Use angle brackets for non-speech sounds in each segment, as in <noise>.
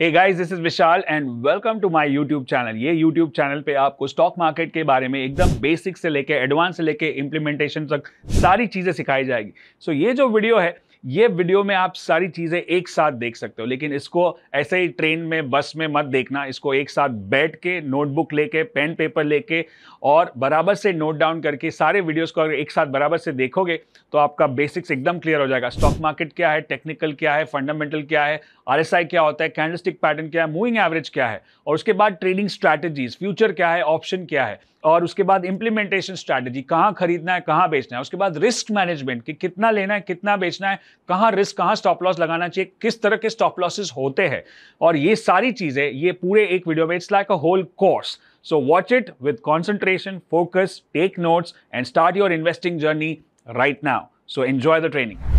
Hey guys this is Vishal and welcome to my YouTube channel ये YouTube channel पे आपको stock market के बारे में एकदम बेसिक से लेके एडवांस से लेके इम्प्लीमेंटेशन तक सारी चीज़ें सिखाई जाएगी सो so, ये जो वीडियो है ये वीडियो में आप सारी चीज़ें एक साथ देख सकते हो लेकिन इसको ऐसे ही ट्रेन में बस में मत देखना इसको एक साथ बैठ के नोटबुक लेके पेन पेपर लेके और बराबर से नोट डाउन करके सारे वीडियोस को अगर एक साथ बराबर से देखोगे तो आपका बेसिक्स एकदम क्लियर हो जाएगा स्टॉक मार्केट क्या है टेक्निकल क्या है फंडामेंटल क्या है आर क्या होता है कैंडलस्टिक पैटर्न क्या है मूविंग एवरेज क्या है और उसके बाद ट्रेडिंग स्ट्रैटेजीज फ्यूचर क्या है ऑप्शन क्या है और उसके बाद इंप्लीमेंटेशन स्ट्रैटेजी कहाँ खरीदना है कहाँ बेचना है उसके बाद रिस्क मैनेजमेंट कि कितना लेना है कितना बेचना है कहाँ रिस्क कहाँ स्टॉप लॉस लगाना चाहिए किस तरह के स्टॉप लॉसेस होते हैं और ये सारी चीज़ें ये पूरे एक वीडियो में it's like a whole course so watch it with concentration focus take notes and start your investing journey right now so enjoy the training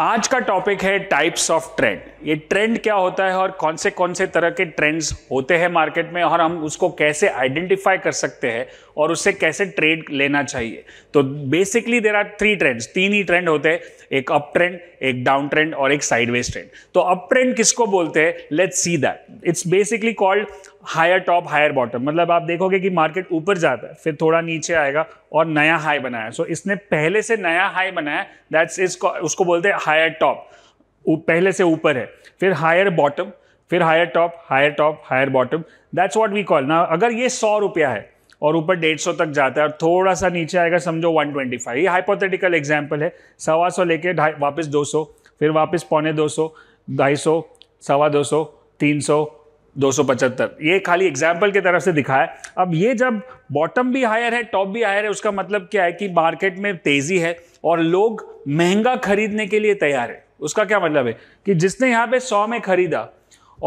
आज का टॉपिक है टाइप्स ऑफ ट्रेंड ये ट्रेंड क्या होता है और कौन से कौन से तरह के ट्रेंड्स होते हैं मार्केट में और हम उसको कैसे आइडेंटिफाई कर सकते हैं और उससे कैसे ट्रेड लेना चाहिए तो basically there are three trends तीन ही ट्रेंड होते हैं एक अप ट्रेंड एक डाउन ट्रेंड और एक साइडवेज ट्रेंड तो अप ट्रेंड किसको बोलते हैं let's see that it's basically called higher top higher bottom मतलब आप देखोगे कि मार्केट ऊपर जाता है फिर थोड़ा नीचे आएगा और नया हाई बनाया सो so, इसने पहले से नया हाई बनाया दैट्स इज उसको बोलते हैं हायर टॉप पहले से ऊपर है फिर हायर बॉटम फिर higher top higher top higher bottom that's what we call ना अगर ये सौ रुपया है और ऊपर डेढ़ सौ तक जाता है और थोड़ा सा नीचे आएगा समझो वन ट्वेंटी फाइव ये हाइपोथेटिकल एग्जाम्पल है सवा सौ लेके वापस दो सौ फिर वापस पौने दो सौ ढाई सौ सवा दो सौ तीन सौ 275 ये खाली एग्जाम्पल की तरफ से दिखाया अब ये जब बॉटम भी हायर है टॉप भी हायर है उसका मतलब क्या है कि मार्केट में तेज़ी है और लोग महंगा खरीदने के लिए तैयार है उसका क्या मतलब है कि जिसने यहाँ पे सौ में खरीदा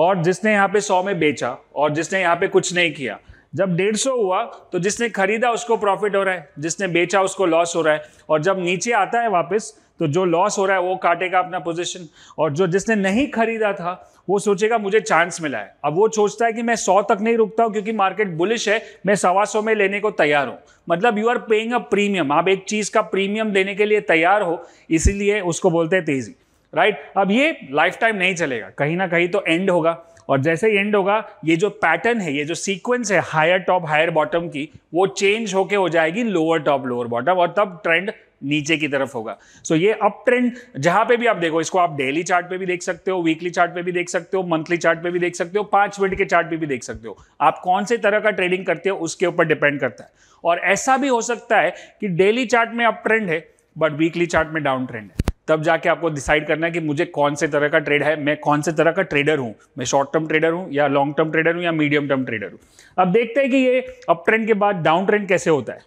और जिसने यहाँ पे सौ में बेचा और जिसने यहाँ पे कुछ नहीं किया जब डेढ़ सौ हुआ तो जिसने खरीदा उसको प्रॉफिट हो रहा है जिसने बेचा उसको लॉस हो रहा है और जब नीचे आता है वापस तो जो लॉस हो रहा है वो काटेगा अपना पोजीशन और जो जिसने नहीं खरीदा था वो सोचेगा मुझे चांस मिला है अब वो सोचता है कि मैं सौ तक नहीं रुकता हूँ क्योंकि मार्केट बुलिश है मैं सवा सौ में लेने को तैयार हूँ मतलब you are paying a premium आप एक चीज़ का प्रीमियम देने के लिए तैयार हो इसीलिए उसको बोलते हैं तेज़ी राइट अब ये लाइफ टाइम नहीं चलेगा कहीं ना कहीं तो एंड होगा और जैसे ही एंड होगा ये जो पैटर्न है ये जो सीक्वेंस है हायर टॉप हायर बॉटम की वो चेंज होके हो जाएगी लोअर टॉप लोअर बॉटम और तब ट्रेंड नीचे की तरफ होगा सो so ये अप ट्रेंड जहां पे भी आप देखो इसको आप डेली चार्ट पे भी देख सकते हो वीकली चार्ट पे भी देख सकते हो मंथली चार्ट पे भी देख सकते हो पांच मिनट के चार्ट पे भी देख सकते हो आप कौन से तरह का ट्रेडिंग करते हो उसके ऊपर डिपेंड करता है और ऐसा भी हो सकता है कि डेली चार्ट में अप ट्रेंड है बट वीकली चार्ट में डाउन ट्रेंड है तब जाके आपको डिसाइड करना है कि मुझे कौन से तरह का ट्रेड है मैं कौन से तरह का ट्रेडर हूं मैं शॉर्ट टर्म ट्रेडर हूं या लॉन्ग टर्म ट्रेडर हूं या मीडियम टर्म ट्रेडर हूं अब देखते हैं कि ये अप ट्रेंड के बाद डाउन ट्रेंड कैसे होता है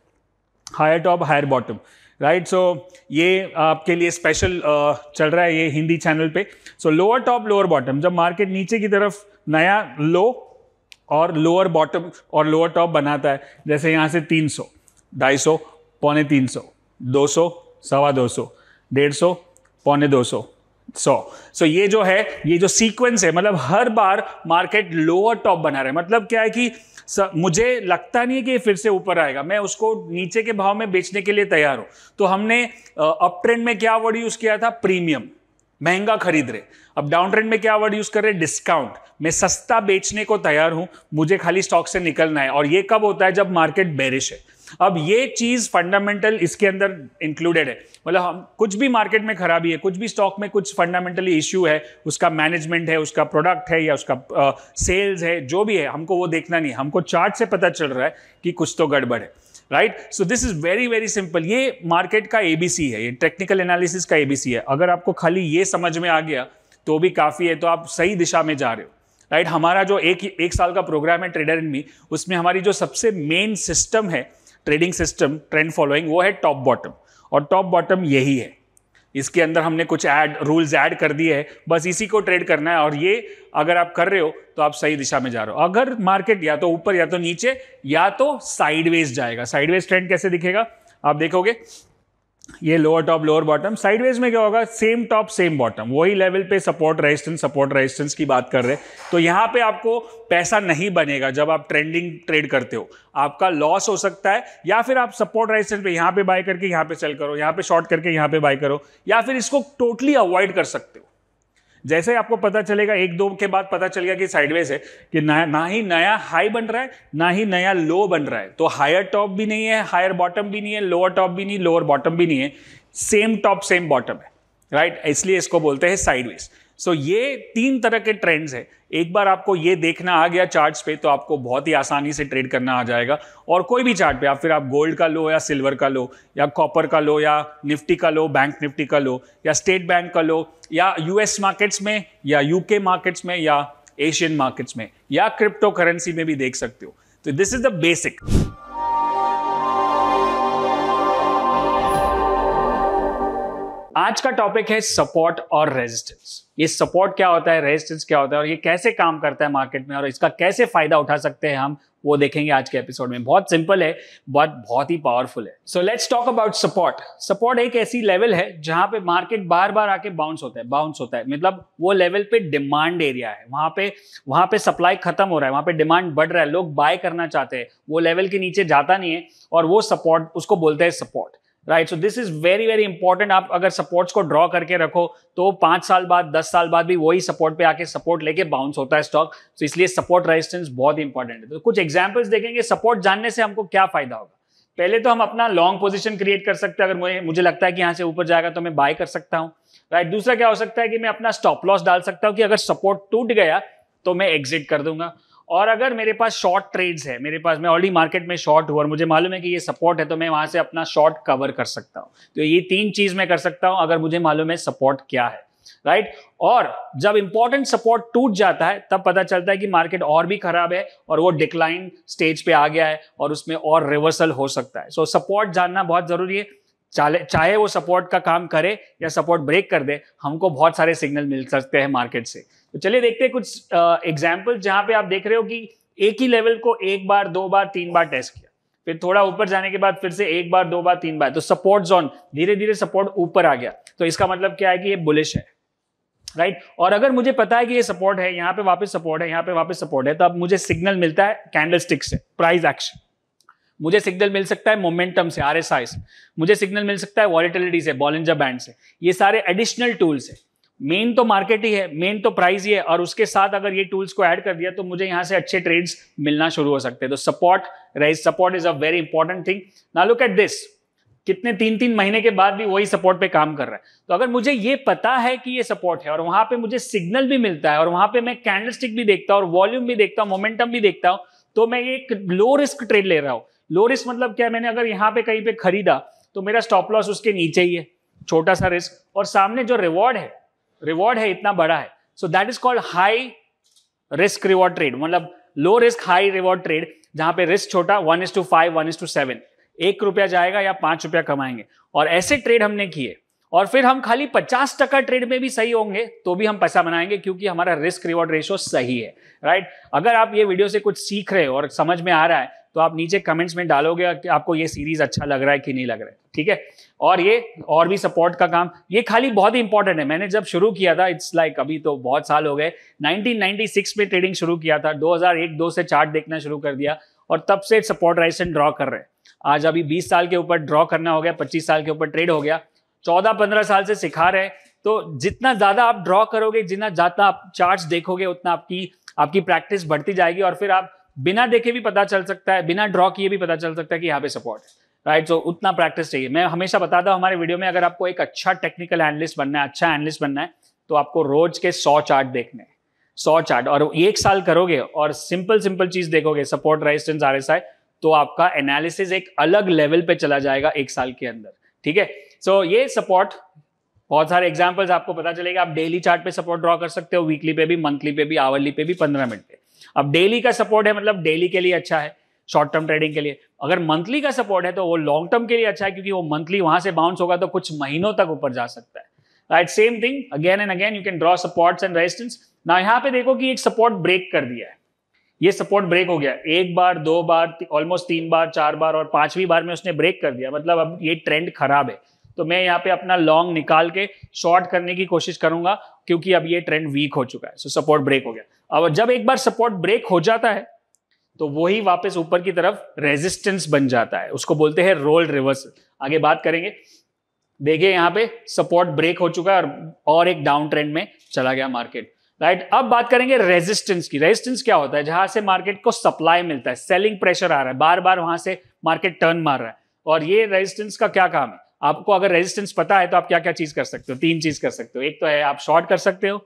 higher top higher bottom right so ये आपके लिए स्पेशल uh, चल रहा है ये हिंदी चैनल पे so lower top lower bottom जब मार्केट नीचे की तरफ नया लो और लोअर बॉटम और लोअर टॉप बनाता है जैसे यहाँ से 300, सौ पौने तीन सौ दो सौ सवा दो सौ डेढ़ सौ पौने दो सौ so, सो so ये जो है ये जो सीक्वेंस है मतलब हर बार मार्केट लोअर टॉप बना रहा है मतलब क्या है कि मुझे लगता नहीं है कि ये फिर से ऊपर आएगा मैं उसको नीचे के भाव में बेचने के लिए तैयार हूं तो हमने अप ट्रेंड में क्या वर्ड यूज़ किया था प्रीमियम महंगा खरीद रहे अब डाउन ट्रेंड में क्या वर्ड यूज कर रहे डिस्काउंट मैं सस्ता बेचने को तैयार हूं मुझे खाली स्टॉक से निकलना है और ये कब होता है जब मार्केट बेरिश है अब ये चीज फंडामेंटल इसके अंदर इंक्लूडेड है मतलब हम कुछ भी मार्केट में खराबी है कुछ भी स्टॉक में कुछ फंडामेंटली इश्यू है उसका मैनेजमेंट है उसका प्रोडक्ट है या उसका सेल्स है जो भी है हमको वो देखना नहीं है हमको चार्ट से पता चल रहा है कि कुछ तो गड़बड़ है right so this is very very simple ये मार्केट का एबीसी है ये टेक्निकल एनालिसिस का एबीसी है अगर आपको खाली ये समझ में आ गया तो भी काफ़ी है तो आप सही दिशा में जा रहे हो राइट right? हमारा जो एक एक साल का प्रोग्राम है ट्रेडर इन मी उसमें हमारी जो सबसे मेन सिस्टम है ट्रेडिंग सिस्टम ट्रेंड फॉलोइंग वो है टॉप बॉटम और टॉप बॉटम यही है इसके अंदर हमने कुछ ऐड रूल्स ऐड कर दिए हैं बस इसी को ट्रेड करना है और ये अगर आप कर रहे हो तो आप सही दिशा में जा रहे हो अगर मार्केट या तो ऊपर या तो नीचे या तो साइडवेज जाएगा साइडवेज ट्रेंड कैसे दिखेगा आप देखोगे ये lower top lower bottom sideways में क्या होगा सेम टॉप सेम बॉटम वही लेवल पे सपोर्ट रेजिस्टेंस सपोर्ट रेजिस्टेंस की बात कर रहे हैं तो यहाँ पे आपको पैसा नहीं बनेगा जब आप ट्रेंडिंग ट्रेड करते हो आपका लॉस हो सकता है या फिर आप सपोर्ट रेजिस्टेंस पे यहाँ पे बाय करके यहाँ पे सेल करो यहाँ पे शॉर्ट करके यहाँ पे बाय करो या फिर इसको टोटली अवॉइड कर सकते हो जैसे आपको पता चलेगा एक दो के बाद पता चल गया कि साइडवेज है कि ना, ना ही नया हाई बन रहा है ना ही नया लो बन रहा है तो हायर टॉप भी नहीं है हायर बॉटम भी नहीं है लोअर टॉप भी नहीं लोअर बॉटम भी नहीं है सेम टॉप सेम बॉटम है राइट right? इसलिए इसको बोलते हैं साइडवेज सो ये तीन तरह के ट्रेंड्स है एक बार आपको ये देखना आ गया चार्ट्स पे तो आपको बहुत ही आसानी से ट्रेड करना आ जाएगा और कोई भी चार्ट पे आप फिर आप गोल्ड का लो या सिल्वर का लो या कॉपर का लो या निफ्टी का लो बैंक निफ्टी का लो या स्टेट बैंक का लो या यूएस मार्केट्स में या यूके मार्केट्स में या एशियन मार्केट्स में या क्रिप्टो करेंसी में भी देख सकते हो तो दिस इज द बेसिक आज का टॉपिक है सपोर्ट और रेजिस्टेंस ये सपोर्ट क्या होता है रेजिस्टेंस क्या होता है और ये कैसे काम करता है मार्केट में और इसका कैसे फायदा उठा सकते हैं हम वो देखेंगे आज के एपिसोड में बहुत सिंपल है बट बहुत ही पावरफुल है so let's talk about support support एक ऐसी लेवल है जहां पे मार्केट बार बार आके बाउंस होता है बाउंस होता है मतलब वो लेवल पे डिमांड एरिया है वहां पे वहां पे सप्लाई खत्म हो रहा है वहां पे डिमांड बढ़ रहा है लोग बाय करना चाहते हैं वो लेवल के नीचे जाता नहीं है और वो सपोर्ट उसको बोलते हैं support right so this is very very important आप अगर सपोर्ट्स को ड्रॉ करके रखो तो पांच साल बाद दस साल बाद भी वही सपोर्ट पे आके सपोर्ट लेके बाउंस होता है स्टॉक तो इसलिए सपोर्ट रेजिस्टेंस बहुत इंपॉर्टेंट है तो कुछ एग्जाम्पल्स देखेंगे सपोर्ट जानने से हमको क्या फायदा होगा पहले तो हम अपना लॉन्ग पोजिशन क्रिएट कर सकते हैं अगर मुझे मुझे लगता है कि यहाँ से ऊपर जाएगा तो मैं बाय कर सकता हूँ राइट दूसरा क्या हो सकता है कि मैं अपना स्टॉप लॉस डाल सकता हूँ कि अगर सपोर्ट टूट गया तो मैं एग्जिट कर दूंगा और अगर मेरे पास शॉर्ट ट्रेड्स है मेरे पास मैं ऑलरेडी मार्केट में शॉर्ट हुआ और मुझे मालूम है कि ये सपोर्ट है तो मैं वहां से अपना शॉर्ट कवर कर सकता हूँ तो ये तीन चीज मैं कर सकता हूँ अगर मुझे मालूम है सपोर्ट क्या है राइट right? और जब इंपॉर्टेंट सपोर्ट टूट जाता है तब पता चलता है कि मार्केट और भी खराब है और वो डिक्लाइन स्टेज पे आ गया है और उसमें और रिवर्सल हो सकता है सो so, सपोर्ट जानना बहुत जरूरी है चाहे वो सपोर्ट का काम करे या सपोर्ट ब्रेक कर दे हमको बहुत सारे सिग्नल मिल सकते हैं मार्केट से तो चलिए देखते हैं कुछ एग्जाम्पल जहां पे आप देख रहे हो कि एक ही लेवल को एक बार दो बार तीन बार टेस्ट किया फिर थोड़ा ऊपर जाने के बाद फिर से एक बार दो बार तीन बार तो सपोर्ट जोन धीरे धीरे सपोर्ट ऊपर आ गया तो इसका मतलब क्या है कि ये बुलिश है राइट right? और अगर मुझे पता है कि ये सपोर्ट है यहाँ पे वापस सपोर्ट है यहाँ पे वापस सपोर्ट है तो अब मुझे सिग्नल मिलता है कैंडल स्टिक से प्राइस एक्शन मुझे सिग्नल मिल सकता है मोमेंटम से आर एस आई से मुझे सिग्नल मिल सकता है वॉलिटिलिटी से बॉलेंजर बैंड से ये सारे एडिशनल टूल्स है मेन तो मार्केट ही है मेन तो प्राइस ही है और उसके साथ अगर ये टूल्स को ऐड कर दिया तो मुझे यहाँ से अच्छे ट्रेड्स मिलना शुरू हो सकते हैं तो support rise support is a very important thing ना लुक एट दिस कितने तीन तीन महीने के बाद भी वही सपोर्ट पे काम कर रहा है तो अगर मुझे ये पता है कि ये सपोर्ट है और वहां पे मुझे सिग्नल भी मिलता है और वहां पे मैं कैंडलस्टिक भी देखता हूँ और वॉल्यूम भी देखता हूँ मोमेंटम भी देखता हूँ तो मैं एक लो रिस्क ट्रेड ले रहा हूँ लो रिस्क मतलब क्या है मैंने अगर यहाँ पे कहीं पे खरीदा तो मेरा स्टॉप लॉस उसके नीचे ही है छोटा सा रिस्क और सामने जो रिवॉर्ड है रिवॉर्ड है इतना बड़ा है so that is called high risk reward trade मतलब low risk high reward trade जहां पे रिस्क छोटा one is to five one is to seven एक रुपया जाएगा या पांच रुपया कमाएंगे और ऐसे ट्रेड हमने किए और फिर हम खाली पचास टका ट्रेड में भी सही होंगे तो भी हम पैसा बनाएंगे क्योंकि हमारा रिस्क रिवॉर्ड रेशियो सही है राइट अगर आप ये वीडियो से कुछ सीख रहे हो और समझ में आ रहा है तो आप नीचे कमेंट्स में डालोगे कि आपको ये सीरीज अच्छा लग रहा है कि नहीं लग रहा है ठीक है और ये और भी सपोर्ट का काम ये खाली बहुत ही इंपॉर्टेंट है मैंने जब शुरू किया था इट्स लाइक like, अभी तो बहुत साल हो गए 1996 में ट्रेडिंग शुरू किया था 2001 दो से चार्ट देखना शुरू कर दिया और तब से सपोर्ट राइसन ड्रॉ कर रहे हैं आज अभी बीस साल के ऊपर ड्रॉ करना हो गया पच्चीस साल के ऊपर ट्रेड हो गया चौदह पंद्रह साल से सिखा रहे हैं तो जितना ज़्यादा आप ड्रॉ करोगे जितना ज़्यादा आप चार्ट्स देखोगे उतना आपकी आपकी प्रैक्टिस बढ़ती जाएगी और फिर आप बिना देखे भी पता चल सकता है बिना ड्रॉ किए भी पता चल सकता है कि यहाँ पे सपोर्ट है राइट right, सो so, उतना प्रैक्टिस चाहिए मैं हमेशा बताता हूँ हमारे वीडियो में अगर आपको एक अच्छा टेक्निकल एनालिस्ट बनना है अच्छा एनालिस्ट बनना है तो आपको रोज के सौ चार्ट देखने सौ चार्ट और एक साल करोगे और सिंपल सिंपल चीज देखोगे सपोर्ट रेजिस्टेंस आर तो आपका एनालिसिस एक अलग लेवल पे चला जाएगा एक साल के अंदर ठीक है सो ये सपोर्ट बहुत सारे एग्जाम्पल्स आपको पता चलेगा आप डेली चार्ट पे सपोर्ट ड्रॉ कर सकते हो वीकली पे भी मंथली पे भी आवरली पे भी पंद्रह मिनट पे अब डेली का सपोर्ट है मतलब डेली के लिए अच्छा है शॉर्ट टर्म ट्रेडिंग के लिए अगर मंथली का सपोर्ट है तो वो लॉन्ग टर्म के लिए अच्छा है क्योंकि वो मंथली वहां से बाउंस होगा तो कुछ महीनों तक ऊपर जा सकता है right same thing again and again you can draw supports and resistance ना यहाँ पे देखो कि एक सपोर्ट ब्रेक कर दिया है ये सपोर्ट ब्रेक हो गया एक बार दो बार ऑलमोस्ट तीन बार चार बार और पांचवी बार में उसने ब्रेक कर दिया मतलब अब ये ट्रेंड खराब है तो मैं यहाँ पे अपना लॉन्ग निकाल के शॉर्ट करने की कोशिश करूंगा क्योंकि अब ये ट्रेंड वीक हो चुका है सो सपोर्ट ब्रेक हो गया अब जब एक बार सपोर्ट ब्रेक हो जाता है तो वही वापस ऊपर की तरफ रेजिस्टेंस बन जाता है उसको बोलते हैं रोल रिवर्सल आगे बात करेंगे देखिए यहां पे सपोर्ट ब्रेक हो चुका है और, और एक डाउन ट्रेंड में चला गया मार्केट राइट अब बात करेंगे रेजिस्टेंस की रेजिस्टेंस क्या होता है जहां से मार्केट को सप्लाई मिलता है सेलिंग प्रेशर आ रहा है बार बार वहां से मार्केट टर्न मार रहा है और ये रेजिस्टेंस का क्या काम है आपको अगर रेजिस्टेंस पता है तो आप क्या क्या चीज कर सकते हो तीन चीज कर सकते हो एक तो है आप शॉर्ट कर सकते हो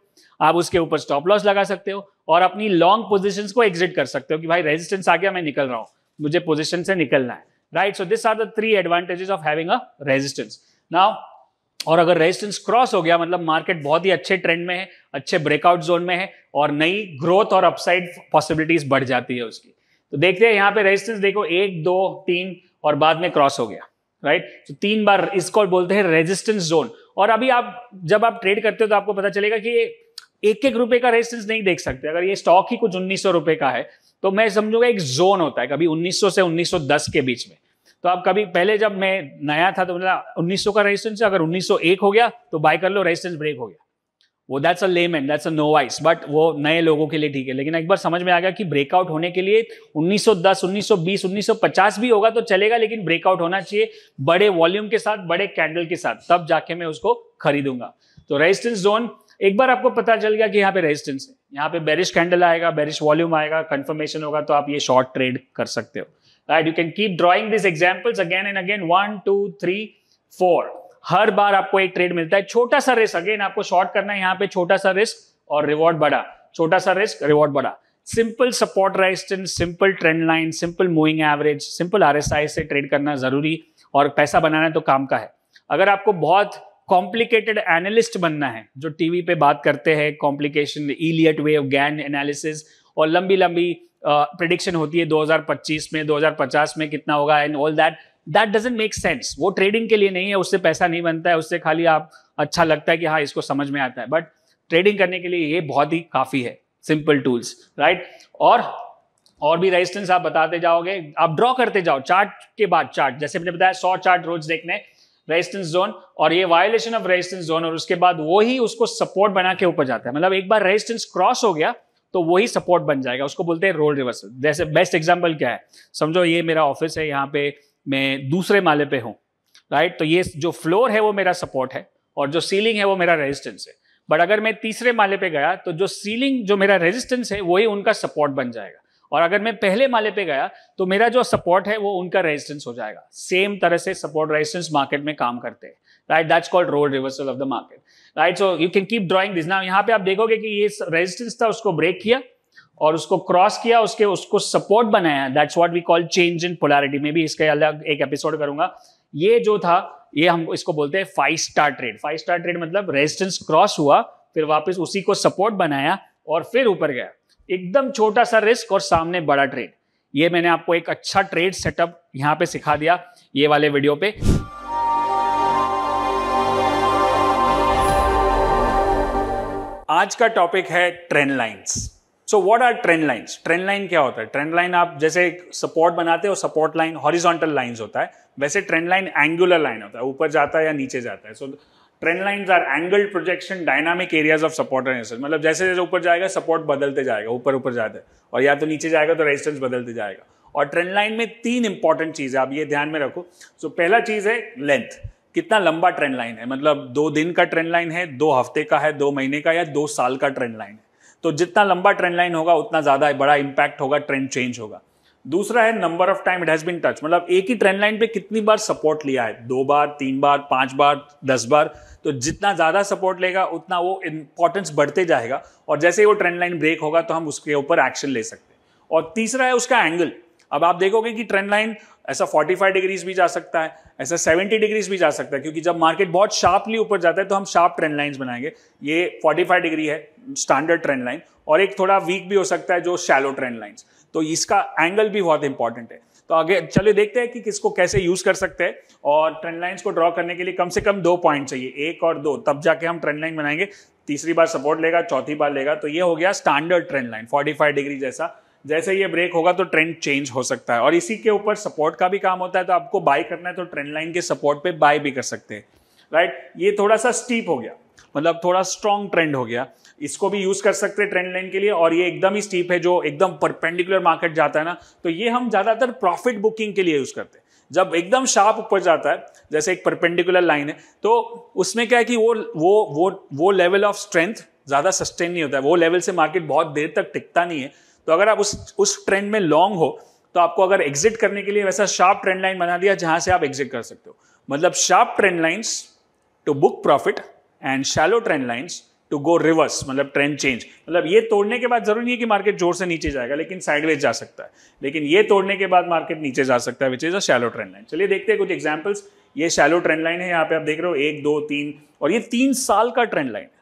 आप उसके ऊपर स्टॉप लॉस लगा सकते हो और अपनी लॉन्ग पोजिशन को एग्जिट कर सकते हो कि भाई रेजिस्टेंस आ गया मैं निकल रहा हूं मुझे पोजिशन से निकलना है right so this are the three advantages of having a resistance now और अगर रेजिस्टेंस क्रॉस हो गया मतलब मार्केट बहुत ही अच्छे ट्रेंड में है अच्छे ब्रेकआउट जोन में है और नई ग्रोथ और अपसाइड पॉसिबिलिटीज बढ़ जाती है उसकी तो देखते हैं यहाँ पे रेजिस्टेंस देखो एक दो तीन और बाद में क्रॉस हो गया राइट तो तीन बार इसको बोलते हैं रेजिस्टेंस जोन और अभी आप जब आप ट्रेड करते हो तो आपको पता चलेगा कि एक एक रुपए का रेजिस्टेंस नहीं देख सकते अगर ये स्टॉक ही कुछ उन्नीस रुपए का है तो मैं समझूंगा एक जोन होता है कभी 1900 से 1910 के बीच में तो आप कभी पहले जब मैं नया था तो मतलब 1900 का रेजिस्टेंस अगर 1901 हो गया तो बाय कर लो रेजिस्टेंस ब्रेक हो गया वो that's a layman that's a vice but वो नए लोगों के लिए ठीक है लेकिन एक बार समझ में आ गया कि ब्रेकआउट होने के लिए 1910 1920 1950 भी होगा तो चलेगा लेकिन ब्रेकआउट होना चाहिए बड़े वॉल्यूम के साथ बड़े कैंडल के साथ तब जाके मैं उसको खरीदूंगा तो रेजिस्टेंस जोन एक बार आपको पता चल गया कि यहाँ पे रेजिस्टेंस है यहाँ पे बेरिश कैंडल आएगा बेरिश वॉल्यूम आएगा कंफर्मेशन होगा तो आप ये शॉर्ट ट्रेड कर सकते हो right you can keep drawing this examples again and again one two three four हर बार आपको एक ट्रेड मिलता है छोटा सा रिस्क अगेन आपको शॉर्ट करना है यहाँ पे छोटा सा रिस्क और रिवॉर्ड बढ़ा छोटा सा रिस्क रिवॉर्ड बढ़ा simple support resistance simple trend line simple moving average simple R से ट्रेड करना जरूरी और पैसा बनाना तो काम का है अगर आपको बहुत कॉम्प्लिकेटेड एनालिस्ट बनना है जो टीवी पे बात करते हैं complication Elliott of Gann analysis और लंबी लंबी प्रिडिक्शन होती है 2025 में 2050 में कितना होगा and all that that doesn't make sense वो ट्रेडिंग के लिए नहीं है उससे पैसा नहीं बनता है उससे खाली आप अच्छा लगता है कि हाँ इसको समझ में आता है बट ट्रेडिंग करने के लिए ये बहुत ही काफ़ी है सिंपल टूल्स राइट और और भी रेजिस्टेंस आप बताते जाओगे आप ड्रॉ करते जाओ चार्ट के बाद चार्ट जैसे मैंने बताया सौ चार्ट रोज देखने रेजिस्टेंस जोन और ये वायोलेशन ऑफ रेजिस्टेंस जोन और उसके बाद वो ही उसको सपोर्ट बना के ऊपर जाता है मतलब एक बार रेजिस्टेंस क्रॉस हो गया तो वही सपोर्ट बन जाएगा उसको बोलते हैं रोल रिवर्सल जैसे बेस्ट एग्जाम्पल क्या है समझो ये मेरा ऑफिस है यहाँ पे मैं दूसरे माले पे हूँ राइट तो ये जो फ्लोर है वो मेरा सपोर्ट है और जो सीलिंग है वो मेरा रेजिस्टेंस है बट अगर मैं तीसरे माले पे गया तो जो सीलिंग जो मेरा रेजिस्टेंस है वही उनका सपोर्ट बन जाएगा और अगर मैं पहले माले पे गया तो मेरा जो सपोर्ट है वो उनका रेजिस्टेंस हो जाएगा सेम तरह से सपोर्ट रेजिस्टेंस मार्केट में काम करते हैं right that's called role reversal of the market right so you can keep drawing this now यहाँ पे आप देखोगे कि ये रेजिस्टेंस था उसको ब्रेक किया और उसको क्रॉस किया उसके उसको सपोर्ट बनाया that's what we call change in polarity में भी इसके अलग एक एपिसोड करूंगा ये जो था ये हम इसको बोलते हैं five star trade five star trade मतलब रेजिस्टेंस क्रॉस हुआ फिर वापस उसी को सपोर्ट बनाया और फिर ऊपर गया एकदम छोटा सा रिस्क और सामने बड़ा ट्रेड ये मैंने आपको एक अच्छा ट्रेड सेटअप यहाँ पे सिखा दिया ये वाले वीडियो पे आज का टॉपिक है trend lines so what are trend line trend line क्या होता है ट्रेंड लाइन आप जैसे एक सपोर्ट बनाते हो सपोर्ट लाइन हॉरिजॉन्टल लाइंस होता है वैसे ट्रेंड लाइन एंगुलर लाइन होता है ऊपर जाता है या नीचे जाता है so trend lines are angled projection dynamic areas of support and resistance मतलब जैसे जैसे ऊपर जाएगा सपोर्ट बदलते जाएगा ऊपर ऊपर जाते हैं और या तो नीचे जाएगा तो रेजिस्टेंस बदलते जाएगा और ट्रेंड लाइन में तीन इंपॉर्टेंट चीज़ है आप ये ध्यान में रखो सो so, पहला चीज़ है लेंथ कितना लंबा ट्रेंड लाइन है मतलब दो दिन का ट्रेंड लाइन है दो हफ्ते का है दो महीने का या दो साल का ट्रेंड लाइन है तो जितना लंबा ट्रेंड लाइन होगा उतना ज़्यादा बड़ा इंपैक्ट होगा ट्रेंड चेंज होगा दूसरा है number of time it has been touch मतलब एक ही ट्रेंड लाइन पे कितनी बार सपोर्ट लिया है दो बार तीन बार पांच बार दस बार तो जितना ज़्यादा सपोर्ट लेगा उतना वो इंपॉर्टेंस बढ़ते जाएगा और जैसे ही वो ट्रेंड लाइन ब्रेक होगा तो हम उसके ऊपर एक्शन ले सकते हैं और तीसरा है उसका एंगल अब आप देखोगे कि ट्रेंड लाइन ऐसा 45 डिग्रीज भी जा सकता है ऐसा 70 डिग्रीज भी जा सकता है क्योंकि जब मार्केट बहुत शार्पली ऊपर जाता है तो हम शार्प ट्रेंड लाइंस बनाएंगे ये 45 डिग्री है स्टैंडर्ड ट्रेंड लाइन और एक थोड़ा वीक भी हो सकता है जो शैलो ट्रेंड लाइन्स तो इसका एंगल भी बहुत इंपॉर्टेंट है तो आगे चलिए देखते हैं कि किसको कैसे यूज कर सकते हैं और ट्रेंड लाइंस को ड्रॉ करने के लिए कम से कम दो पॉइंट चाहिए एक और दो तब जाके हम ट्रेंड लाइन बनाएंगे तीसरी बार सपोर्ट लेगा चौथी बार लेगा तो ये हो गया स्टैंडर्ड ट्रेंड लाइन 45 डिग्री जैसा जैसे ये ब्रेक होगा तो ट्रेंड चेंज हो सकता है और इसी के ऊपर सपोर्ट का भी काम होता है तो आपको बाय करना है तो ट्रेंड लाइन के सपोर्ट पे बाय भी कर सकते हैं राइट ये थोड़ा सा स्टीप हो गया मतलब थोड़ा स्ट्रॉन्ग ट्रेंड हो गया इसको भी यूज कर सकते हैं ट्रेंड लाइन के लिए और ये एकदम ही स्टीप है जो एकदम परपेंडिकुलर मार्केट जाता है ना तो ये हम ज्यादातर प्रॉफिट बुकिंग के लिए यूज करते हैं जब एकदम शार्प ऊपर जाता है जैसे एक परपेंडिकुलर लाइन है तो उसमें क्या है कि वो वो वो वो लेवल ऑफ स्ट्रेंथ ज्यादा सस्टेन नहीं होता है वो लेवल से मार्केट बहुत देर तक टिकता नहीं है तो अगर आप उस उस ट्रेंड में लॉन्ग हो तो आपको अगर एग्जिट करने के लिए वैसा शार्प ट्रेंड लाइन बना दिया जहां से आप एग्जिट कर सकते हो मतलब sharp trend lines to book profit and shallow trend lines to go reverse मतलब ट्रेंड चेंज मतलब ये तोड़ने के बाद जरूरी नहीं है कि मार्केट जोर से नीचे जाएगा लेकिन साइडवेज जा सकता है लेकिन ये तोड़ने के बाद मार्केट नीचे जा सकता है which is a shallow trend line चलिए देखते हैं कुछ एग्जाम्पल्स ये शैलो ट्रेंड लाइन है यहाँ पे आप देख रहे हो एक दो तीन और ये तीन साल का ट्रेंड लाइन है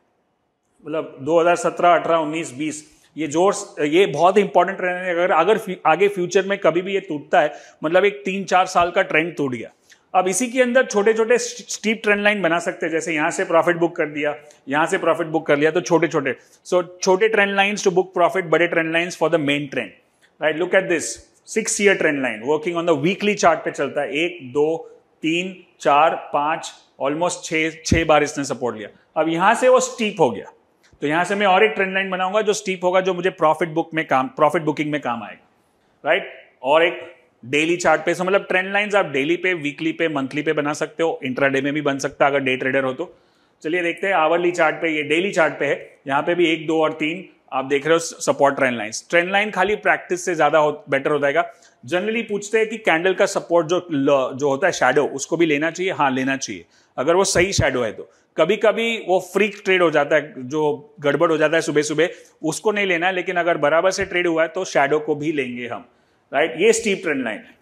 मतलब 2017, 18, 19, 20 ये जोर ये बहुत इंपॉर्टेंट रहने अगर अगर आगे फ्यूचर में कभी भी ये टूटता है मतलब एक तीन चार साल का ट्रेंड टूट गया अब इसी के अंदर छोटे छोटे स्टीप ट्रेंड लाइन बना सकते हैं जैसे यहाँ से प्रॉफिट बुक कर दिया यहाँ से प्रॉफिट बुक कर लिया तो छोटे छोटे सो so, छोटे trend lines to book profit बड़े trend lines for the main trend right look at this six year trend line working on the weekly chart पे चलता है एक दो तीन चार पांच ऑलमोस्ट छह बार इसने सपोर्ट लिया अब यहां से वो स्टीप हो गया तो यहां से मैं और एक ट्रेंड लाइन बनाऊंगा जो स्टीप होगा जो मुझे प्रॉफिट बुक में काम प्रॉफिट बुकिंग में काम आएगा राइट और एक डेली चार्ट पे सो मतलब ट्रेंड लाइंस आप डेली पे वीकली पे मंथली पे बना सकते हो इंट्राडे में भी बन सकता है अगर डे ट्रेडर हो तो चलिए देखते हैं आवरली चार्ट पे ये डेली चार्ट पे है यहाँ पे भी एक दो और तीन आप देख रहे हो support trend lines trend line खाली प्रैक्टिस से ज्यादा हो, बेटर हो जाएगा जनरली पूछते हैं कि कैंडल का सपोर्ट जो जो होता है शेडो उसको भी लेना चाहिए हाँ लेना चाहिए अगर वो सही शेडो है तो कभी कभी वो फ्रीक ट्रेड हो जाता है जो गड़बड़ हो जाता है सुबह सुबह उसको नहीं लेना है लेकिन अगर बराबर से ट्रेड हुआ है तो शेडो को भी लेंगे हम राइट ये स्टीप ट्रेंड लाइन है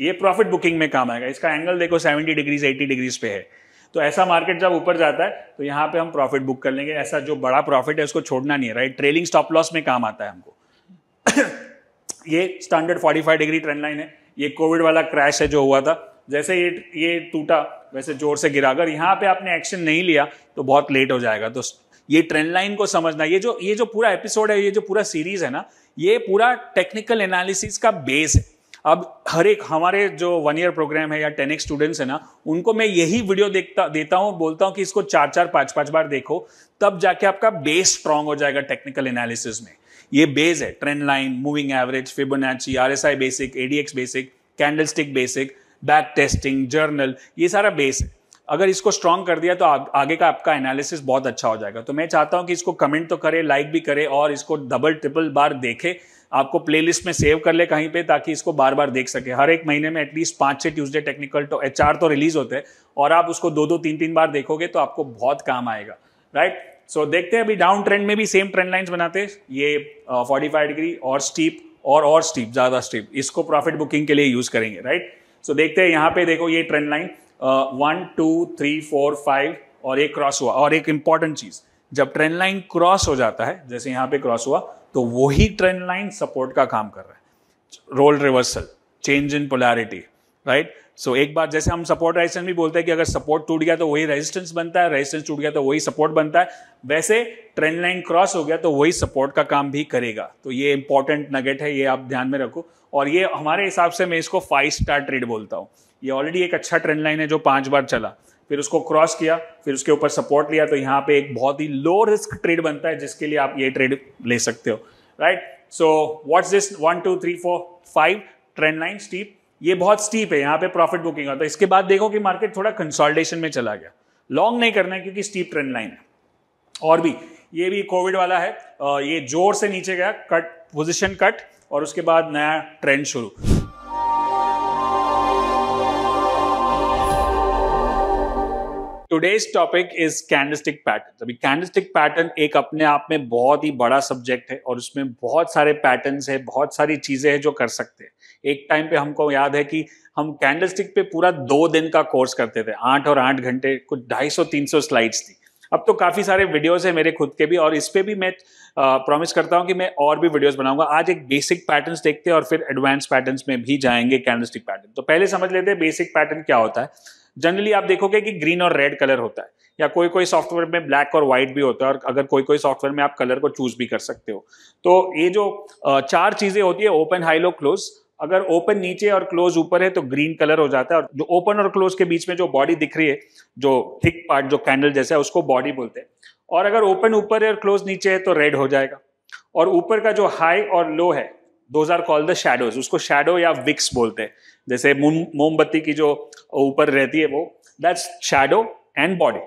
ये प्रॉफिट बुकिंग में काम आएगा इसका एंगल देखो 70 डिग्रीज 80 डिग्रीज पे है तो ऐसा मार्केट जब ऊपर जाता है तो यहाँ पे हम प्रॉफिट बुक कर लेंगे ऐसा जो बड़ा प्रॉफिट है उसको छोड़ना नहीं है राइट ट्रेलिंग स्टॉप लॉस में काम आता है हमको <coughs> ये स्टैंडर्ड 45 डिग्री ट्रेंड लाइन है ये कोविड वाला क्रैश है जो हुआ था जैसे ये ये टूटा वैसे जोर से गिरा अगर यहाँ पे आपने एक्शन नहीं लिया तो बहुत लेट हो जाएगा तो ये ट्रेंड लाइन को समझना ये जो ये जो पूरा एपिसोड है ये जो पूरा सीरीज है ना ये पूरा टेक्निकल एनालिसिस का बेस है अब हर एक हमारे जो वन ईयर प्रोग्राम है या टेन एक्स स्टूडेंट्स है ना उनको मैं यही वीडियो देखता देता हूँ बोलता हूँ कि इसको चार चार पांच पांच बार देखो तब जाके आपका बेस स्ट्रांग हो जाएगा टेक्निकल एनालिसिस में ये बेस है trend line moving average Fibonacci R S I basic ADX basic candle stick basic back testing journal ये सारा बेस है अगर इसको स्ट्रांग कर दिया तो आ, आगे का आपका एनालिसिस बहुत अच्छा हो जाएगा तो मैं चाहता हूँ कि इसको कमेंट तो करे लाइक भी करे और इसको डबल ट्रिपल बार देखे आपको प्लेलिस्ट में सेव कर ले कहीं पे ताकि इसको बार बार देख सके हर एक महीने में एटलीस्ट पांच छः ट्यूसडे टेक्निकल तो एच तो रिलीज होते हैं और आप उसको दो दो तीन तीन बार देखोगे तो आपको बहुत काम आएगा राइट सो so, देखते हैं अभी डाउन ट्रेंड में भी सेम ट्रेंड लाइन्स बनाते हैं ये फोर्टी फाइव डिग्री और स्टीप और और स्टीप ज़्यादा स्टीप इसको प्रॉफिट बुकिंग के लिए यूज़ करेंगे राइट सो देखते हैं यहाँ पे देखो ये trend line one two three four five और एक क्रॉस हुआ और एक इंपॉर्टेंट चीज जब ट्रेंड लाइन क्रॉस हो जाता है जैसे यहाँ पे क्रॉस हुआ तो वही ट्रेंड लाइन सपोर्ट का काम कर रहा है role reversal change in polarity right so so, एक बार जैसे हम सपोर्ट रेजिस्टेंस भी बोलते हैं कि अगर सपोर्ट टूट गया तो वही रेजिस्टेंस बनता है रेजिस्टेंस टूट गया तो वही सपोर्ट बनता है वैसे ट्रेंड लाइन क्रॉस हो गया तो वही सपोर्ट का काम भी करेगा तो ये इंपॉर्टेंट नगेट है ये आप ध्यान में रखो और ये हमारे हिसाब से मैं इसको फाइव स्टार ट्रेड बोलता हूँ ये ऑलरेडी एक अच्छा ट्रेंड लाइन है जो पांच बार चला फिर उसको क्रॉस किया फिर उसके ऊपर सपोर्ट लिया तो यहाँ पे एक बहुत ही लो रिस्क ट्रेड बनता है जिसके लिए आप ये ट्रेड ले सकते हो right so what this one two three four five trend line steep ये बहुत स्टीप है यहाँ पे प्रॉफिट बुकिंग होता है इसके बाद देखो कि मार्केट थोड़ा कंसोल्टेशन में चला गया लॉन्ग नहीं करना है क्योंकि स्टीप ट्रेंड लाइन है और भी ये भी कोविड वाला है ये जोर से नीचे गया कट पोजिशन कट और उसके बाद नया ट्रेंड शुरू today's topic is candlestick pattern अभी कैंडलस्टिक पैटर्न एक अपने आप में बहुत ही बड़ा सब्जेक्ट है और उसमें बहुत सारे पैटर्न है बहुत सारी चीजें हैं जो कर सकते हैं एक टाइम पे हमको याद है कि हम कैंडलस्टिक पे पूरा दो दिन का कोर्स करते थे आठ और आठ घंटे कुछ ढाई सौ तीन सौ स्लाइड्स थी अब तो काफ़ी सारे वीडियोस हैं मेरे खुद के भी और इस पर भी मैं प्रॉमिस करता हूँ कि मैं और भी वीडियोस बनाऊंगा आज एक बेसिक पैटर्न्स देखते हैं और फिर एडवांस पैटर्न्स में भी जाएंगे कैंडलस्टिक पैटर्न तो पहले समझ लेते हैं बेसिक पैटर्न क्या होता है जनरली आप देखोगे कि ग्रीन और रेड कलर होता है या कोई कोई सॉफ्टवेयर में ब्लैक और व्हाइट भी होता है और अगर कोई कोई सॉफ्टवेयर में आप कलर को चूज भी कर सकते हो तो ये जो चार चीज़ें होती है ओपन हाई लो क्लोज अगर ओपन नीचे और क्लोज ऊपर है तो ग्रीन कलर हो जाता है और जो ओपन और क्लोज के बीच में जो बॉडी दिख रही है जो थिक पार्ट जो कैंडल जैसा है उसको बॉडी बोलते हैं और अगर ओपन ऊपर है और क्लोज नीचे है तो रेड हो जाएगा और ऊपर का जो हाई और लो है those are called the shadows उसको शेडो या विक्स बोलते हैं जैसे मोमबत्ती की जो ऊपर रहती है वो that's shadow and body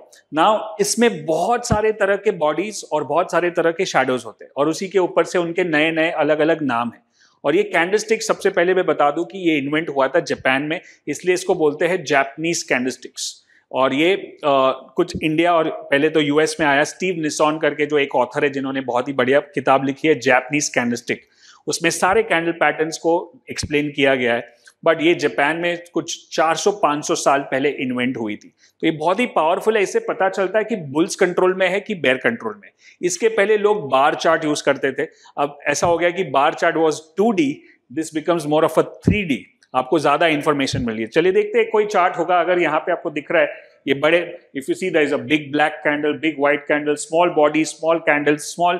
now इसमें बहुत सारे तरह के बॉडीज और बहुत सारे तरह के शेडोज होते हैं और उसी के ऊपर से उनके नए नए अलग अलग नाम हैं और ये कैंडलस्टिक सबसे पहले मैं बता दूं कि ये इन्वेंट हुआ था जापान में इसलिए इसको बोलते हैं जापनीज कैंडलस्टिक्स और ये आ, कुछ इंडिया और पहले तो यूएस में आया स्टीव निसोन करके जो एक ऑथर है जिन्होंने बहुत ही बढ़िया किताब लिखी है जापनीज कैंडलस्टिक उसमें सारे कैंडल पैटर्न्स को एक्सप्लेन किया गया है बट ये जापान में कुछ 400-500 साल पहले इन्वेंट हुई थी तो ये बहुत ही पावरफुल है इससे पता चलता है कि बुल्स कंट्रोल में है कि बेयर कंट्रोल में इसके पहले लोग बार चार्ट यूज करते थे अब ऐसा हो गया कि bar chart was to this becomes more of a three आपको ज्यादा इन्फॉर्मेशन मिल रही है चलिए देखते हैं कोई चार्ट होगा अगर यहाँ पे आपको दिख रहा है ये बड़े if you see the is a big black candle big white candle small body small candle small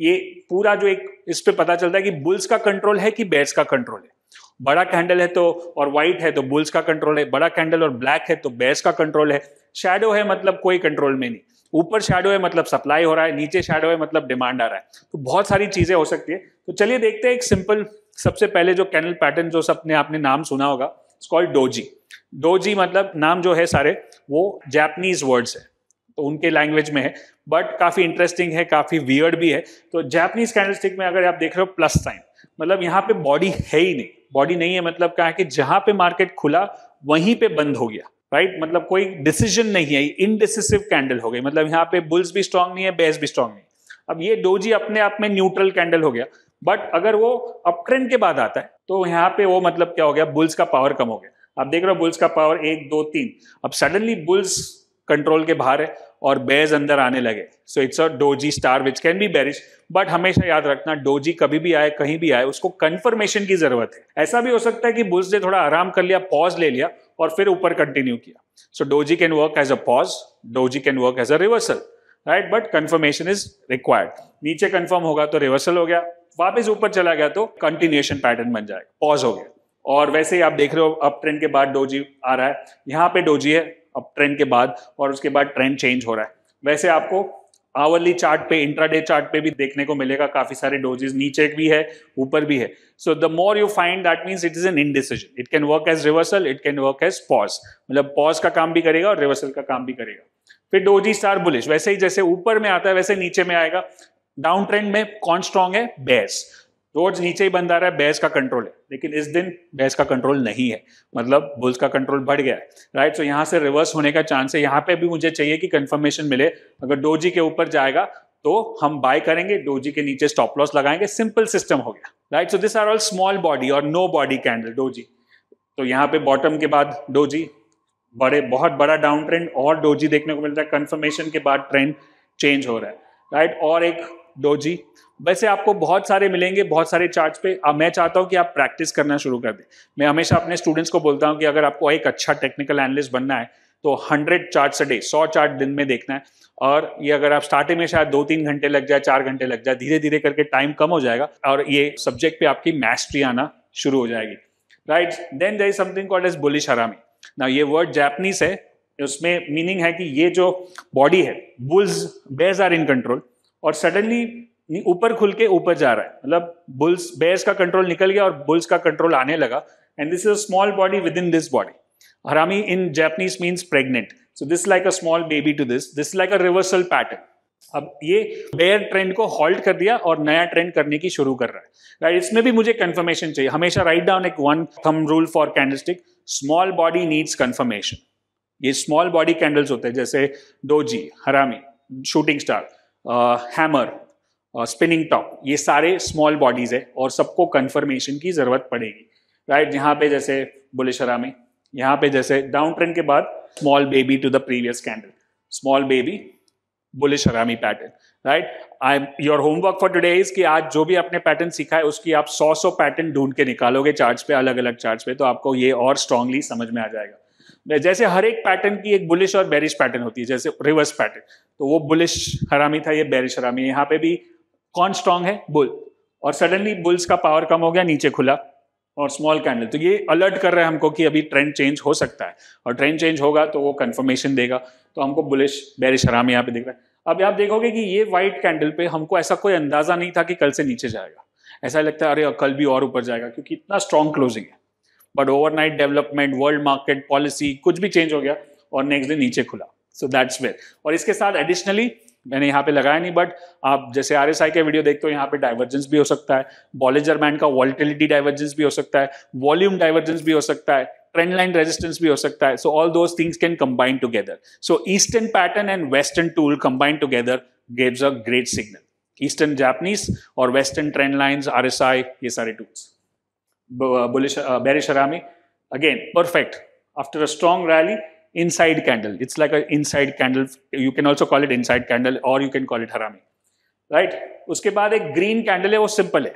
ये पूरा जो एक इस पे पता चलता है कि बुल्स का कंट्रोल है कि बेयर्स का कंट्रोल है बड़ा कैंडल है तो और वाइट है तो बुल्स का कंट्रोल है बड़ा कैंडल और ब्लैक है तो बेस का कंट्रोल है शेडो है मतलब कोई कंट्रोल में नहीं ऊपर शेडो है मतलब सप्लाई हो रहा है नीचे शेडो है मतलब डिमांड आ रहा है तो बहुत सारी चीज़ें हो सकती है तो चलिए देखते हैं एक सिंपल सबसे पहले जो कैनल पैटर्न जो सबने आपने नाम सुना होगा इट्स कॉल्ड डोजी डोजी मतलब नाम जो है सारे वो जैपनीज वर्ड्स है तो उनके लैंग्वेज में है बट काफ़ी इंटरेस्टिंग है काफ़ी वियर्ड भी है तो जैपनीज कैंडल में अगर आप देख रहे हो प्लस साइन मतलब यहाँ पे बॉडी है ही नहीं बॉडी नहीं है मतलब क्या है कि जहां पे मार्केट खुला वहीं पे बंद हो गया राइट मतलब कोई डिसीजन नहीं है इनडिसिव कैंडल हो गई मतलब यहाँ पे बुल्स भी स्ट्रांग नहीं है बेस भी स्ट्रांग नहीं अब ये डोजी अपने आप में न्यूट्रल कैंडल हो गया बट अगर वो अप ट्रेंड के बाद आता है तो यहाँ पे वो मतलब क्या हो गया बुल्स का पावर कम हो गया आप देख रहे हो बुल्स का पावर एक दो तीन अब सडनली बुल्स कंट्रोल के बाहर है और बेज अंदर आने लगे so it's a doji star which can be bearish but हमेशा याद रखना डोजी कभी भी आए कहीं भी आए उसको कंफर्मेशन की जरूरत है ऐसा भी हो सकता है कि बुल्स ने थोड़ा आराम कर लिया पॉज ले लिया और फिर ऊपर कंटिन्यू किया so doji can work as a pause doji can work as a reversal right but confirmation is required नीचे कंफर्म होगा तो रिवर्सल हो गया वापस ऊपर चला गया तो कंटिन्यूएशन पैटर्न बन जाएगा पॉज हो गया और वैसे ही आप देख रहे हो अप ट्रेंड के बाद डोजी आ रहा है यहाँ पे डोजी है अप ट्रेंड के बाद और उसके बाद ट्रेंड चेंज हो रहा है वैसे आपको आवरली चार्ट पे इंट्राडे चार्ट पे भी देखने को मिलेगा काफी सारे डोजेज नीचे भी है ऊपर भी है so the more you find that means it is an indecision it can work as reversal it can work as pause मतलब पॉज का काम भी करेगा और रिवर्सल का काम भी करेगा फिर डोजी स्टार बुलिश वैसे ही जैसे ऊपर में आता है वैसे नीचे में आएगा डाउन ट्रेंड में कौन स्ट्रॉन्ग है बेस रोज नीचे ही बंद आ रहा है बैज का कंट्रोल है लेकिन इस दिन बैज का कंट्रोल नहीं है मतलब बुल्स का कंट्रोल बढ़ गया है राइट सो यहाँ से रिवर्स होने का चांस है यहाँ पे भी मुझे चाहिए कि कंफर्मेशन मिले अगर डोजी के ऊपर जाएगा तो हम बाय करेंगे डोजी के नीचे स्टॉप लॉस लगाएंगे सिंपल सिस्टम हो गया right so this are all small body और नो बॉडी कैंडल डोजी तो यहाँ पे बॉटम के बाद डोजी बड़े बहुत बड़ा डाउन ट्रेंड और डोजी देखने को मिल रहा है कन्फर्मेशन के बाद ट्रेंड चेंज हो रहा है राइट और एक डोजी वैसे आपको बहुत सारे मिलेंगे बहुत सारे चार्ट पे अब मैं चाहता हूँ कि आप प्रैक्टिस करना शुरू कर दें मैं हमेशा अपने स्टूडेंट्स को बोलता हूँ कि अगर आपको एक अच्छा टेक्निकल एनालिस्ट बनना है तो हंड्रेड चार्ट डे सौ चार्ट दिन में देखना है और ये अगर आप स्टार्टिंग में शायद दो तीन घंटे लग जाए चार घंटे लग जाए धीरे धीरे करके टाइम कम हो जाएगा और ये सब्जेक्ट पे आपकी मैस्ट्री आना शुरू हो जाएगी right then there is something called as bullish harami ना ये वर्ड जैपनीज है उसमें मीनिंग है कि ये जो बॉडी है bulls bears are in control और सडनली ऊपर खुल के ऊपर जा रहा है मतलब बुल्स बेयर्स का कंट्रोल निकल गया और बुल्स का कंट्रोल आने लगा and this is a small body within this body harami in Japanese means pregnant so this like a small baby to this this like a reversal pattern अब ये bear trend को halt कर दिया और नया trend करने की शुरू कर रहा है राइट इसमें भी मुझे कंफर्मेशन चाहिए हमेशा राइट डाउन एक one thumb rule for candlestick small body needs confirmation ये स्मॉल बॉडी कैंडल्स होते हैं जैसे doji harami shooting star hammer spinning top ये सारे स्मॉल बॉडीज है और सबको कंफर्मेशन की ज़रूरत पड़ेगी राइट right? यहाँ पे जैसे बुलेशरा में यहाँ पे जैसे डाउन ट्रेंड के बाद small baby to the previous candle small baby bullish harami pattern right I your homework for today is कि आज जो भी आपने पैटर्न सीखा है उसकी आप सौ सौ पैटर्न ढूंढ के निकालोगे चार्ज पे अलग अलग चार्ज पे तो आपको ये और स्ट्रांगली समझ में आ जाएगा जैसे हर एक पैटर्न की एक बुलिश और बैरिश पैटर्न होती है जैसे रिवर्स पैटर्न तो वो बुलिश हरामी था ये बैरिश हरामी यहाँ पे भी कौन स्ट्रांग है बुल और सडनली बुल्स का पावर कम हो गया नीचे खुला और स्मॉल कैंडल तो ये अलर्ट कर रहा है हमको कि अभी ट्रेंड चेंज हो सकता है और ट्रेंड चेंज होगा तो वो कंफर्मेशन देगा तो हमको बुलिश बैरिश हराम यहाँ पे दिख रहा है अब आप देखोगे कि ये वाइट कैंडल पे हमको ऐसा कोई अंदाजा नहीं था कि कल से नीचे जाएगा ऐसा लगता है अरे कल भी और ऊपर जाएगा क्योंकि इतना स्ट्रॉन्ग क्लोजिंग है but overnight development world market policy कुछ भी चेंज हो गया और नेक्स्ट डे नीचे खुला सो दैट्स वेर और इसके साथ एडिशनली मैंने यहाँ पे लगाया नहीं बट आप जैसे आर एस आई के वीडियो देखते हो यहाँ पे डाइवर्जेंस भी हो सकता है बॉलेजर बैंड का वॉल्टिलिटी डाइवर्जेंस भी हो सकता है वॉल्यूम डाइवर्जेंस भी हो सकता है ट्रेंड लाइन रेजिस्टेंस भी हो सकता है so all those things can combine together so eastern pattern and western tool combine together gaves a great signal eastern Japanese और western trend lines are S S I सारे tools bullish, uh, bearish Arami. Again, perfect. After a strong rally, inside candle. It's like an inside candle. You can also call it inside candle or you can call it Harami. Right right? उसके बाद एक green candle है वो simple है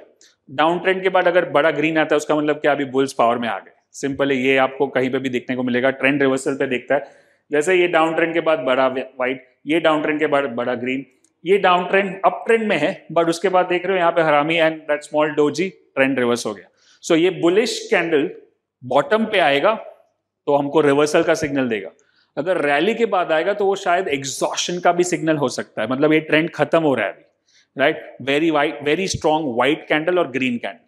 down trend के बाद अगर बड़ा ग्रीन आता है उसका मतलब क्या अभी बुल्स पावर में आ गए सिंपल है ये आपको कहीं पे भी देखने को मिलेगा ट्रेंड रिवर्सल पे देखता है जैसे ये डाउन ट्रेंड के बाद बड़ा व्हाइट ये डाउन ट्रेंड के बाद बड़ा ग्रीन ये डाउन ट्रेंड अप ट्रेंड में है बट उसके बाद देख रहे हो यहाँ पे harami and that small doji trend reverse हो गया सो ये बुलिश कैंडल बॉटम पे आएगा तो हमको रिवर्सल का सिग्नल देगा अगर रैली के बाद आएगा तो वो शायद एग्जॉशन का भी सिग्नल हो सकता है मतलब ये ट्रेंड खत्म हो रहा है अभी right very white very strong white candle और green candle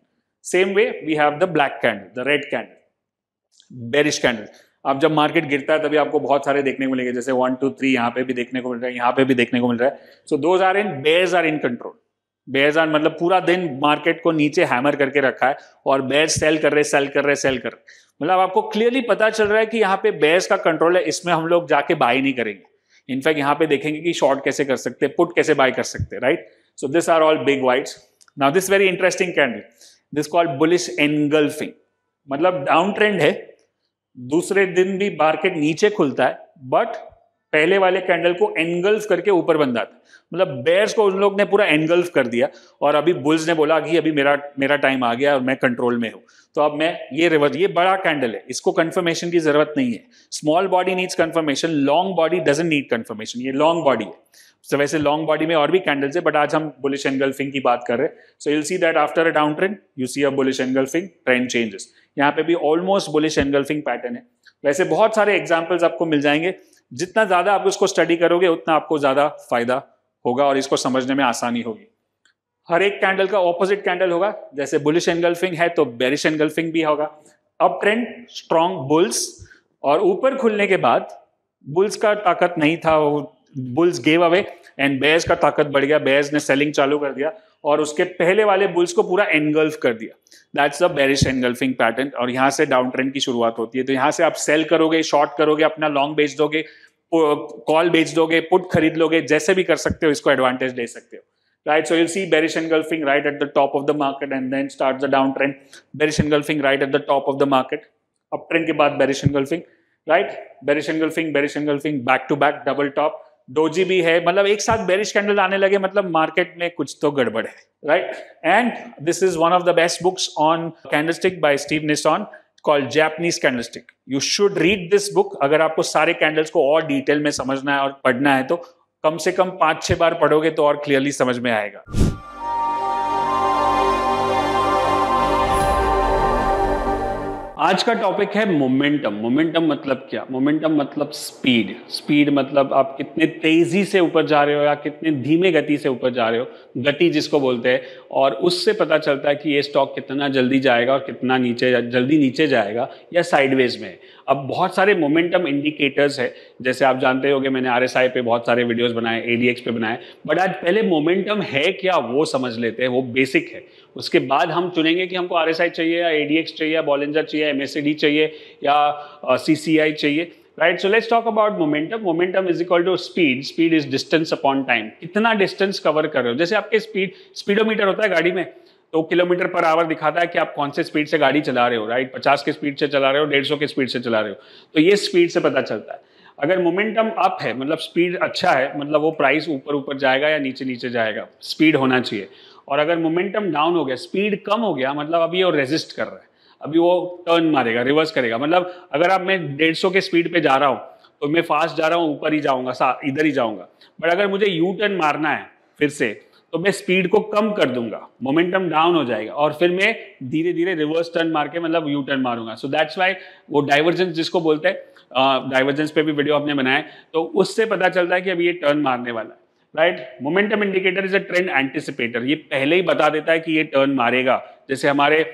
same way we have the black candle the red candle bearish candle आप जब मार्केट गिरता है तभी आपको बहुत सारे देखने को मिलेंगे जैसे वन टू थ्री यहाँ पे भी देखने को मिल रहा है यहाँ पे भी देखने को मिल रहा है so those are in bears are in control bears are मतलब पूरा दिन मार्केट को नीचे हैमर करके रखा है और बेयर्स सेल कर रहे सेल कर रहे सेल कर रहे मतलब आपको क्लियरली पता चल रहा है कि यहाँ पे बेयर्स का कंट्रोल है इसमें हम लोग जाके बाई नहीं करेंगे इनफैक्ट यहाँ पे देखेंगे कि शॉर्ट कैसे कर सकते हैं पुट कैसे बाय कर सकते हैं right so this are all big whites now this very interesting candle this called bullish engulfing मतलब डाउन ट्रेंड है दूसरे दिन भी मार्केट नीचे खुलता है बट पहले वाले कैंडल को एनगल्फ करके ऊपर बंधा था मतलब बेयर्स को उन लोग ने पूरा एनगल्फ कर दिया और अभी बुल्स ने बोला कि अभी मेरा मेरा टाइम आ गया और मैं कंट्रोल में हूँ तो अब मैं ये रिवर्स ये बड़ा कैंडल है इसको कंफर्मेशन की जरूरत नहीं है small body needs confirmation long body doesn't need confirmation ये लॉन्ग बॉडी है सो वैसे लॉन्ग बॉडी में और भी कैंडल्स है बट आज हम बुलिश एंगल्फिंग की बात कर रहे हैं so you'll see that after a down trend you see a bullish engulfing trend changes यहाँ पे भी ऑलमोस्ट बुलिश एंगल्फिंग पैटर्न है वैसे बहुत सारे एग्जाम्पल्स आपको मिल जाएंगे जितना ज़्यादा आप उसको स्टडी करोगे उतना आपको ज़्यादा फायदा होगा और इसको समझने में आसानी होगी हर एक कैंडल का ऑपोजिट कैंडल होगा जैसे बुलिश एनगल्फिंग है तो बेरिश एनगल्फिंग भी होगा अप ट्रेंड स्ट्रॉन्ग बुल्स और ऊपर खुलने के बाद बुल्स का ताकत नहीं था वो bulls gave away and bears का ताकत बढ़ गया बेज ने सेलिंग चालू कर दिया और उसके पहले वाले बुल्स को पूरा एनगल्फ कर दिया that's the bearish engulfing pattern और यहाँ से डाउन ट्रेंड की शुरुआत होती है तो यहाँ से आप सेल करोगे शॉर्ट करोगे अपना लॉन्ग बेच दोगे कॉल बेच दोगे पुट खरीद लोगे जैसे भी कर सकते हो इसको एडवांटेज ले सकते हो right so you'll see bearish engulfing right at the top of the market and then starts the downtrend bearish engulfing right at the top of the market uptrend ke baad bearish engulfing right bearish engulfing bearish engulfing back to back double top doji भी है मतलब एक साथ bearish candle आने लगे मतलब market में कुछ तो गड़बड़ है right and this is one of the best books on candlestick by Steve Nison called Japanese candlestick you should read this book अगर आपको सारे कैंडल्स को और डिटेल में समझना है और पढ़ना है तो कम से कम पांच छह बार पढ़ोगे तो और क्लियरली समझ में आएगा आज का टॉपिक है मोमेंटम मोमेंटम मतलब क्या मोमेंटम मतलब स्पीड स्पीड मतलब आप कितने तेजी से ऊपर जा रहे हो या कितने धीमे गति से ऊपर जा रहे हो गति जिसको बोलते हैं और उससे पता चलता है कि ये स्टॉक कितना जल्दी जाएगा और कितना नीचे जल्दी नीचे जाएगा या साइडवेज में अब बहुत सारे मोमेंटम इंडिकेटर्स है जैसे आप जानते हो मैंने आर पे बहुत सारे वीडियोज़ बनाए ए पे बनाए बट आज पहले मोमेंटम है क्या वो समझ लेते हैं वो बेसिक है उसके बाद हम चुनेंगे कि हमको आर चाहिए या ए चाहिए या बॉलेंजर चाहिए एम चाहिए या सी चाहिए right so let's talk about momentum momentum is equal to speed speed is distance upon time कितना डिस्टेंस कवर कर रहे हो जैसे आपके स्पीड स्पीडोमीटर होता है गाड़ी में तो किलोमीटर पर आवर दिखाता है कि आप कौन से स्पीड से गाड़ी चला रहे हो राइट पचास के स्पीड से चला रहे हो डेढ़ सौ के स्पीड से चला रहे हो तो ये स्पीड से पता चलता है अगर मोमेंटम अप है मतलब स्पीड अच्छा है मतलब वो प्राइस ऊपर ऊपर जाएगा या नीचे नीचे जाएगा स्पीड होना चाहिए और अगर मोमेंटम डाउन हो गया स्पीड कम हो गया मतलब अभी वो रेजिस्ट कर रहा है अभी वो टर्न मारेगा रिवर्स करेगा मतलब अगर आप मैं डेढ़ सौ के स्पीड पे जा रहा हूँ तो मैं फास्ट जा रहा हूँ ऊपर ही जाऊँगा इधर ही जाऊँगा बट अगर मुझे यू टर्न मारना है फिर से तो मैं स्पीड को कम कर दूंगा मोमेंटम डाउन हो जाएगा और फिर मैं धीरे धीरे रिवर्स टर्न मार के मतलब यू टर्न मारूंगा सो दैट्स वाई वो डाइवर्जेंस जिसको बोलते हैं डाइवर्जेंस पे भी वीडियो आपने बनाया तो उससे पता चलता है कि अभी ये टर्न मारने वाला है right momentum indicator is a trend anticipator ये पहले ही बता देता है कि ये टर्न मारेगा जैसे हमारे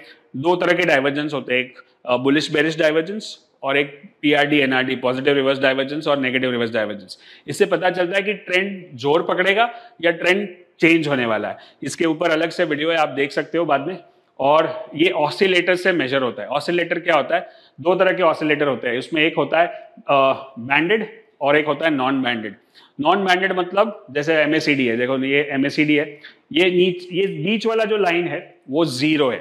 दो तरह के डाइवर्जेंस होते हैं एक बुलिश बेरिश डाइवर्जेंस और एक P R D NRD positive reverse divergence और नेगेटिव रिवर्स डाइवर्जेंस इससे पता चलता है कि ट्रेंड जोर पकड़ेगा या ट्रेंड चेंज होने वाला है इसके ऊपर अलग से वीडियो है आप देख सकते हो बाद में और ये ऑसिलेटर से मेजर होता है ऑसिलेटर क्या होता है दो तरह के ऑसिलेटर होते हैं उसमें एक होता है बैंडेड और एक होता है नॉन बैंडेड नॉन बैंडेड मतलब जैसे एम है देखो ये एम है ये नीच ये बीच वाला जो लाइन है वो जीरो है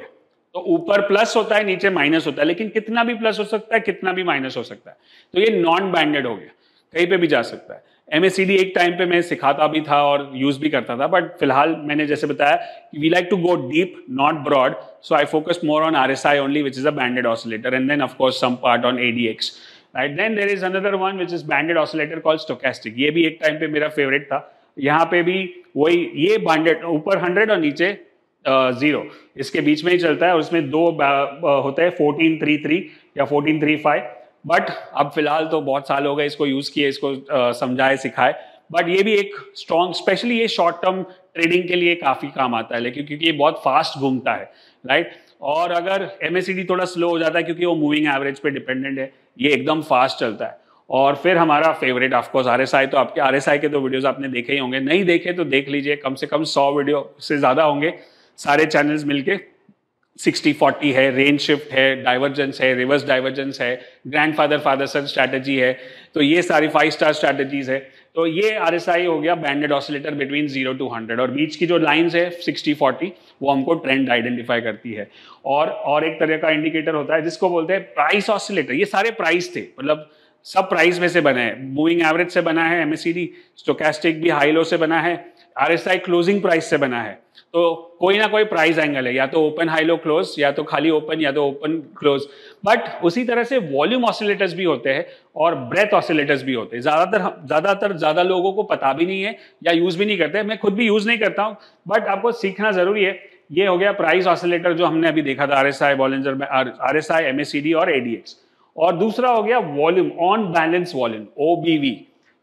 तो ऊपर प्लस होता है नीचे माइनस होता है लेकिन कितना भी प्लस हो सकता है कितना भी माइनस हो सकता है तो ये नॉन बैंडेड हो गया कहीं पे भी जा सकता है एम एक टाइम पे मैं सिखाता भी था और यूज भी करता था बट फिलहाल मैंने जैसे बताया कि we like to go deep not broad so I focus more on R S I only which is a banded oscillator and then of course some part on A D X right then there is another one which is banded oscillator call stochastic ये भी एक time पे मेरा favourite था यहाँ पे भी वही ये बैंडेड ऊपर हंड्रेड और नीचे जीरो uh, इसके बीच में ही चलता है और उसमें दो होते हैं फोर्टीन थ्री थ्री या फोर्टीन थ्री फाइव बट अब फिलहाल तो बहुत साल हो गए इसको यूज किए इसको समझाए सिखाए बट ये भी एक स्ट्रॉन्ग स्पेशली ये शॉर्ट टर्म ट्रेडिंग के लिए काफी काम आता है लेकिन क्योंकि ये बहुत फास्ट घूमता है राइट और अगर एम थोड़ा स्लो हो जाता है क्योंकि वो मूविंग एवरेज पे डिपेंडेंट है ये एकदम फास्ट चलता है और फिर हमारा favourite of course R S I तो आपके आर एस आई के तो वीडियोज आपने देखे ही होंगे नहीं देखे तो देख लीजिए कम से कम सौ वीडियो से ज़्यादा होंगे सारे चैनल्स मिलके सिक्सटी फोर्टी है रेंज शिफ्ट है डाइवर्जेंस है रिवर्स डाइवर्जेंस है grand father father son strategy है तो ये सारी फाइव स्टार स्ट्रैटेजीज है तो ये आर एस आई हो गया banded oscillator between zero to hundred और बीच की जो लाइन्स है सिक्सटी फोर्टी वो हमको ट्रेंड आइडेंटिफाई करती है और और एक तरह का इंडिकेटर होता है जिसको बोलते हैं प्राइस ऑसिलेटर ये सारे प्राइस थे मतलब सब प्राइस में से बने हैं मूविंग एवरेज से बना है एमएससीडी स्टोकेस्टिक भी हाई लो से बना है R S I closing price से बना है तो कोई ना कोई प्राइस एंगल है या तो ओपन हाई लो क्लोज या तो खाली ओपन या तो ओपन क्लोज बट उसी तरह से वॉल्यूम ऑसिलेटर्स भी होते हैं और ब्रेथ ऑसिलेटर्स भी होते हैं ज़्यादातर ज़्यादातर ज़्यादा लोगों को पता भी नहीं है या यूज़ भी नहीं करते मैं खुद भी यूज़ नहीं करता हूँ बट आपको सीखना ज़रूरी है ये हो गया प्राइस ऑसिलेटर जो हमने अभी देखा था आर एस आई में R S I M S C D और एडीएक्स और दूसरा हो गया volume on balance volume O B V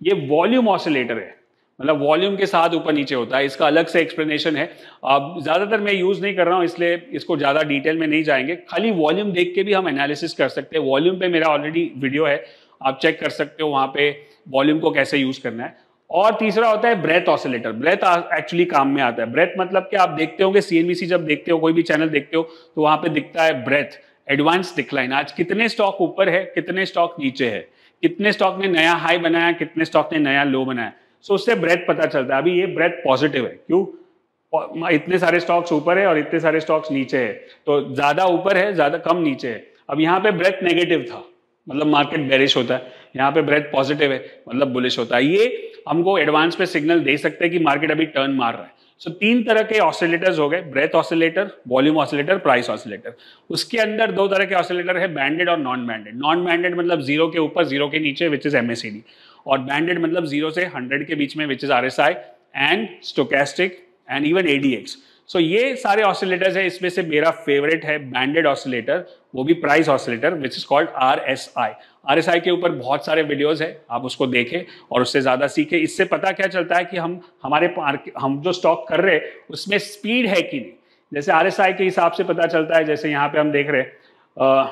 ये वॉल्यूम ऑसिलेटर है मतलब वॉल्यूम के साथ ऊपर नीचे होता है इसका अलग से एक्सप्लेनेशन है अब ज़्यादातर मैं यूज़ नहीं कर रहा हूँ इसलिए इसको ज़्यादा डिटेल में नहीं जाएंगे खाली वॉल्यूम देख के भी हम एनालिसिस कर सकते हैं वॉल्यूम पे मेरा ऑलरेडी वीडियो है आप चेक कर सकते हो वहाँ पे वॉल्यूम को कैसे यूज़ करना है और तीसरा होता है ब्रेथ ऑसिलेटर ब्रेथ एक्चुअली काम में आता है ब्रेथ मतलब कि आप देखते होंगे सी जब देखते हो कोई भी चैनल देखते हो तो वहां पर दिखता है ब्रेथ एडवांस डिक्लाइन आज कितने स्टॉक ऊपर है कितने स्टॉक नीचे है कितने स्टॉक ने नया हाई बनाया कितने स्टॉक ने नया लो बनाया सो उससे ब्रेथ पता चलता है अभी ये ब्रेथ पॉजिटिव है क्यों इतने सारे स्टॉक्स ऊपर है और इतने सारे स्टॉक्स नीचे है तो ज्यादा ऊपर है ज्यादा कम नीचे है अब यहाँ पे ब्रेथ नेगेटिव था मतलब मार्केट बेरिश होता है यहाँ पे ब्रेथ पॉजिटिव है मतलब बुलिश होता है ये हमको एडवांस पे सिग्नल दे सकते हैं कि मार्केट अभी टर्न मार रहा है सो so, तीन तरह के ऑसिलेटर्स हो गए breadth oscillator volume oscillator price oscillator उसके अंदर दो तरह के ऑसिलेटर है बैंडेड और नॉन बैंडेड नॉन बैंडेड मतलब जीरो के ऊपर जीरो के नीचे विच इज एमएसईडी और बैंडेड मतलब जीरो से हंड्रेड के बीच में which is R S I and stochastic and even ADX so ये सारे ऑसिलेटर्स है इसमें से मेरा फेवरेट है बैंडेड ऑसिलेटर वो भी price oscillator which is called R S I R S I के ऊपर बहुत सारे वीडियोस हैं आप उसको देखें और उससे ज़्यादा सीखें इससे पता क्या चलता है कि हम हमारे हम जो स्टॉक कर रहे हैं उसमें स्पीड है कि नहीं जैसे आर एस आई के हिसाब से पता चलता है जैसे यहाँ पे हम देख रहे हैं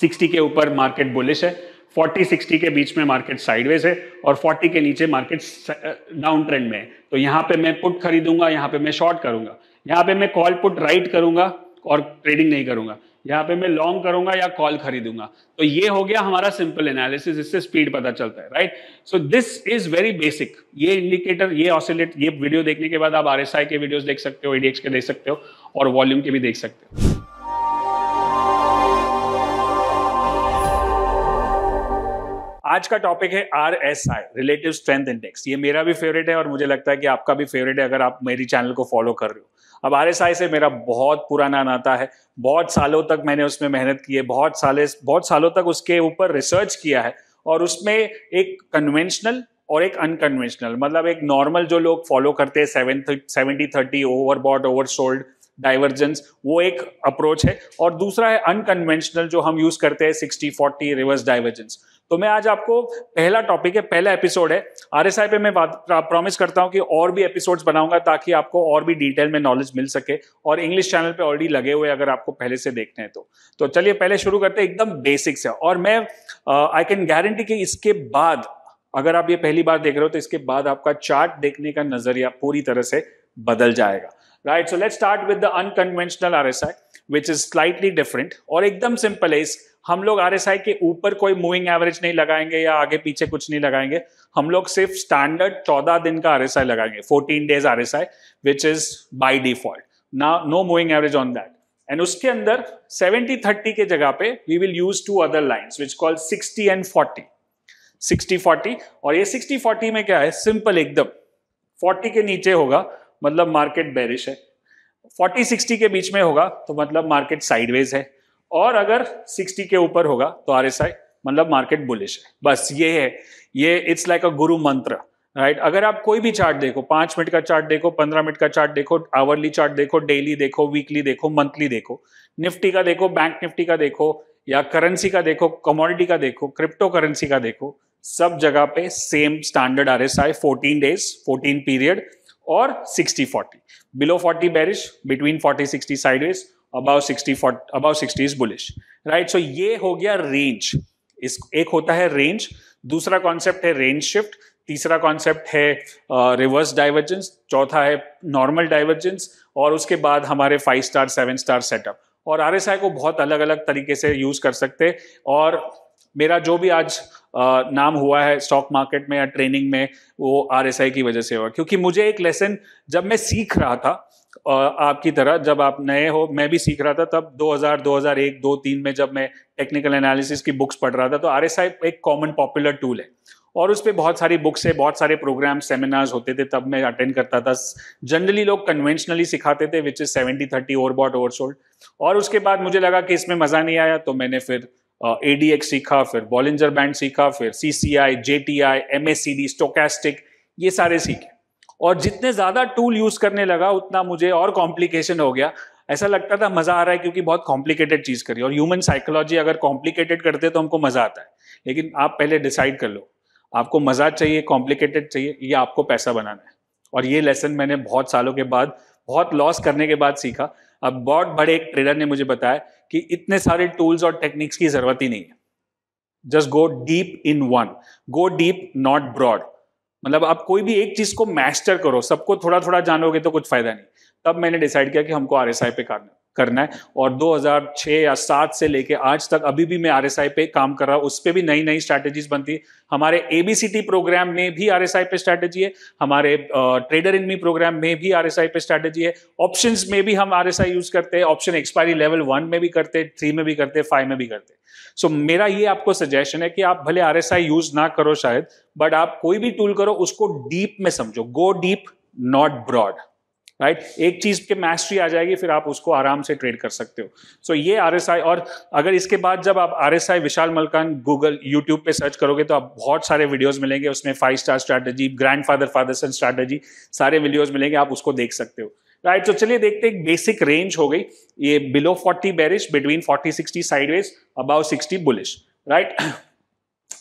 सिक्सटी के ऊपर मार्केट बुलिश है फोर्टी सिक्सटी के बीच में मार्केट साइडवेज है और फोर्टी के नीचे मार्केट डाउन ट्रेंड में है तो यहां पे मैं पुट खरीदूंगा यहां पे मैं शॉर्ट करूंगा यहाँ पे मैं कॉल पुट राइट करूंगा और ट्रेडिंग नहीं करूंगा यहाँ पे मैं लॉन्ग करूंगा या कॉल खरीदूंगा तो ये हो गया हमारा सिंपल एनालिसिस इससे स्पीड पता चलता है right so this is very basic ये इंडिकेटर ये ऑसिलेट ये वीडियो देखने के बाद आप आर के वीडियो देख सकते हो ईडीएक्स के देख सकते हो और वॉल्यूम के भी देख सकते हो आज का टॉपिक है R S I relative strength index ये मेरा भी फेवरेट है और मुझे लगता है कि आपका भी फेवरेट है अगर आप मेरी चैनल को फॉलो कर रहे हो अब आर एस आई से मेरा बहुत पुराना नाता है बहुत सालों तक मैंने उसमें मेहनत की है बहुत साले बहुत सालों तक उसके ऊपर रिसर्च किया है और उसमें एक कन्वेंशनल और एक अनकन्वेंशनल मतलब एक नॉर्मल जो लोग फॉलो करते हैं seven seventy thirty overbought oversold divergence वो एक अप्रोच है और दूसरा है अनकन्वेंशनल जो हम यूज़ करते हैं सिक्सटी फोर्टी रिवर्स डाइवर्जेंस तो मैं आज आपको पहला टॉपिक है पहला एपिसोड है आर एस आई पे मैं प्रॉमिस करता हूँ कि और भी एपिसोड्स बनाऊंगा ताकि आपको और भी डिटेल में नॉलेज मिल सके और इंग्लिश चैनल पे ऑलरेडी लगे हुए अगर आपको पहले से देखने हैं तो तो चलिए पहले शुरू करते हैं एकदम बेसिक्स है और मैं आई कैन गारंटी कि इसके बाद अगर आप ये पहली बार देख रहे हो तो इसके बाद आपका चार्ट देखने का नजरिया पूरी तरह से बदल जाएगा right? So let's start with R S I which is slightly different और एकदम सिंपल है हम लोग आर एस आई के ऊपर कोई मूविंग एवरेज नहीं लगाएंगे या आगे पीछे कुछ नहीं लगाएंगे हम लोग सिर्फ स्टैंडर्ड चौदह दिन का आर लगाएंगे fourteen days R S I which is by default ना no moving average on that and उसके अंदर सेवेंटी थर्टी के जगह पे we will use two other line which call sixty and forty sixty forty और ये sixty forty में क्या है सिंपल एकदम फोर्टी के नीचे होगा मतलब मार्केट बेरिश है 40 60 के बीच में होगा तो मतलब मार्केट साइडवेज है और अगर 60 के ऊपर होगा तो आर मतलब मार्केट बुलिश है बस ये है ये इट्स लाइक अ गुरु मंत्र राइट अगर आप कोई भी चार्ट देखो पांच मिनट का चार्ट देखो पंद्रह मिनट का चार्ट देखो आवरली चार्ट देखो डेली देखो वीकली देखो मंथली देखो निफ्टी का देखो बैंक निफ्टी का देखो या करेंसी का देखो कमोडिटी का देखो क्रिप्टो करेंसी का देखो सब जगह पे same standard R S I fourteen days fourteen period और 60-40. Below 40 bearish between 40-60 sideways above 60 40, above 60 is bullish right so ये हो गया रेंज इस एक होता है रेंज दूसरा कॉन्सेप्ट है रेंज शिफ्ट तीसरा कॉन्सेप्ट है रिवर्स डाइवर्जेंस चौथा है नॉर्मल डाइवर्जेंस और उसके बाद हमारे five star seven star setup और आर को बहुत अलग अलग तरीके से यूज कर सकते और मेरा जो भी आज नाम हुआ है स्टॉक मार्केट में या ट्रेनिंग में वो आर की वजह से हुआ क्योंकि मुझे एक लेसन जब मैं सीख रहा था आपकी तरह जब आप नए हो मैं भी सीख रहा था तब 2000 2001 दो तीन में जब मैं टेक्निकल एनालिसिस की बुक्स पढ़ रहा था तो आर एक कॉमन पॉपुलर टूल है और उस पर बहुत सारी बुक्स है बहुत सारे प्रोग्राम सेमिनार्स होते थे तब मैं अटेंड करता था जनरली लोग कन्वेंशनली सिखाते थे which is seventy thirty overbought oversold और उसके बाद मुझे लगा कि इसमें मज़ा नहीं आया तो मैंने फिर ए सीखा फिर बॉलिंजर बैंड सीखा फिर C C I J T I M S C D stochastic ये सारे सीखे और जितने ज़्यादा टूल यूज़ करने लगा उतना मुझे और कॉम्प्लिकेशन हो गया ऐसा लगता था मज़ा आ रहा है क्योंकि बहुत कॉम्प्लिकेटेड चीज़ करी और ह्यूमन साइकोलॉजी अगर कॉम्प्लिकेटेड करते तो हमको मज़ा आता है लेकिन आप पहले डिसाइड कर लो आपको मज़ा चाहिए कॉम्प्लिकेटेड चाहिए ये आपको पैसा बनाना है और ये लेसन मैंने बहुत सालों के बाद बहुत लॉस करने के बाद सीखा अब बहुत बड़े एक ट्रेडर ने मुझे बताया कि इतने सारे टूल्स और टेक्निक्स की जरूरत ही नहीं है just go deep in one go deep not broad मतलब आप कोई भी एक चीज को मैस्टर करो सबको थोड़ा थोड़ा जानोगे तो कुछ फायदा नहीं तब मैंने डिसाइड किया कि हमको आर पे करना करना है और 2006 या 7 से लेके आज तक अभी भी मैं आर पे काम कर रहा हूँ उस पर भी नई नई स्ट्रैटेजीज बनती है हमारे ए प्रोग्राम में भी आर पे स्ट्रैटेजी है हमारे ट्रेडर इन मी प्रोग्राम में भी आर पे स्ट्रैटेजी है ऑप्शन में भी हम आर यूज करते हैं ऑप्शन एक्सपायरी लेवल वन में भी करते हैं थ्री में भी करते हैं फाइव में भी करते हैं सो so, मेरा ये आपको सजेशन है कि आप भले आर यूज ना करो शायद बट आप कोई भी टूल करो उसको डीप में समझो go deep not broad right right? एक चीज के मैस्ट्री आ जाएगी फिर आप उसको आराम से ट्रेड कर सकते हो सो so, ये आर और अगर इसके बाद जब आप R Vishal Malkan Google YouTube पे सर्च करोगे तो आप बहुत सारे वीडियोस मिलेंगे उसमें five star strategy grand father father son strategy सारे वीडियोज मिलेंगे आप उसको देख सकते हो राइट right, तो चलिए देखते एक बेसिक रेंज हो गई ये below forty bearish between forty sixty sideways about sixty bullish right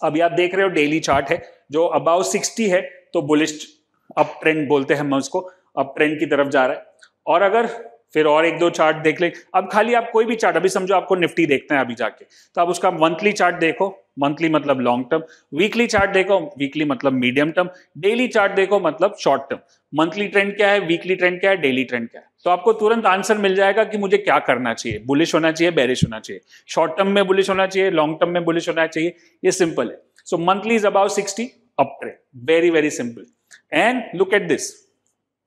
अभी आप देख रहे हो डेली चार्ट है जो अबाउ सिक्सटी है तो बुलिश अप ट्रेंड बोलते हैं हम उसको अब ट्रेंड की तरफ जा रहा है और अगर फिर और एक दो चार्ट देख ले अब खाली आप कोई भी चार्ट अभी समझो आपको निफ्टी देखते हैं अभी जाके तो आप उसका मंथली चार्ट देखो मंथली मतलब लॉन्ग टर्म वीकली चार्ट देखो वीकली मतलब मीडियम टर्म डेली चार्ट देखो मतलब शॉर्ट टर्म मंथली ट्रेंड क्या है वीकली ट्रेंड क्या है डेली ट्रेंड क्या है तो आपको तुरंत आंसर मिल जाएगा कि मुझे क्या करना चाहिए बुलिश होना चाहिए बैरिश होना चाहिए शॉर्ट टर्म में बुलिश होना चाहिए लॉन्ग टर्म में बुलिश होना चाहिए ये सिंपल है so monthly is about sixty up trend very very simple and look at this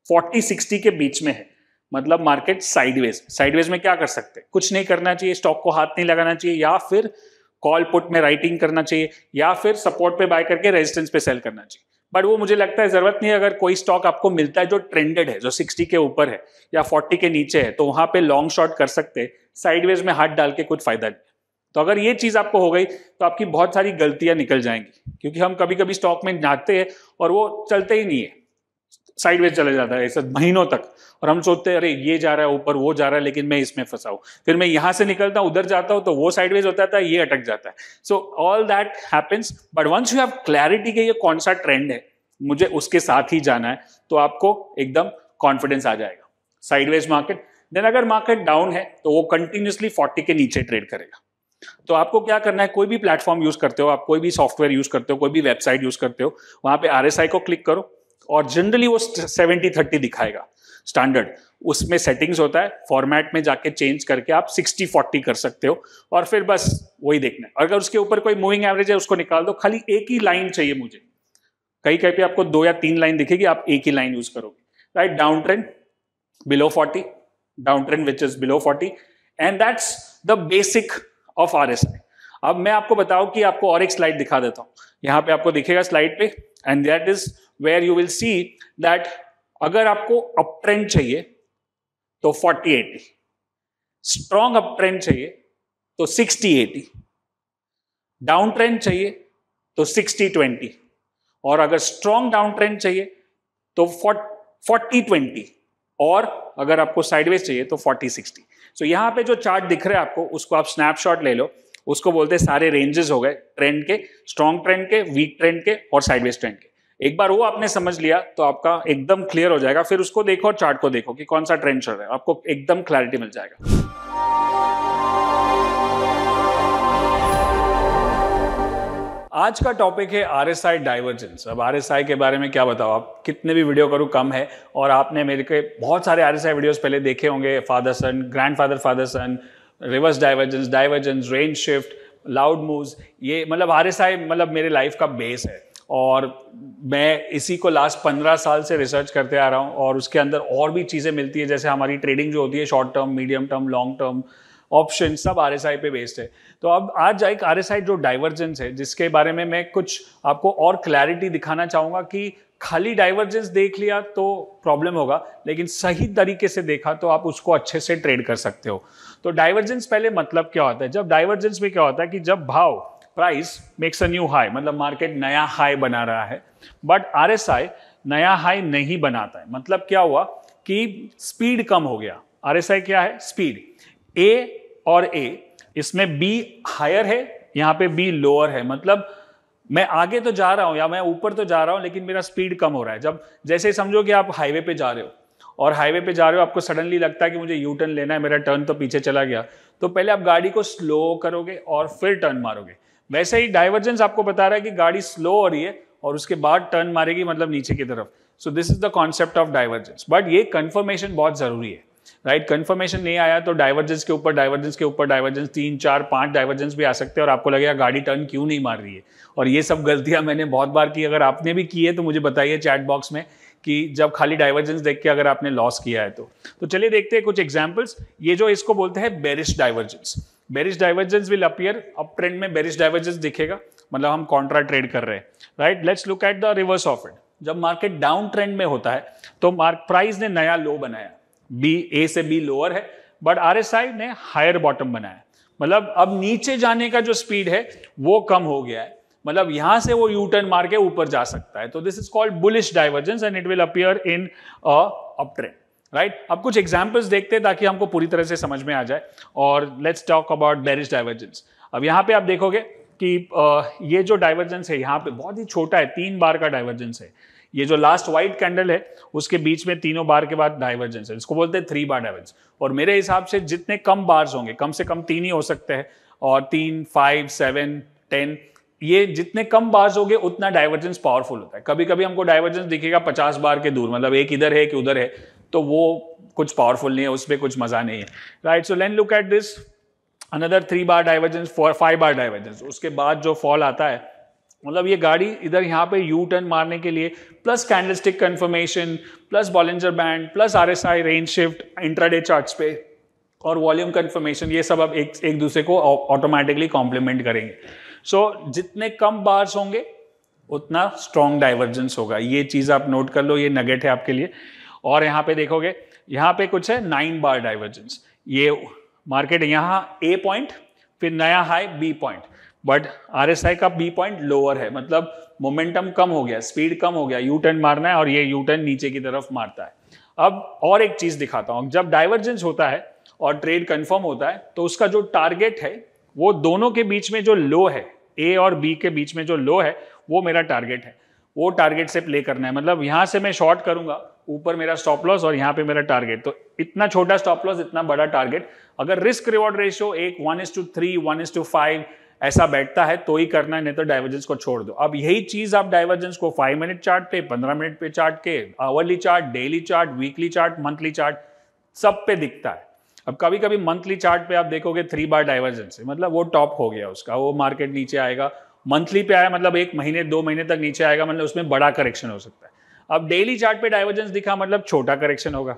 forty sixty के बीच में है मतलब मार्केट साइडवेज साइडवेज में क्या कर सकते हैं कुछ नहीं करना चाहिए स्टॉक को हाथ नहीं लगाना चाहिए या फिर कॉल पुट में राइटिंग करना चाहिए या फिर सपोर्ट पे बाय करके रेजिस्टेंस पे सेल करना चाहिए बट वो मुझे लगता है जरूरत नहीं है अगर कोई स्टॉक आपको मिलता है जो ट्रेंडेड है जो 60 के ऊपर है या 40 के नीचे है तो वहां पे लॉन्ग शॉर्ट कर सकते साइडवेज में हाथ डाल के कुछ फायदा नहीं तो अगर ये चीज आपको हो गई तो आपकी बहुत सारी गलतियां निकल जाएंगी क्योंकि हम कभी कभी स्टॉक में जाते हैं और वो चलते ही नहीं है साइडवेज चला जाता है ऐसा महीनों तक और हम सोचते हैं अरे ये जा रहा है ऊपर वो जा रहा है लेकिन मैं इसमें फंसा हूँ फिर मैं यहाँ से निकलता हूँ उधर जाता हूँ तो वो साइडवेज होता था ये अटक जाता है so all that happens but once you have clarity के ये कौन सा ट्रेंड है मुझे उसके साथ ही जाना है तो आपको एकदम कॉन्फिडेंस आ जाएगा साइडवेज मार्केट देन अगर मार्केट डाउन है तो वो कंटिन्यूसली फोर्टी के नीचे ट्रेड करेगा तो आपको क्या करना है कोई भी प्लेटफॉर्म यूज करते हो आप कोई भी सॉफ्टवेयर यूज करते हो कोई भी वेबसाइट यूज करते हो वहां पे आर को क्लिक करो और जनरली वो सेवेंटी थर्टी दिखाएगा स्टैंडर्ड उसमें सेटिंग्स होता है फॉर्मेट में जाके चेंज करके आप सिक्सटी फोर्टी कर सकते हो और फिर बस वही देखना है अगर उसके ऊपर कोई मूविंग एवरेज है उसको निकाल दो खाली एक ही लाइन चाहिए मुझे कहीं कहीं पे आपको दो या तीन लाइन दिखेगी आप एक ही लाइन यूज करोगे right down trend below forty down trend which is below forty and that's the basic of R S I अब मैं आपको बताऊं कि आपको और एक स्लाइड दिखा देता हूं यहाँ पे आपको दिखेगा स्लाइड पे and that is where you will see that अगर आपको अप ट्रेंड चाहिए तो एटी स्ट्रॉन्ग अप ट्रेंड चाहिए तो एटी डाउन ट्रेंड चाहिए तो ट्वेंटी और अगर स्ट्रॉन्ग डाउन ट्रेंड चाहिए तो 40 ट्वेंटी और अगर आपको साइडवेज चाहिए तो 40 सिक्सटी सो यहां यहाँ पे जो चार्ट दिख रहा है आपको उसको आप स्नैपशॉट ले लो उसको बोलते हैं सारे रेंजेस हो गए ट्रेंड के स्ट्रॉन्ग ट्रेंड के वीक ट्रेंड के और साइडवेज ट्रेंड के एक बार वो आपने समझ लिया तो आपका एकदम क्लियर हो जाएगा फिर उसको देखो और चार्ट को देखो कि कौन सा ट्रेंड चल रहा है आपको एकदम क्लैरिटी मिल जाएगा आज का टॉपिक है आर एस आई डाइवर्जेंस अब आर एस आई के बारे में क्या बताओ आप कितने भी वीडियो करूँ कम है और आपने मेरे के बहुत सारे आर एस आई वीडियोज पहले देखे होंगे father son grand father father son reverse divergence divergence range shift loud moves ये मतलब आर एस आई मतलब मेरे लाइफ का बेस है और मैं इसी को लास्ट पंद्रह साल से रिसर्च करते आ रहा हूँ और उसके अंदर और भी चीज़ें मिलती है जैसे हमारी ट्रेडिंग जो होती है short term medium term long term option सब आर एस आई पे बेस्ड है तो अब आज एक आर एस आई जो डाइवर्जेंस है जिसके बारे में मैं कुछ आपको और क्लैरिटी दिखाना चाहूँगा कि खाली डाइवर्जेंस देख लिया तो प्रॉब्लम होगा लेकिन सही तरीके से देखा तो आप उसको अच्छे से ट्रेड कर सकते हो तो डाइवर्जेंस पहले मतलब क्या होता है जब डाइवर्जेंस में क्या होता है कि जब भाव price makes a new high मतलब मार्केट नया हाई बना रहा है बट आर नया हाई नहीं बनाता है मतलब क्या हुआ कि स्पीड कम हो गया आर क्या है स्पीड ए और ए इसमें बी हायर है यहाँ पे बी लोअर है मतलब मैं आगे तो जा रहा हूं या मैं ऊपर तो जा रहा हूँ लेकिन मेरा स्पीड कम हो रहा है जब जैसे समझो कि आप हाईवे पे जा रहे हो और हाईवे पे जा रहे हो आपको सडनली लगता है कि मुझे यू टर्न लेना है मेरा टर्न तो पीछे चला गया तो पहले आप गाड़ी को स्लो करोगे और फिर टर्न मारोगे वैसे ही डाइवर्जेंस आपको बता रहा है कि गाड़ी स्लो हो रही है और उसके बाद टर्न मारेगी मतलब नीचे की तरफ so this is the concept of divergence but ये कन्फर्मेशन बहुत जरूरी है राइट right? कन्फर्मेशन नहीं आया तो डाइवर्जेंस के ऊपर डाइवर्जेंस के ऊपर डाइवर्जेंस तीन चार पांच डाइवर्जेंस भी आ सकते हैं और आपको लगेगा गाड़ी टर्न क्यों नहीं मार रही है और ये सब गलतियां मैंने बहुत बार की अगर आपने भी की है तो मुझे बताइए चैट बॉक्स में कि जब खाली डाइवर्जेंस देख के अगर आपने लॉस किया है तो तो चलिए देखते हैं कुछ एग्जाम्पल्स ये जो इसको बोलते हैं bearish divergence bearish divergence will appear up trend में बेरिश डाइवर्जेंस दिखेगा मतलब हम कॉन्ट्रा ट्रेड कर रहे हैं right let's look at the reverse of it जब मार्केट डाउन ट्रेंड में होता है तो मार्क प्राइस ने नया लो बनाया बी ए से बी लोअर है बट आर ने हायर बॉटम बनाया मतलब अब नीचे जाने का जो स्पीड है वो कम हो गया है मतलब यहां से वो यू टर्न मार के ऊपर जा सकता है तो this is called bullish divergence and it will appear in up right अब कुछ एग्जाम्पल्स देखते हैं ताकि हमको पूरी तरह से समझ में आ जाए और let's talk about bearish divergence अब यहाँ पे आप देखोगे कि ये जो डाइवर्जेंस है यहाँ पे बहुत ही छोटा है तीन बार का डाइवर्जेंस है ये जो लास्ट व्हाइट कैंडल है उसके बीच में तीनों बार के बाद डाइवर्जेंस है इसको बोलते हैं थ्री बार डाइवर्जेंस और मेरे हिसाब से जितने कम बार्स होंगे कम से कम तीन ही हो सकते हैं और तीन फाइव सेवन टेन ये जितने कम बार्स होंगे उतना डाइवर्जेंस पावरफुल होता है कभी कभी हमको डाइवर्जेंस दिखेगा पचास बार के दूर मतलब एक इधर है कि उधर है तो वो कुछ पावरफुल नहीं है उसमें कुछ मजा नहीं है राइट सो लेन look at this another three bar divergence four five bar divergence उसके बाद जो फॉल आता है मतलब ये गाड़ी इधर यहाँ पे यू टर्न मारने के लिए plus candlestick confirmation plus Bollinger band plus R S I range shift intraday charts पे और वॉल्यूम कन्फर्मेशन ये सब अब एक एक दूसरे को ऑटोमेटिकली कॉम्प्लीमेंट करेंगे सो so, जितने कम बार्स होंगे उतना स्ट्रॉन्ग डाइवर्जेंस होगा ये चीज आप नोट कर लो ये नगेट है आपके लिए और यहां पे देखोगे यहां पे कुछ है नाइन बार डाइवर्जेंस ये मार्केट यहां ए पॉइंट फिर नया high B point but R का बी पॉइंट लोअर है मतलब मोमेंटम कम हो गया स्पीड कम हो गया यू टर्न मारना है और ये यू टर्न नीचे की तरफ मारता है अब और एक चीज दिखाता हूं जब डाइवर्जेंस होता है और ट्रेड कंफर्म होता है तो उसका जो टारगेट है वो दोनों के बीच में जो लो है ए और बी के बीच में जो लो है वो मेरा टारगेट है वो टारगेट से प्ले करना है मतलब यहां से मैं शॉर्ट करूंगा ऊपर मेरा स्टॉप लॉस और यहां पे मेरा टारगेट तो इतना छोटा स्टॉप लॉस इतना बड़ा टारगेट अगर रिस्क रिवॉर्ड रेशियो एक one is to three one is to five ऐसा बैठता है तो ही करना है नहीं तो डाइवर्जेंस को छोड़ दो अब यही चीज आप डाइवर्जेंस को फाइव मिनट चार्ट पे पंद्रह मिनट पे चार्ट के hourly chart daily chart weekly chart monthly chart सब पे दिखता है अब कभी कभी मंथली चार्ट पे आप देखोगे थ्री बार डाइवर्जेंस है मतलब वो टॉप हो गया उसका वो मार्केट नीचे आएगा मंथली पे आया मतलब एक महीने दो महीने तक नीचे आएगा मतलब उसमें बड़ा करेक्शन हो सकता है अब डेली चार्ट पे डाइवर्जेंस दिखा मतलब छोटा करेक्शन होगा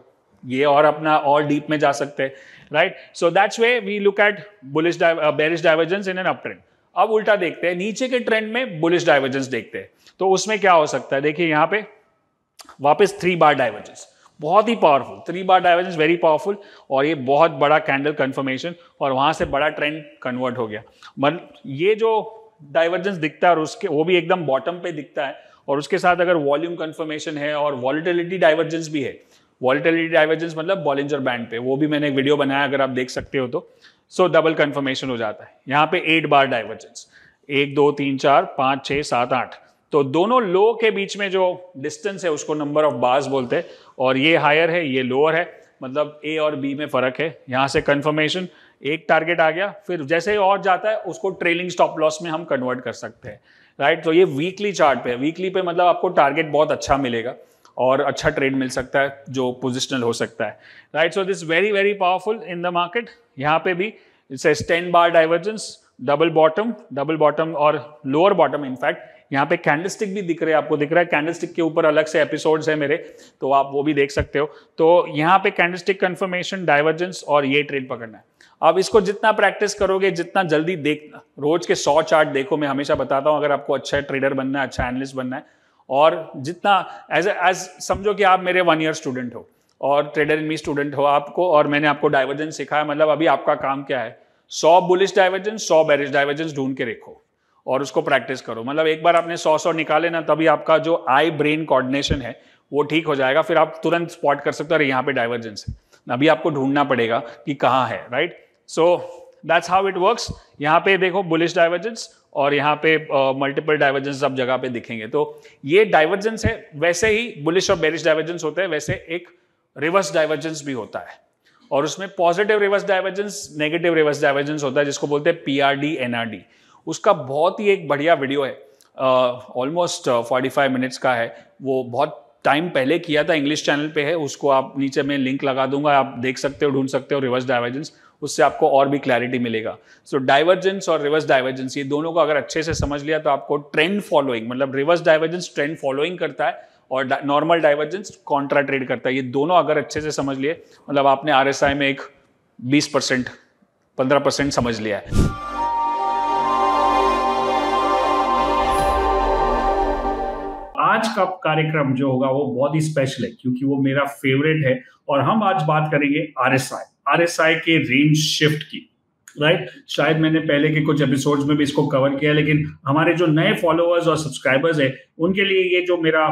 ये और अपना और डीप में जा सकते हैं right so that's way we look at bullish bearish divergence in an up trend अब उल्टा देखते हैं नीचे के ट्रेंड में बुलिश डाइवर्जेंस देखते हैं तो उसमें क्या हो सकता है देखिए यहाँ पे वापस थ्री बार डाइवर्जेंस बहुत ही powerful three bar divergence very powerful और ये बहुत बड़ा कैंडल कन्फर्मेशन और वहां से बड़ा ट्रेंड कन्वर्ट हो गया मतलब ये जो डाइवर्जेंस दिखता है और उसके वो भी एकदम बॉटम पे दिखता है और उसके साथ अगर वॉल्यूम कन्फर्मेशन है और वॉलिटिलिटी डाइवर्जेंस भी है वॉलिटिलिटी डाइवर्जेंस मतलब बॉलिंजर बैंड पे वो भी मैंने एक वीडियो बनाया अगर आप देख सकते हो तो सो डबल कन्फर्मेशन हो जाता है यहाँ पे एट बार डाइवर्जेंस एक दो तीन चार पाँच छः सात आठ तो दोनों लो के बीच में जो डिस्टेंस है उसको नंबर ऑफ बार्स बोलते हैं और ये हायर है ये लोअर है मतलब ए और बी में फ़र्क है यहाँ से कन्फर्मेशन एक टारगेट आ गया फिर जैसे और जाता है उसको ट्रेलिंग स्टॉप लॉस में हम कन्वर्ट कर सकते हैं राइट तो ये वीकली चार्ट पे है वीकली पे मतलब आपको टारगेट बहुत अच्छा मिलेगा और अच्छा ट्रेड मिल सकता है जो पोजिशनल हो सकता है right so this very very powerful in the market यहाँ पे भी it's ten bar divergence double bottom double bottom और लोअर बॉटम इनफैक्ट यहाँ पे कैंडलस्टिक भी दिख रहे हैं आपको दिख रहा है कैंडलस्टिक के ऊपर अलग से एपिसोड्स है मेरे तो आप वो भी देख सकते हो तो यहाँ पे कैंडलस्टिक कंफर्मेशन डाइवर्जेंस और ये ट्रेड पकड़ना है अब इसको जितना प्रैक्टिस करोगे जितना जल्दी देख रोज के सौ चार्ट देखो मैं हमेशा बताता हूँ अगर आपको अच्छा ट्रेडर बनना है अच्छा एनालिस्ट बनना है और जितना एज एज समझो कि आप मेरे वन ईयर स्टूडेंट हो और ट्रेडर इन मी स्टूडेंट हो आपको और मैंने आपको डाइवर्जेंस सिखाया मतलब अभी आपका काम क्या है सौ बुलिश डाइवर्जेंस सौ बैरिश डाइवर्जेंस ढूंढ के रखो और उसको प्रैक्टिस करो मतलब एक बार आपने सौ सौ निकाले ना तभी आपका जो आई ब्रेन कोऑर्डिनेशन है वो ठीक हो जाएगा फिर आप तुरंत स्पॉट कर सकते हो अरे यहाँ पे डाइवर्जेंस है अभी आपको ढूंढना पड़ेगा कि कहाँ है right so that's how it works यहाँ पे देखो बुलिश डाइवर्जेंस और यहाँ पे मल्टीपल uh, डाइवर्जेंस सब जगह पे दिखेंगे तो ये डाइवर्जेंस है वैसे ही बुलिश और बेरिश डाइवर्जेंस होते हैं वैसे एक रिवर्स डाइवर्जेंस भी होता है और उसमें positive reverse divergence negative reverse divergence होता है जिसको बोलते हैं P R D N R D उसका बहुत ही एक बढ़िया वीडियो है ऑलमोस्ट फोर्टी फाइव मिनट्स का है वो बहुत टाइम पहले किया था इंग्लिश चैनल पे है उसको आप नीचे में लिंक लगा दूंगा आप देख सकते हो ढूंढ सकते हो रिवर्स डाइवर्जेंस उससे आपको और भी क्लैरिटी मिलेगा सो so, डाइवर्जेंस और रिवर्स डाइवर्जेंस ये दोनों को अगर अच्छे से समझ लिया तो आपको ट्रेंड फॉलोइंग मतलब रिवर्स डाइवर्जेंस ट्रेंड फॉलोइंग करता है और नॉर्मल डाइवर्जेंस कॉन्ट्रा ट्रेड करता है ये दोनों अगर अच्छे से समझ लिए मतलब आपने आर में एक बीस परसेंट पंद्रह परसेंट समझ लिया है आज का कार्यक्रम जो होगा वो बहुत ही स्पेशल है क्योंकि वो मेरा फेवरेट है और हम आज बात करेंगे R S I R S I के रेंज शिफ्ट की राइट right? शायद मैंने पहले के कुछ एपिसोड्स में भी इसको कवर किया लेकिन हमारे जो नए फॉलोअर्स और सब्सक्राइबर्स है उनके लिए ये जो मेरा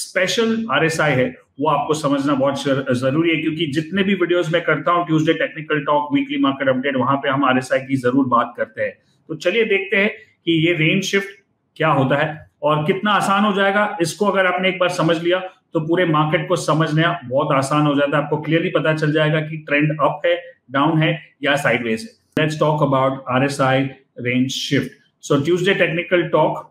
स्पेशल आर एस आई है वो आपको समझना बहुत जरूरी है क्योंकि जितने भी वीडियोस मैं करता हूँ Tuesday technical talk weekly market update वहां पे हम आर एस आई की जरूर बात करते हैं तो चलिए देखते हैं कि ये रेंज शिफ्ट क्या होता है और कितना आसान हो जाएगा इसको अगर आपने एक बार समझ लिया तो पूरे मार्केट को समझना बहुत आसान हो जाता है आपको क्लियरली पता चल जाएगा कि ट्रेंड अप है डाउन है या साइडवेज है let's talk about R S I range shift so Tuesday technical talk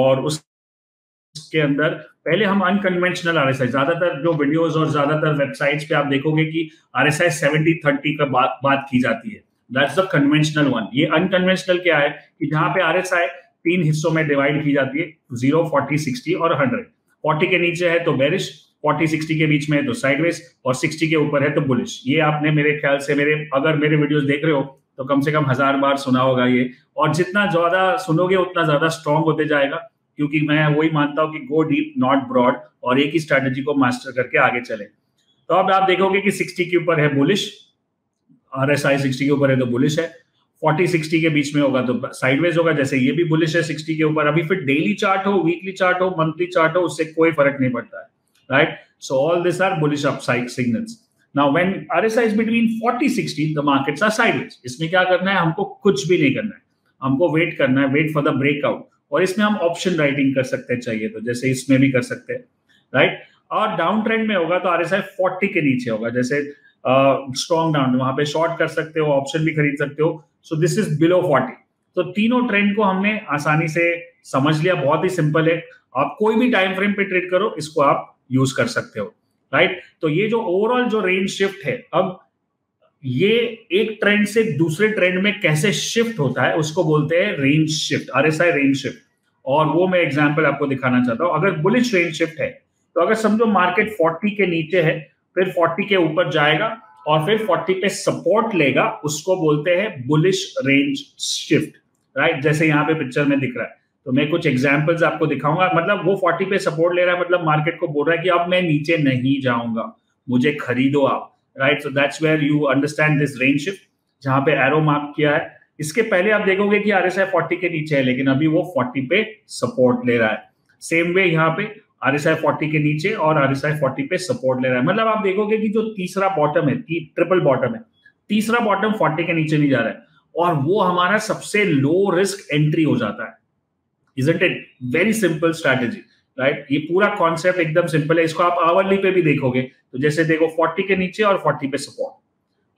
और उसके अंदर पहले हम अनकन्वेंशनल आर एस आई ज्यादातर जो वीडियोज और ज्यादातर वेबसाइट्स पे आप देखोगे कि R S I seventy thirty का बात बात की जाती है दैट्स द कन्वेंशनल वन ये अनकन्वेंशनल क्या है कि जहां पे आर एस आई तीन हिस्सों में डिवाइड की जाती है जीरो फोर्टी सिक्सटी और हंड्रेड फोर्टी के नीचे है तो बेरिश फोर्टी सिक्सटी के बीच में है तो साइडवेज और सिक्सटी के ऊपर है तो बुलिश ये आपने मेरे ख्याल से मेरे अगर मेरे वीडियोस देख रहे हो तो कम से कम हजार बार सुना होगा ये और जितना ज्यादा सुनोगे उतना ज्यादा स्ट्रांग होते जाएगा क्योंकि मैं वही मानता हूँ कि गो डीप नॉट ब्रॉड और एक ही स्ट्रैटेजी को मास्टर करके आगे चले तो अब आप देखोगे कि सिक्सटी के ऊपर है bullish R S I sixty के ऊपर है तो बुलिश है फोर्टी सिक्सटी के बीच में होगा तो साइडवेज होगा जैसे ये भी बुलिश है सिक्सटी के ऊपर अभी फिर डेली चार्ट हो वीकली चार्ट हो मंथली चार्ट हो उससे कोई फर्क नहीं पड़ता है right so all this are bullish upside signals now when RSI is between 40 60 the markets are sideways इसमें क्या करना है हमको कुछ भी नहीं करना है हमको वेट करना है वेट फॉर द ब्रेकआउट और इसमें हम ऑप्शन राइटिंग कर सकते हैं चाहिए तो जैसे इसमें भी कर सकते हैं राइट और डाउन ट्रेंड में होगा तो आई फोर्टी के नीचे होगा जैसे स्ट्रॉन्ग डाउन वहां पे शॉर्ट कर सकते हो ऑप्शन भी खरीद सकते हो so this is below forty तो तीनों ट्रेंड को हमने आसानी से समझ लिया बहुत ही सिंपल है आप कोई भी टाइम फ्रेम पे ट्रेड करो इसको आप यूज कर सकते हो राइट तो ये जो ओवरऑल जो रेंज शिफ्ट है अब ये एक ट्रेंड से दूसरे ट्रेंड में कैसे शिफ्ट होता है उसको बोलते हैं range shift R S I range shift और वो मैं एग्जाम्पल आपको दिखाना चाहता हूं अगर बुलिश रेंज शिफ्ट है तो अगर समझो मार्केट 40 के नीचे है फिर 40 के ऊपर जाएगा और फिर 40 पे सपोर्ट लेगा उसको बोलते हैं बुलिश रेंज शिफ्ट राइट जैसे यहाँ पे पिक्चर में दिख रहा है तो मैं कुछ एग्जाम्पल्स आपको दिखाऊंगा मतलब वो 40 पे सपोर्ट ले रहा है मतलब मार्केट को बोल रहा है कि अब मैं नीचे नहीं जाऊंगा मुझे खरीदो आप right so that's where you understand this range shift जहां पे एरो मार्क किया है इसके पहले आप देखोगे कि आर एस आई के नीचे है लेकिन अभी वो फोर्टी पे सपोर्ट ले रहा है सेम वे यहाँ पे आर एस आई फोर्टी के नीचे और आर एस आई फोर्टी पे सपोर्ट ले रहा है मतलब आप देखोगे कि जो तीसरा बॉटम है ट्रिपल बॉटम है तीसरा बॉटम फोर्टी के नीचे नहीं जा रहा है और वो हमारा सबसे लो रिस्क एंट्री हो जाता है isn't it very simple strategy right ये पूरा कॉन्सेप्ट एकदम सिंपल है इसको आप आवरली पे भी देखोगे तो जैसे देखो फोर्टी के नीचे और फोर्टी पे सपोर्ट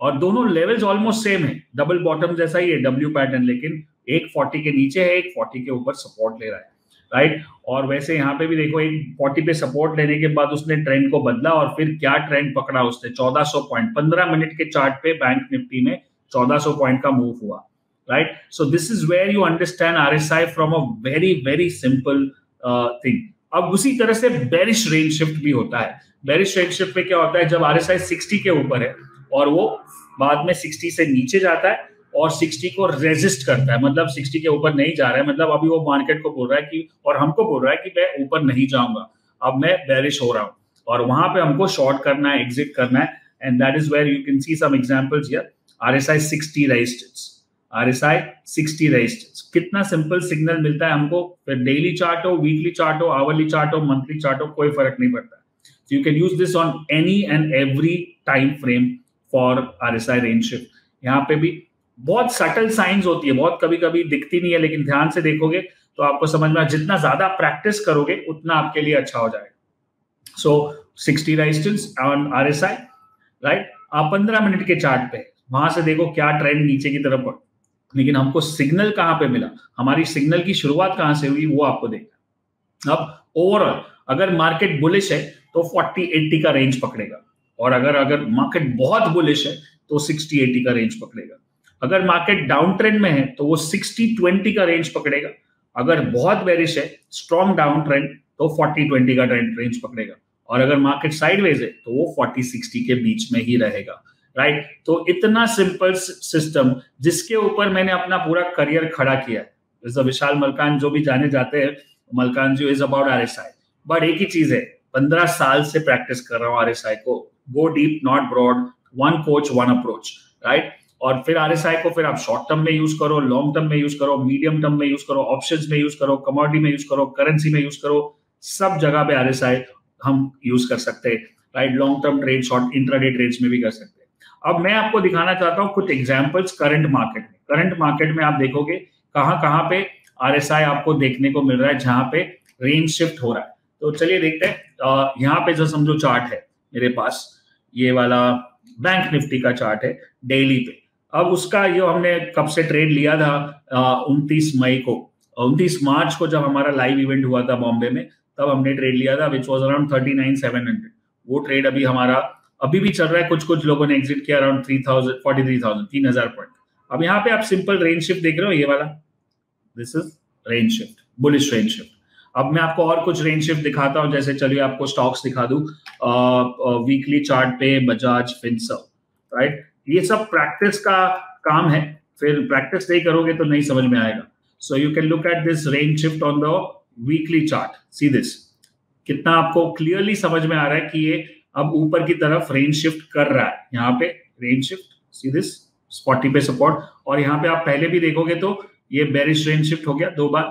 और दोनों लेवल्स ऑलमोस्ट सेम है डबल बॉटम जैसा ही है डब्ल्यू पैटर्न लेकिन एक फोर्टी के नीचे है एक फोर्टी के ऊपर सपोर्ट ले रहा है राइट और वैसे यहाँ पे भी देखो एक फोर्टी पे सपोर्ट लेने के बाद उसने ट्रेंड को बदला और फिर क्या ट्रेंड पकड़ा उसने 1400 पॉइंट पंद्रह मिनट के चार्ट पे बैंक निफ्टी में 1400 पॉइंट का मूव हुआ right so this is where you understand R S I from a very very simple thing अब उसी तरह से बेरिश रेंज शिफ्ट भी होता है बेरिश रेंज शिफ्ट में क्या होता है जब आर एस आई सिक्सटी के ऊपर है और वो बाद में सिक्सटी से नीचे जाता है और 60 को रेजिस्ट करता है मतलब 60 के ऊपर नहीं जा रहा है मतलब अभी वो मार्केट को बोल रहा है कि और हमको बोल रहा है कि मैं ऊपर नहीं जाऊंगा अब मैं बैरिश हो रहा हूँ और वहां पे हमको शॉर्ट करना है एग्जिट करना है and that is where you can see some examples here RSI 60 resistance RSI 60 resistance कितना सिंपल सिग्नल मिलता है हमको डेली चार्ट हो वीकली चार्ट हो आवरली चार्ट हो मंथली चार्ट हो कोई फर्क नहीं पड़ता So you can use this on any and every time frame for RSI range shift यहाँ पे भी बहुत सटल साइंस होती है बहुत कभी कभी दिखती नहीं है लेकिन ध्यान से देखोगे तो आपको समझ में जितना ज्यादा प्रैक्टिस करोगे उतना आपके लिए अच्छा हो जाएगा so sixty resistance on R S I right आप पंद्रह मिनट के चार्ट पे वहां से देखो क्या ट्रेंड नीचे की तरफ बढ़ लेकिन हमको सिग्नल कहाँ पे मिला हमारी सिग्नल की शुरुआत कहां से हुई वो आपको देखना अब ओवरऑल अगर मार्केट बुलिश है तो 40 80 का रेंज पकड़ेगा और अगर अगर मार्केट बहुत बुलिश है तो 60 80 का रेंज पकड़ेगा अगर मार्केट डाउन ट्रेंड में है तो वो सिक्सटी ट्वेंटी का रेंज पकड़ेगा अगर बहुत बेरिश है स्ट्रॉन्ग डाउन ट्रेंड तो फोर्टी ट्वेंटी का ट्रेंड रेंज पकड़ेगा और अगर मार्केट साइडवेज है तो वो फोर्टी सिक्सटी के बीच में ही रहेगा राइट right? तो इतना सिंपल सिस्टम जिसके ऊपर मैंने अपना पूरा करियर खड़ा किया है जैसे विशाल मलकान जो भी जाने जाते हैं Malkan ji is about R S I but एक ही चीज है पंद्रह साल से प्रैक्टिस कर रहा हूँ आर एस आई को go deep not broad one coach one approach right और फिर आर को फिर आप शॉर्ट टर्म में यूज करो लॉन्ग टर्म में यूज करो मीडियम टर्म में यूज करो ऑप्शन में यूज करो कमोडिटी में यूज करो करेंसी में यूज करो सब जगह पे आर हम यूज कर सकते हैं right long term trade short intraday trades में भी कर सकते हैं अब मैं आपको दिखाना चाहता हूँ कुछ एग्जाम्पल्स करंट मार्केट में करंट मार्केट में आप देखोगे कहाँ कहाँ पे आर आपको देखने को मिल रहा है जहां पे रेंज शिफ्ट हो रहा है तो चलिए देखते हैं यहाँ पे जो समझो चार्ट है मेरे पास ये वाला बैंक निफ्टी का चार्ट है डेली पे अब उसका जो हमने कब से ट्रेड लिया था उनतीस मई को उनतीस मार्च को जब हमारा लाइव इवेंट हुआ था बॉम्बे में तब हमने ट्रेड लिया था which was around thirty nine seven hundred वो ट्रेड अभी हमारा अभी भी चल रहा है कुछ कुछ लोगों ने एग्जिट किया around three thousand forty three thousand तीन हजार पॉइंट अब यहाँ पे आप सिंपल रेंज शिफ्ट देख रहे हो ये वाला this is range shift bullish range shift अब मैं आपको और कुछ रेंज शिफ्ट दिखाता हूँ जैसे चलिए आपको स्टॉक्स दिखा दू वीकली चार्ट पे बजाज फिंसर राइट ये सब प्रैक्टिस का काम है फिर प्रैक्टिस नहीं करोगे तो नहीं समझ में आएगा so you can look at this range shift on the weekly chart see this कितना आपको क्लियरली समझ में आ रहा है कि ये अब ऊपर की तरफ रेन शिफ्ट कर रहा है यहाँ पे range shift see this spotty पे सपोर्ट और यहाँ पे आप पहले भी देखोगे तो ये बेरिश रेन शिफ्ट हो गया दो बार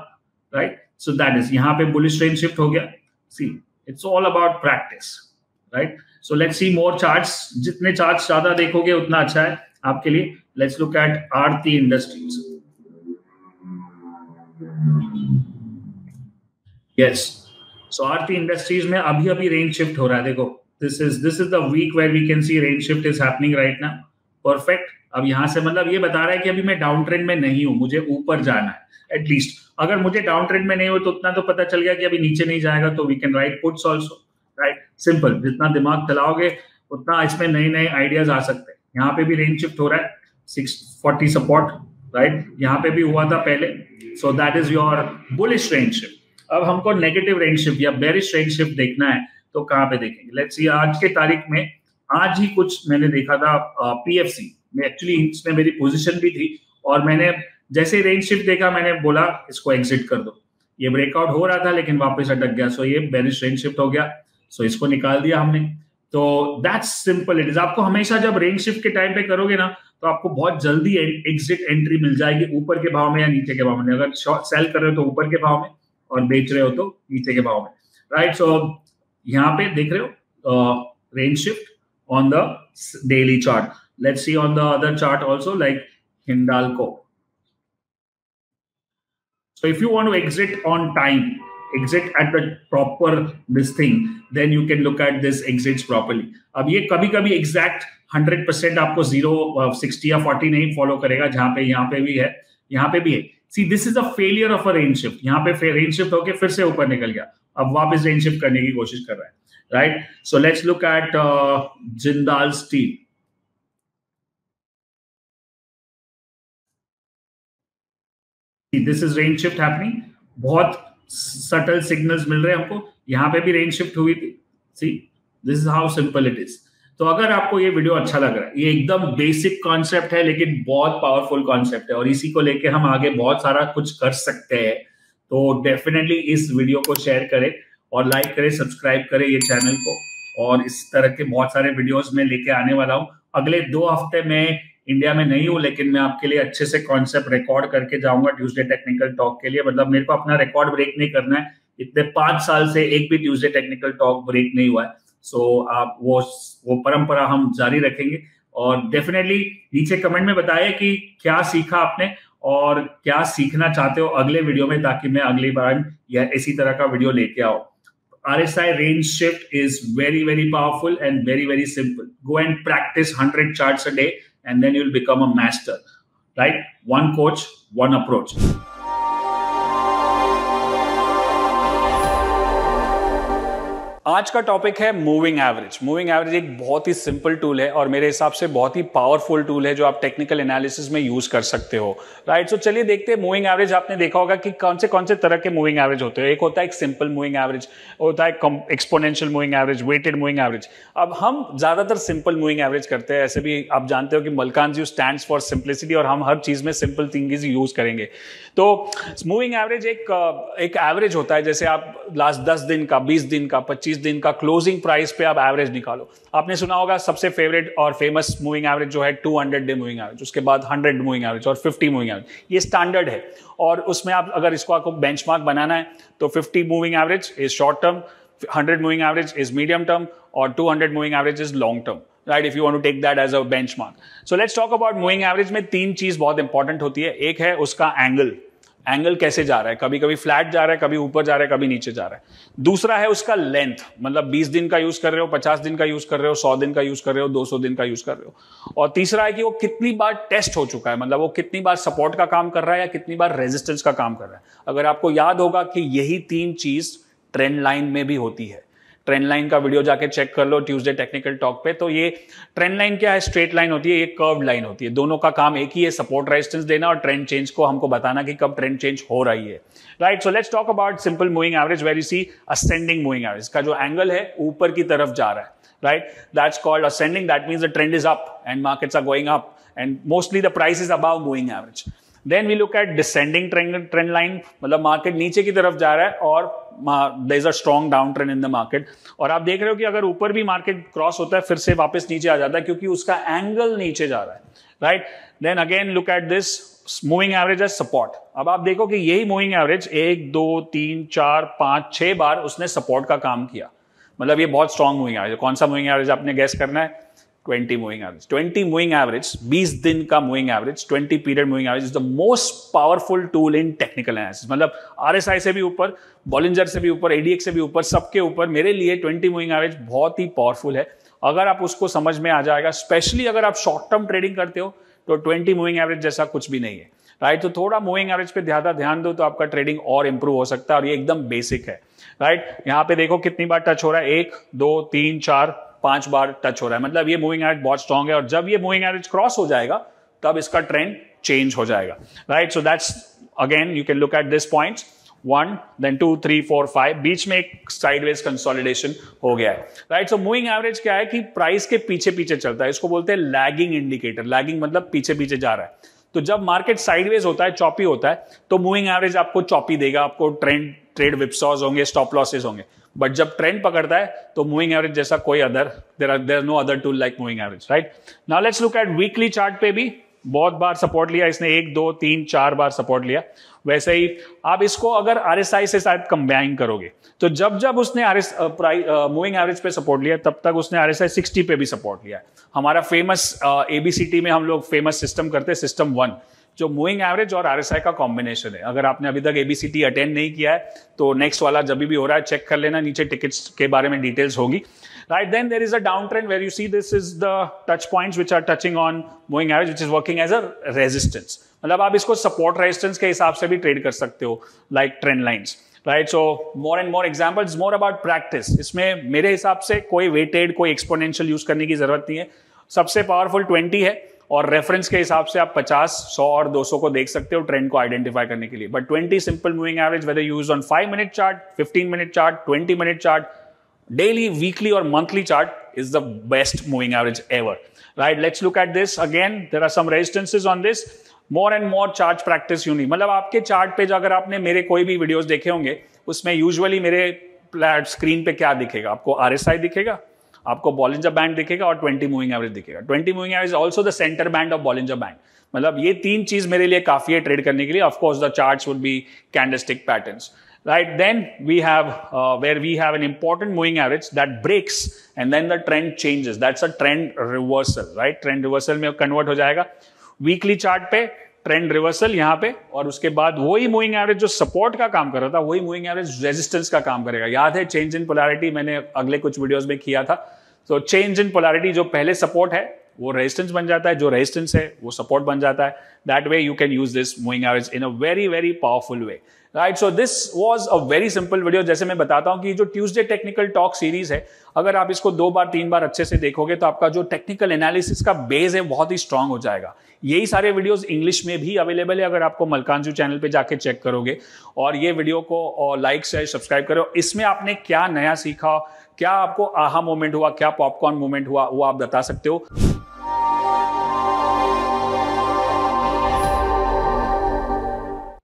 राइट सो दैट इज यहाँ पे बुलिश रेन शिफ्ट हो गया see it's all about practice right so let's see more charts जितने चार्ट्स ज्यादा देखोगे उतना अच्छा है आपके लिए let's look at Aarti Industries yes so Aarti Industries में अभी अभी रेंज शिफ्ट हो रहा है देखो this is this is the week where we can see range shift is happening right ना परफेक्ट अब यहां से मतलब ये बता रहा है कि अभी मैं डाउन ट्रेंड में नहीं हूं मुझे ऊपर जाना है एटलीस्ट अगर मुझे डाउन ट्रेंड में नहीं हो तो उतना तो पता चल गया कि अभी नीचे नहीं जाएगा तो we can write puts also right simple जितना दिमाग चलाओगे उतना इसमें नए नए आइडियाज आ सकते हैं यहाँ पे भी रेंज शिफ्ट हो रहा है सिक्स फोर्टी सपोर्ट राइट यहाँ पे भी हुआ था पहले so that is your bullish range shift अब हमको नेगेटिव रेंज शिफ्ट या बेरिश रेंज शिफ्ट देखना है तो कहाँ पे देखेंगे लेट्स सी आज के तारीख में आज ही कुछ मैंने देखा था पी एफ सी में एक्चुअली इसमें मेरी पोजिशन भी थी और मैंने जैसे रेंज शिफ्ट देखा मैंने बोला इसको एग्जिट कर दो ये ब्रेकआउट हो रहा था लेकिन वापस अटक गया सो ये बेरिश रेंज शिफ्ट हो गया सो इसको निकाल दिया हमने तो दैट्स सिंपल इट इज आपको हमेशा जब रेंज शिफ्ट के टाइम पे करोगे ना तो आपको बहुत जल्दी एग्जिट एंट्री मिल जाएगी ऊपर के भाव में या नीचे के भाव में अगर शॉर्ट सेल कर रहे हो तो ऊपर के भाव में और बेच रहे हो तो नीचे के भाव में राइट सो यहाँ पे देख रहे हो range shift on the daily chart let see on the other chart also like hindalco so if you want to exit on time exit at the proper this thing then you can look at this exits properly अब ये कभी कभी exact 100 percent आपको zero sixty या forty नहीं follow करेगा जहां पे यहाँ पे भी है यहाँ पे भी है see this is a failure of a range shift यहाँ पे रेंज शिफ्ट होके फिर से ऊपर निकल गया अब वापस रेंज शिफ्ट करने की कोशिश कर रहा है right so let's look at uh, jindal steel See, this is range shift happening बहुत सटल सिग्नल्स मिल रहे हैं हमको यहाँ पे भी रेंज शिफ्ट हुई थी see this is how simple it is तो अगर आपको ये वीडियो अच्छा लग रहा है ये एकदम बेसिक कॉन्सेप्ट है लेकिन बहुत पावरफुल कॉन्सेप्ट है और इसी को लेके हम आगे बहुत सारा कुछ कर सकते हैं तो डेफिनेटली इस वीडियो को शेयर करें और लाइक करें सब्सक्राइब करें ये चैनल को और इस तरह के बहुत सारे वीडियोस में लेके आने वाला हूँ अगले दो हफ्ते में इंडिया में नहीं हूँ लेकिन मैं आपके लिए अच्छे से कॉन्सेप्ट रिकॉर्ड करके जाऊंगा ट्यूजडे टेक्निकल टॉक के लिए मतलब मेरे को अपना रिकॉर्ड ब्रेक नहीं करना है इतने पांच साल से एक भी ट्यूजडे टेक्निकल टॉक ब्रेक नहीं हुआ है सो so, आप वो वो परंपरा हम जारी रखेंगे और डेफिनेटली नीचे कमेंट में बताइए कि क्या सीखा आपने और क्या सीखना चाहते हो अगले वीडियो में ताकि मैं अगली बार या इसी तरह का वीडियो लेके आओ R S I range shift is very very powerful and very very simple go and practice hundred chart a day and then you'll become a master right one coach one approach आज का topic है moving average moving average एक बहुत ही simple tool है और मेरे हिसाब से बहुत ही पावरफुल टूल है जो आप टेक्निकल एनालिसिस में यूज कर सकते हो राइट सो so, चलिए देखते हैं मूविंग एवरेज आपने देखा होगा कि कौन से कौन से तरह के मूविंग एवरेज होते हैं एक होता है एक सिंपल मूविंग एवरेज होता है exponential moving average weighted moving average अब हम ज्यादातर सिंपल मूविंग एवरेज करते हैं ऐसे भी आप जानते हो कि Malkan ji stand for simplicity और हम हर चीज में सिंपल थिंग यूज करेंगे तो मूविंग एवरेज एक एक एवरेज होता है जैसे आप लास्ट दस दिन का बीस दिन का पच्चीस दिन का क्लोजिंग प्राइस पे आप एवरेज निकालो आपने सुना होगा सबसे फेवरेट और फेमस मूविंग एवरेज जो है 200 डे मूविंग एवरेज उसके बाद 100 मूविंग एवरेज और 50 मूविंग एवरेज ये स्टैंडर्ड है और उसमें आप अगर इसको आपको बेंच बनाना है तो 50 moving average is short term 100 moving average is medium term और 200 moving average is long term right if you want to take that as a benchmark so let's talk about moving average में तीन चीज बहुत important होती है एक है उसका एंगल एंगल कैसे जा रहा है कभी कभी फ्लैट जा रहा है कभी ऊपर जा रहा है कभी नीचे जा रहा है दूसरा है उसका लेंथ मतलब 20 दिन का यूज कर रहे हो 50 दिन का यूज कर रहे हो 100 दिन का यूज कर रहे हो 200 दिन का यूज कर रहे हो और तीसरा है कि वो कितनी बार टेस्ट हो चुका है मतलब वो कितनी बार सपोर्ट का काम कर रहा है या कितनी बार रेजिस्टेंस का काम कर रहा है अगर आपको याद होगा कि यही तीन चीज ट्रेंड लाइन में भी होती है ट्रेंड लाइन का वीडियो जाके चेक कर लो ट्यूसडे टेक्निकल टॉक पे तो ये ट्रेंड लाइन क्या है स्ट्रेट लाइन होती है ये कर्व लाइन होती है दोनों का काम एक ही है सपोर्ट रेजिस्टेंस देना और ट्रेंड चेंज को हमको बताना कि कब ट्रेंड चेंज हो रही है right so let's talk about simple moving average very see ascending moving average का जो एंगल है ऊपर की तरफ जा रहा है right that's called ascending that means the trend is up and markets are going up and mostly the price is above moving average then we look at descending trend line मतलब market नीचे की तरफ जा रहा है और they is a strong down trend in the market और आप देख रहे हो कि अगर ऊपर भी मार्केट क्रॉस होता है फिर से वापस नीचे आ जाता है क्योंकि उसका एंगल नीचे जा रहा है right then again look at this moving average as support अब आप देखो कि यही मूविंग एवरेज एक दो तीन चार पांच छह बार उसने सपोर्ट का काम किया मतलब ये बहुत स्ट्रॉन्ग मूविंग एवरेज कौन सा मूविंग एवरेज आपने गैस करना है 20 मूविंग एवरेज 20 मूविंग एवरेज 20 दिन का moving average 20 period moving average is the most powerful tool in technical analysis मतलब आरएसआई से भी ऊपर बॉलिंजर से भी ऊपर एडीएक्स से भी ऊपर सबके ऊपर मेरे लिए 20 मूविंग एवरेज बहुत ही पावरफुल है अगर आप उसको समझ में आ जाएगा स्पेशली अगर आप शॉर्ट टर्म ट्रेडिंग करते हो तो ट्वेंटी मूविंग एवरेज जैसा कुछ भी नहीं है राइट right? तो थोड़ा मूविंग एवरेज पे ज्यादा ध्यान दो तो आपका ट्रेडिंग और इंप्रूव हो सकता है और ये एकदम बेसिक है राइट right? यहाँ पे देखो कितनी बार टच हो रहा है एक दो तीन चार पांच बार टच हो रहा है मतलब ये मूविंग एवरेज बहुत स्ट्रांग है और जब ये मूविंग एवरेज क्रॉस हो जाएगा तब इसका ट्रेंड चेंज हो जाएगा right so that's again you can look at this point one then two three four five बीच में एक साइडवेज कंसोलिडेशन हो गया है राइट सो मूविंग एवरेज क्या है कि प्राइस के पीछे पीछे चलता है इसको बोलते हैं लैगिंग इंडिकेटर लैगिंग मतलब पीछे पीछे जा रहा है तो जब मार्केट साइडवेज होता है चॉपी होता है तो मूविंग एवरेज आपको चॉपी देगा आपको ट्रेंड ट्रेड विप्सॉज होंगे स्टॉप लॉसेज होंगे बट जब ट्रेंड पकड़ता है तो मूविंग एवरेज जैसा कोई other there there no other tool like moving average right now let's look at weekly chart पे भी बहुत बार सपोर्ट लिया इसने एक दो तीन चार बार सपोर्ट लिया वैसे ही आप इसको अगर आर एस आई से शायद कंबाइन करोगे तो जब जब उसने आर एस मूविंग एवरेज पे सपोर्ट लिया तब तक उसने आर एस आई सिक्सटी पे भी सपोर्ट लिया हमारा फेमस एबीसीटी में हम लोग फेमस सिस्टम करते हैं सिस्टम वन जो मूविंग एवरेज और आरएसआई का कॉम्बिनेशन है अगर आपने अभी तक एबीसीटी अटेंड नहीं किया है तो नेक्स्ट वाला जब भी हो रहा है चेक कर लेना नीचे टिकट्स के बारे में डिटेल्स होगी right then there is a down trend where you see this is the touch point which are touching on moving average which is working as a resistance मतलब आप इसको सपोर्ट रेजिस्टेंस के हिसाब से भी ट्रेड कर सकते हो like trend lines right so more and more examples more about practice इसमें मेरे हिसाब से कोई वेटेड कोई एक्सपोनेंशियल यूज करने की जरूरत नहीं है सबसे पावरफुल ट्वेंटी है और रेफरेंस के हिसाब से आप 50, 100 और 200 को देख सकते हो ट्रेंड को आइडेंटिफाई करने के लिए but 20 simple moving average whether use on 5 minute chart 15 minute chart 20 minute chart daily weekly और monthly chart is the best moving average ever right let's look at this again there are some resistances on this more and more chart practice यूनी मतलब आपके chart पे जो अगर आपने मेरे कोई भी वीडियोज देखे होंगे उसमें यूजुअली मेरे स्क्रीन पे क्या दिखेगा आपको आर दिखेगा आपको बॉलिंजर बैंड दिखेगा और ट्वेंटी मूविंग एवरेज दिखेगा twenty moving average also the centre band of Bollinger band मतलब ये तीन चीज मेरे लिए काफी है ट्रेड करने के लिए of course the chart would be candlestick pattern right then we have where we have an important moving average that breaks and then the trend changes that's a trend reversal right trend reversal में convert हो जाएगा weekly chart पे trend reversal यहाँ पे और उसके बाद वही मूविंग एवरेज जो सपोर्ट का काम कर रहा था वही मूविंग एवरेज रेजिस्टेंस का काम करेगा याद है चेंज इन पोलैरिटी मैंने अगले कुछ वीडियोस में किया था तो चेंज इन पोलैरिटी जो पहले सपोर्ट है वो रेजिस्टेंस बन जाता है जो रेजिस्टेंस है वो सपोर्ट बन जाता है that way you can use this moving average in a very very powerful way right so this was a very simple video जैसे मैं बताता हूँ कि जो ट्यूजडे टेक्निकल टॉक सीरीज है अगर आप इसको दो बार तीन बार अच्छे से देखोगे तो आपका जो टेक्निकल एनालिसिस का बेस है बहुत ही स्ट्रांग हो जाएगा यही सारे वीडियोस इंग्लिश में भी अवेलेबल है अगर आपको मलकानजू चैनल पे जाके चेक करोगे और ये वीडियो को लाइक शेयर सब्सक्राइब करो इसमें आपने क्या नया सीखा क्या आपको आहा मोमेंट हुआ क्या पॉपकॉर्न मोमेंट हुआ वो आप बता सकते हो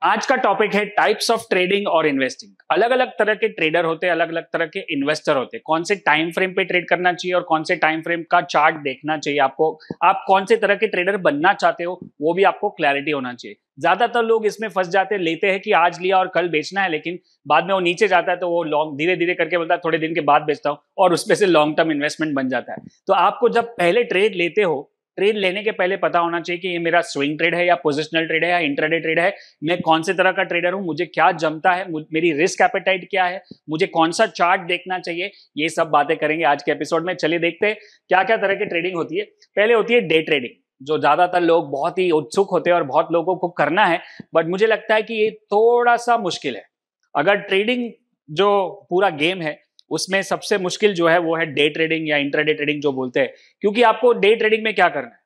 आज का टॉपिक है टाइप्स ऑफ ट्रेडिंग और इन्वेस्टिंग अलग अलग तरह के ट्रेडर होते हैं अलग अलग तरह के इन्वेस्टर होते हैं कौन से टाइम फ्रेम पे ट्रेड करना चाहिए और कौन से टाइम फ्रेम का चार्ट देखना चाहिए आपको आप कौन से तरह के ट्रेडर बनना चाहते हो वो भी आपको क्लैरिटी होना चाहिए ज्यादातर लोग इसमें फंस जाते लेते हैं कि आज लिया और कल बेचना है लेकिन बाद में वो नीचे जाता है तो वो लॉन्ग धीरे धीरे करके बोलता है थोड़े दिन के बाद बेचता हूँ और उसमें से लॉन्ग टर्म इन्वेस्टमेंट बन जाता है तो आपको जब पहले ट्रेड लेते हो ट्रेड लेने के पहले पता होना चाहिए कि ये मेरा स्विंग ट्रेड है या पोजिशनल ट्रेड है या इंटरडे ट्रेड है मैं कौन से तरह का ट्रेडर हूँ मुझे क्या जमता है मेरी रिस्क एपेटाइट क्या है मुझे कौन सा चार्ट देखना चाहिए ये सब बातें करेंगे आज के एपिसोड में चलिए देखते हैं क्या क्या तरह की ट्रेडिंग होती है पहले होती है डे ट्रेडिंग जो ज्यादातर लोग बहुत ही उत्सुक होते हैं और बहुत लोगों को करना है बट मुझे लगता है कि ये थोड़ा सा मुश्किल है अगर ट्रेडिंग जो पूरा गेम है उसमें सबसे मुश्किल जो है वो है डे ट्रेडिंग या इंट्राडे ट्रेडिंग जो बोलते हैं क्योंकि आपको डे ट्रेडिंग में क्या करना है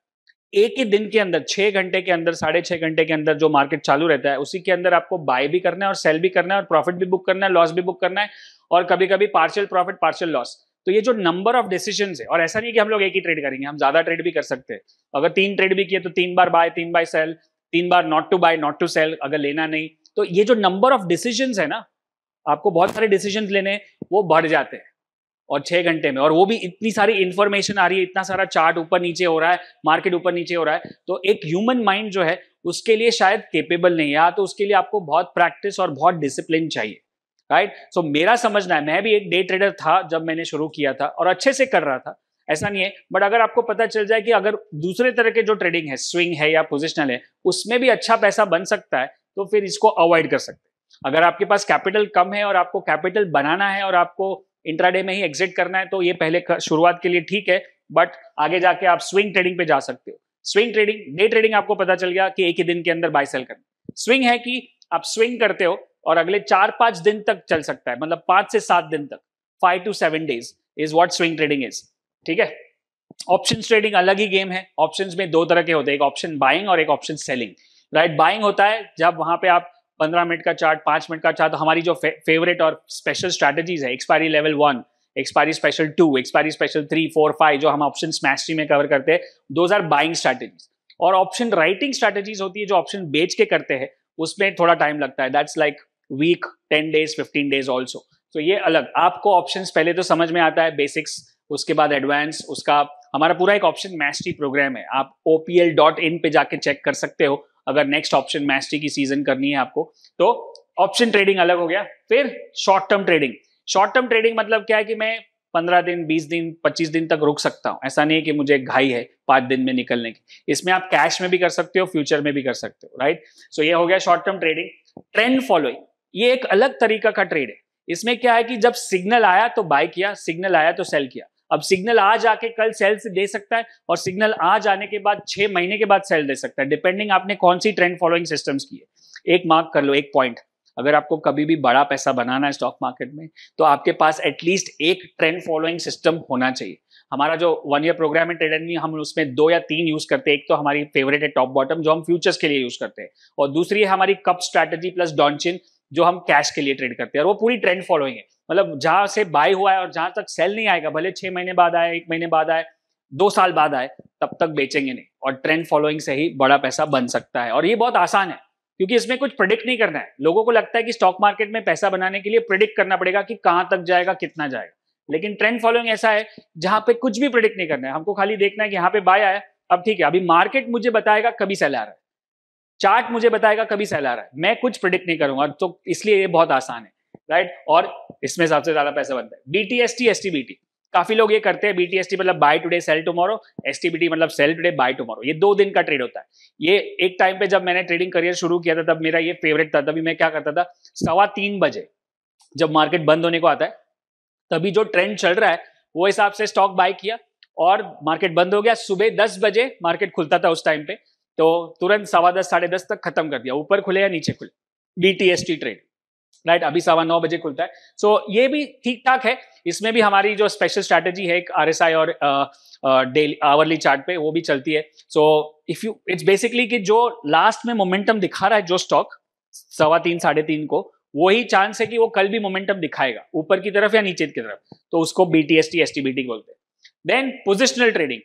एक ही दिन के अंदर छह घंटे के अंदर साढ़े छह घंटे के अंदर जो मार्केट चालू रहता है उसी के अंदर आपको बाय भी करना है और सेल भी करना है और प्रॉफिट भी बुक करना है लॉस भी बुक करना है और कभी कभी पार्शियल प्रॉफिट पार्शियल लॉस तो ये जो नंबर ऑफ डिसीजन है और ऐसा नहीं कि हम लोग एक ही ट्रेड करेंगे हम ज्यादा ट्रेड भी कर सकते हैं अगर तीन ट्रेड भी किए तो तीन बार बाय तीन बाय सेल तीन बार not to buy not to sell अगर लेना नहीं तो ये जो नंबर ऑफ डिसीजन है ना आपको बहुत सारे डिसीजन लेने वो बढ़ जाते हैं और छह घंटे में और वो भी इतनी सारी इंफॉर्मेशन आ रही है इतना सारा चार्ट ऊपर नीचे हो रहा है मार्केट ऊपर नीचे हो रहा है तो एक ह्यूमन माइंड जो है उसके लिए शायद केपेबल नहीं है तो उसके लिए आपको बहुत प्रैक्टिस और बहुत डिसिप्लिन चाहिए राइट सो so, मेरा समझना है मैं भी एक डे ट्रेडर था जब मैंने शुरू किया था और अच्छे से कर रहा था ऐसा नहीं है बट अगर आपको पता चल जाए कि अगर दूसरे तरह के जो ट्रेडिंग है स्विंग है या पोजिशनल है उसमें भी अच्छा पैसा बन सकता है तो फिर इसको अवॉइड कर सकते हैं अगर आपके पास कैपिटल कम है और आपको कैपिटल बनाना है और आपको इंट्राडे में ही एग्जिट करना है तो ये पहले शुरुआत के लिए ठीक है बट आगे जाके आप स्विंग ट्रेडिंग पे जा सकते हो स्विंग ट्रेडिंग डे ट्रेडिंग आपको पता चल गया कि एक ही दिन के अंदर बाय सेल करना स्विंग है कि आप स्विंग करते हो और अगले चार पांच दिन तक चल सकता है मतलब पांच से सात दिन तक five to seven days is what swing trading is ठीक है ऑप्शन ट्रेडिंग अलग ही गेम है ऑप्शन में दो तरह के होते हैं एक ऑप्शन बाइंग और एक ऑप्शन सेलिंग राइट बाइंग होता है जब वहां पे आप पंद्रह मिनट का चार्ट पांच मिनट का चार्ट तो हमारी जो फे, फेवरेट और स्पेशल स्ट्रैटेजीज है expiry level one expiry special two expiry special three four five जो हम ऑप्शन मैस्ट्री में कवर करते हैं दोज आर बाइंग स्ट्रैटेजीज और ऑप्शन राइटिंग स्ट्रैटेजीज होती है जो ऑप्शन बेच के करते हैं उसमें थोड़ा टाइम लगता है that's like week ten days fifteen days also तो ये अलग आपको ऑप्शन पहले तो समझ में आता है बेसिक्स उसके बाद एडवांस उसका हमारा पूरा एक ऑप्शन मैस्ट्री प्रोग्राम है आप ओपीएल डॉट इन पे जाके चेक कर सकते हो अगर नेक्स्ट ऑप्शन मैस्टी की सीजन करनी है आपको तो ऑप्शन ट्रेडिंग अलग हो गया फिर short term trading short term trading मतलब क्या है कि मैं पंद्रह दिन बीस दिन पच्चीस दिन तक रुक सकता हूं ऐसा नहीं है कि मुझे एक घाई है पांच दिन में निकलने की इसमें आप कैश में भी कर सकते हो फ्यूचर में भी कर सकते हो राइट सो ये हो गया short term trading trend following ये एक अलग तरीका का ट्रेड है इसमें क्या है कि जब सिग्नल आया तो बाय किया सिग्नल आया तो सेल किया अब सिग्नल आज आके कल सेल्स दे सकता है और सिग्नल आज आने के बाद छह महीने के बाद सेल दे सकता है डिपेंडिंग आपने कौन सी ट्रेंड फॉलोइंग सिस्टम्स की है एक मार्क कर लो एक पॉइंट अगर आपको कभी भी बड़ा पैसा बनाना है स्टॉक मार्केट में तो आपके पास एटलीस्ट एक ट्रेंड फॉलोइंग सिस्टम होना चाहिए हमारा जो वन ईयर प्रोग्राम है ट्रेड एंड हम उसमें दो या तीन यूज करते हैं एक तो हमारी फेवरेट है टॉप बॉटम जो हम फ्यूचर्स के लिए यूज करते हैं और दूसरी है हमारी कप स्ट्रैटेजी प्लस डॉन्चिन जो हम कैश के लिए ट्रेड करते हैं और वो पूरी ट्रेंड फॉलोइंग है मतलब जहां से बाय हुआ है और जहां तक सेल नहीं आएगा भले छह महीने बाद आए एक महीने बाद आए दो साल बाद आए तब तक बेचेंगे नहीं और ट्रेंड फॉलोइंग से ही बड़ा पैसा बन सकता है और ये बहुत आसान है क्योंकि इसमें कुछ प्रिडिक्ट नहीं करना है लोगों को लगता है कि स्टॉक मार्केट में पैसा बनाने के लिए प्रिडिक्ट करना पड़ेगा कि कहां तक जाएगा कितना जाएगा लेकिन ट्रेंड फॉलोइंग ऐसा है जहां पे कुछ भी प्रिडिक्ट नहीं करना है हमको खाली देखना है कि यहाँ पे बाय आया अब ठीक है अभी मार्केट मुझे बताएगा कभी सेल आ रहा है चार्ट मुझे बताएगा कभी सेल आ रहा है मैं कुछ प्रिडिक्ट नहीं करूंगा तो इसलिए ये बहुत आसान है राइट और इसमें सबसे ज्यादा पैसा बनता है BTST S T S T काफी लोग ये करते हैं बीटीएसटी मतलब buy today sell tomorrow STBT मतलब सेल टुडे बाय टुमारो ये दो दिन का ट्रेड होता है ये एक टाइम पे जब मैंने ट्रेडिंग करियर शुरू किया था तब मेरा ये फेवरेट था तभी मैं क्या करता था सवा तीन बजे जब मार्केट बंद होने को आता है तभी जो ट्रेंड चल रहा है वो हिसाब से स्टॉक बाय किया और मार्केट बंद हो गया सुबह दस बजे मार्केट खुलता था उस टाइम पे तो तुरंत सवा दस साढ़े दस तक खत्म कर दिया ऊपर खुले या नीचे खुले बीटीएसटी ट्रेड राइट अभी सवा नौ बजे खुलता है सो so, ये भी ठीक ठाक है इसमें भी हमारी जो स्पेशल स्ट्रैटेजी है एक आई और डेली आवरली चार्ट पे वो भी चलती है so if you it's basically कि जो लास्ट में मोमेंटम दिखा रहा है जो स्टॉक सवा तीन साढ़े तीन को वही चांस है कि वो कल भी मोमेंटम दिखाएगा ऊपर की तरफ या नीचे की तरफ तो उसको B T S T S T B T बोलते हैं then positional trading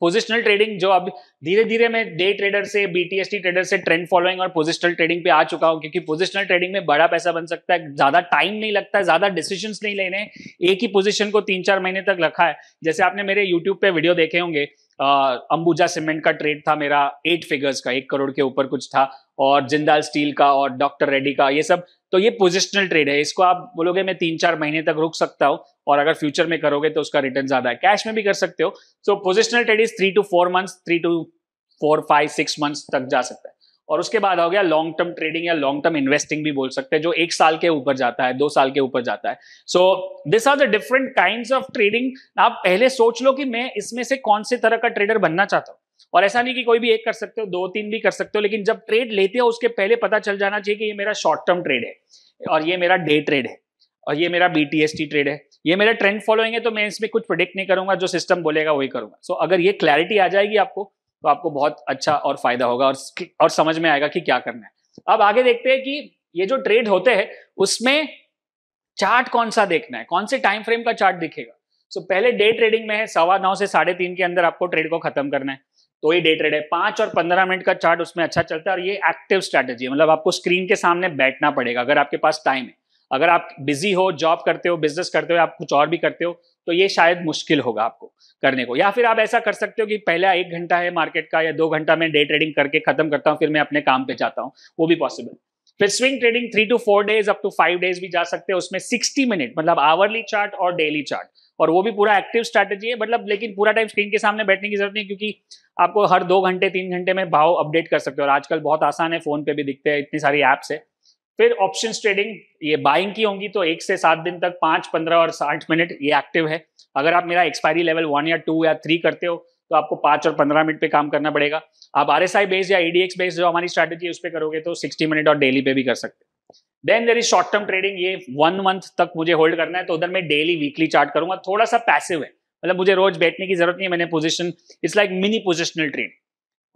positional trading जो अब धीरे धीरे मैं डे ट्रेडर से बीटीएसटी ट्रेडर से ट्रेंड फॉलोइंग और पोजिशनल ट्रेडिंग पे आ चुका हूं क्योंकि पोजिशनल ट्रेडिंग में बड़ा पैसा बन सकता है ज्यादा टाइम नहीं लगता है ज्यादा डिसीजन नहीं लेने एक ही पोजिशन को तीन चार महीने तक रखा है जैसे आपने मेरे यूट्यूब पे वीडियो देखे होंगे अंबुजा सीमेंट का ट्रेड था मेरा एट फिगर्स का एक करोड़ के ऊपर कुछ था और जिंदाल स्टील का और डॉक्टर रेड्डी का ये सब तो ये पोजिशनल ट्रेड है इसको आप बोलोगे मैं तीन चार महीने तक रुक सकता हूँ और अगर फ्यूचर में करोगे तो उसका रिटर्न ज्यादा है कैश में भी कर सकते हो so positional trade is three to four months three to four five six months तक जा सकता है और उसके बाद हो गया लॉन्ग टर्म ट्रेडिंग या लॉन्ग टर्म इन्वेस्टिंग भी बोल सकते हैं जो एक साल के ऊपर जाता है दो साल के ऊपर जाता है so this are the different kind of trading आप पहले सोच लो कि मैं इसमें से कौन से तरह का ट्रेडर बनना चाहता हूँ और ऐसा नहीं कि कोई भी एक कर सकते हो दो तीन भी कर सकते हो लेकिन जब ट्रेड लेते हो उसके पहले पता चल जाना चाहिए कि ये मेरा शॉर्ट टर्म ट्रेड है और ये मेरा डे ट्रेड है और ये मेरा बी ट्रेड है ये मेरा ट्रेंड फॉलोइंग है तो मैं इसमें कुछ प्रोडिक्ट नहीं करूंगा जो सिस्टम बोलेगा वही करूंगा सो अगर ये क्लैरिटी आ जाएगी आपको तो आपको बहुत अच्छा और फायदा होगा और और समझ में आएगा कि क्या करना है अब आगे देखते हैं कि ये जो ट्रेड होते हैं उसमें चार्ट कौन सा देखना है कौन से टाइम फ्रेम का चार्ट दिखेगा सो so, पहले डे ट्रेडिंग में है सवा नौ से साढ़े तीन के अंदर आपको ट्रेड को खत्म करना है तो ये डे ट्रेड है पांच और पंद्रह मिनट का चार्ट उसमें अच्छा चलता है और ये एक्टिव स्ट्रैटेजी है मतलब आपको स्क्रीन के सामने बैठना पड़ेगा अगर आपके पास टाइम है अगर आप बिजी हो जॉब करते हो बिजनेस करते हो आप कुछ और भी करते हो तो ये शायद मुश्किल होगा आपको करने को या फिर आप ऐसा कर सकते हो कि पहला एक घंटा है मार्केट का या दो घंटा मैं डे ट्रेडिंग करके खत्म करता हूँ फिर मैं अपने काम पे जाता हूँ वो भी पॉसिबल फिर swing trading three to four days up to five days भी जा सकते हैं उसमें सिक्सटी मिनट मतलब आवरली चार्ट और डेली चार्ट और वो भी पूरा एक्टिव स्ट्रैटेजी है मतलब लेकिन पूरा टाइम स्क्रीन के सामने बैठने की जरूरत नहीं क्योंकि आपको हर दो घंटे तीन घंटे में भाव अपडेट कर सकते हो और आजकल बहुत आसान है फोन पे भी दिखते हैं इतनी सारी ऐप्स है फिर ऑप्शन ट्रेडिंग ये बाइंग की होंगी तो एक से सात दिन तक पाँच पंद्रह और साठ मिनट ये एक्टिव है अगर आप मेरा एक्सपायरी लेवल वन या टू या थ्री करते हो तो आपको पाँच और पंद्रह मिनट पे काम करना पड़ेगा आप आर एस आई बेस्ड या ईडीएक्स एक्स बेस्ड जो हमारी स्ट्रैटेजी है उस पर करोगे तो सिक्सटी मिनट और डेली पे भी कर सकते हो then there is short term trading ये वन मंथ तक मुझे होल्ड करना है तो उधर मैं डेली वीकली चार्ट करूंगा थोड़ा सा पैसिव है मतलब मुझे रोज बैठने की जरूरत नहीं है मैंने position it's like mini positional trade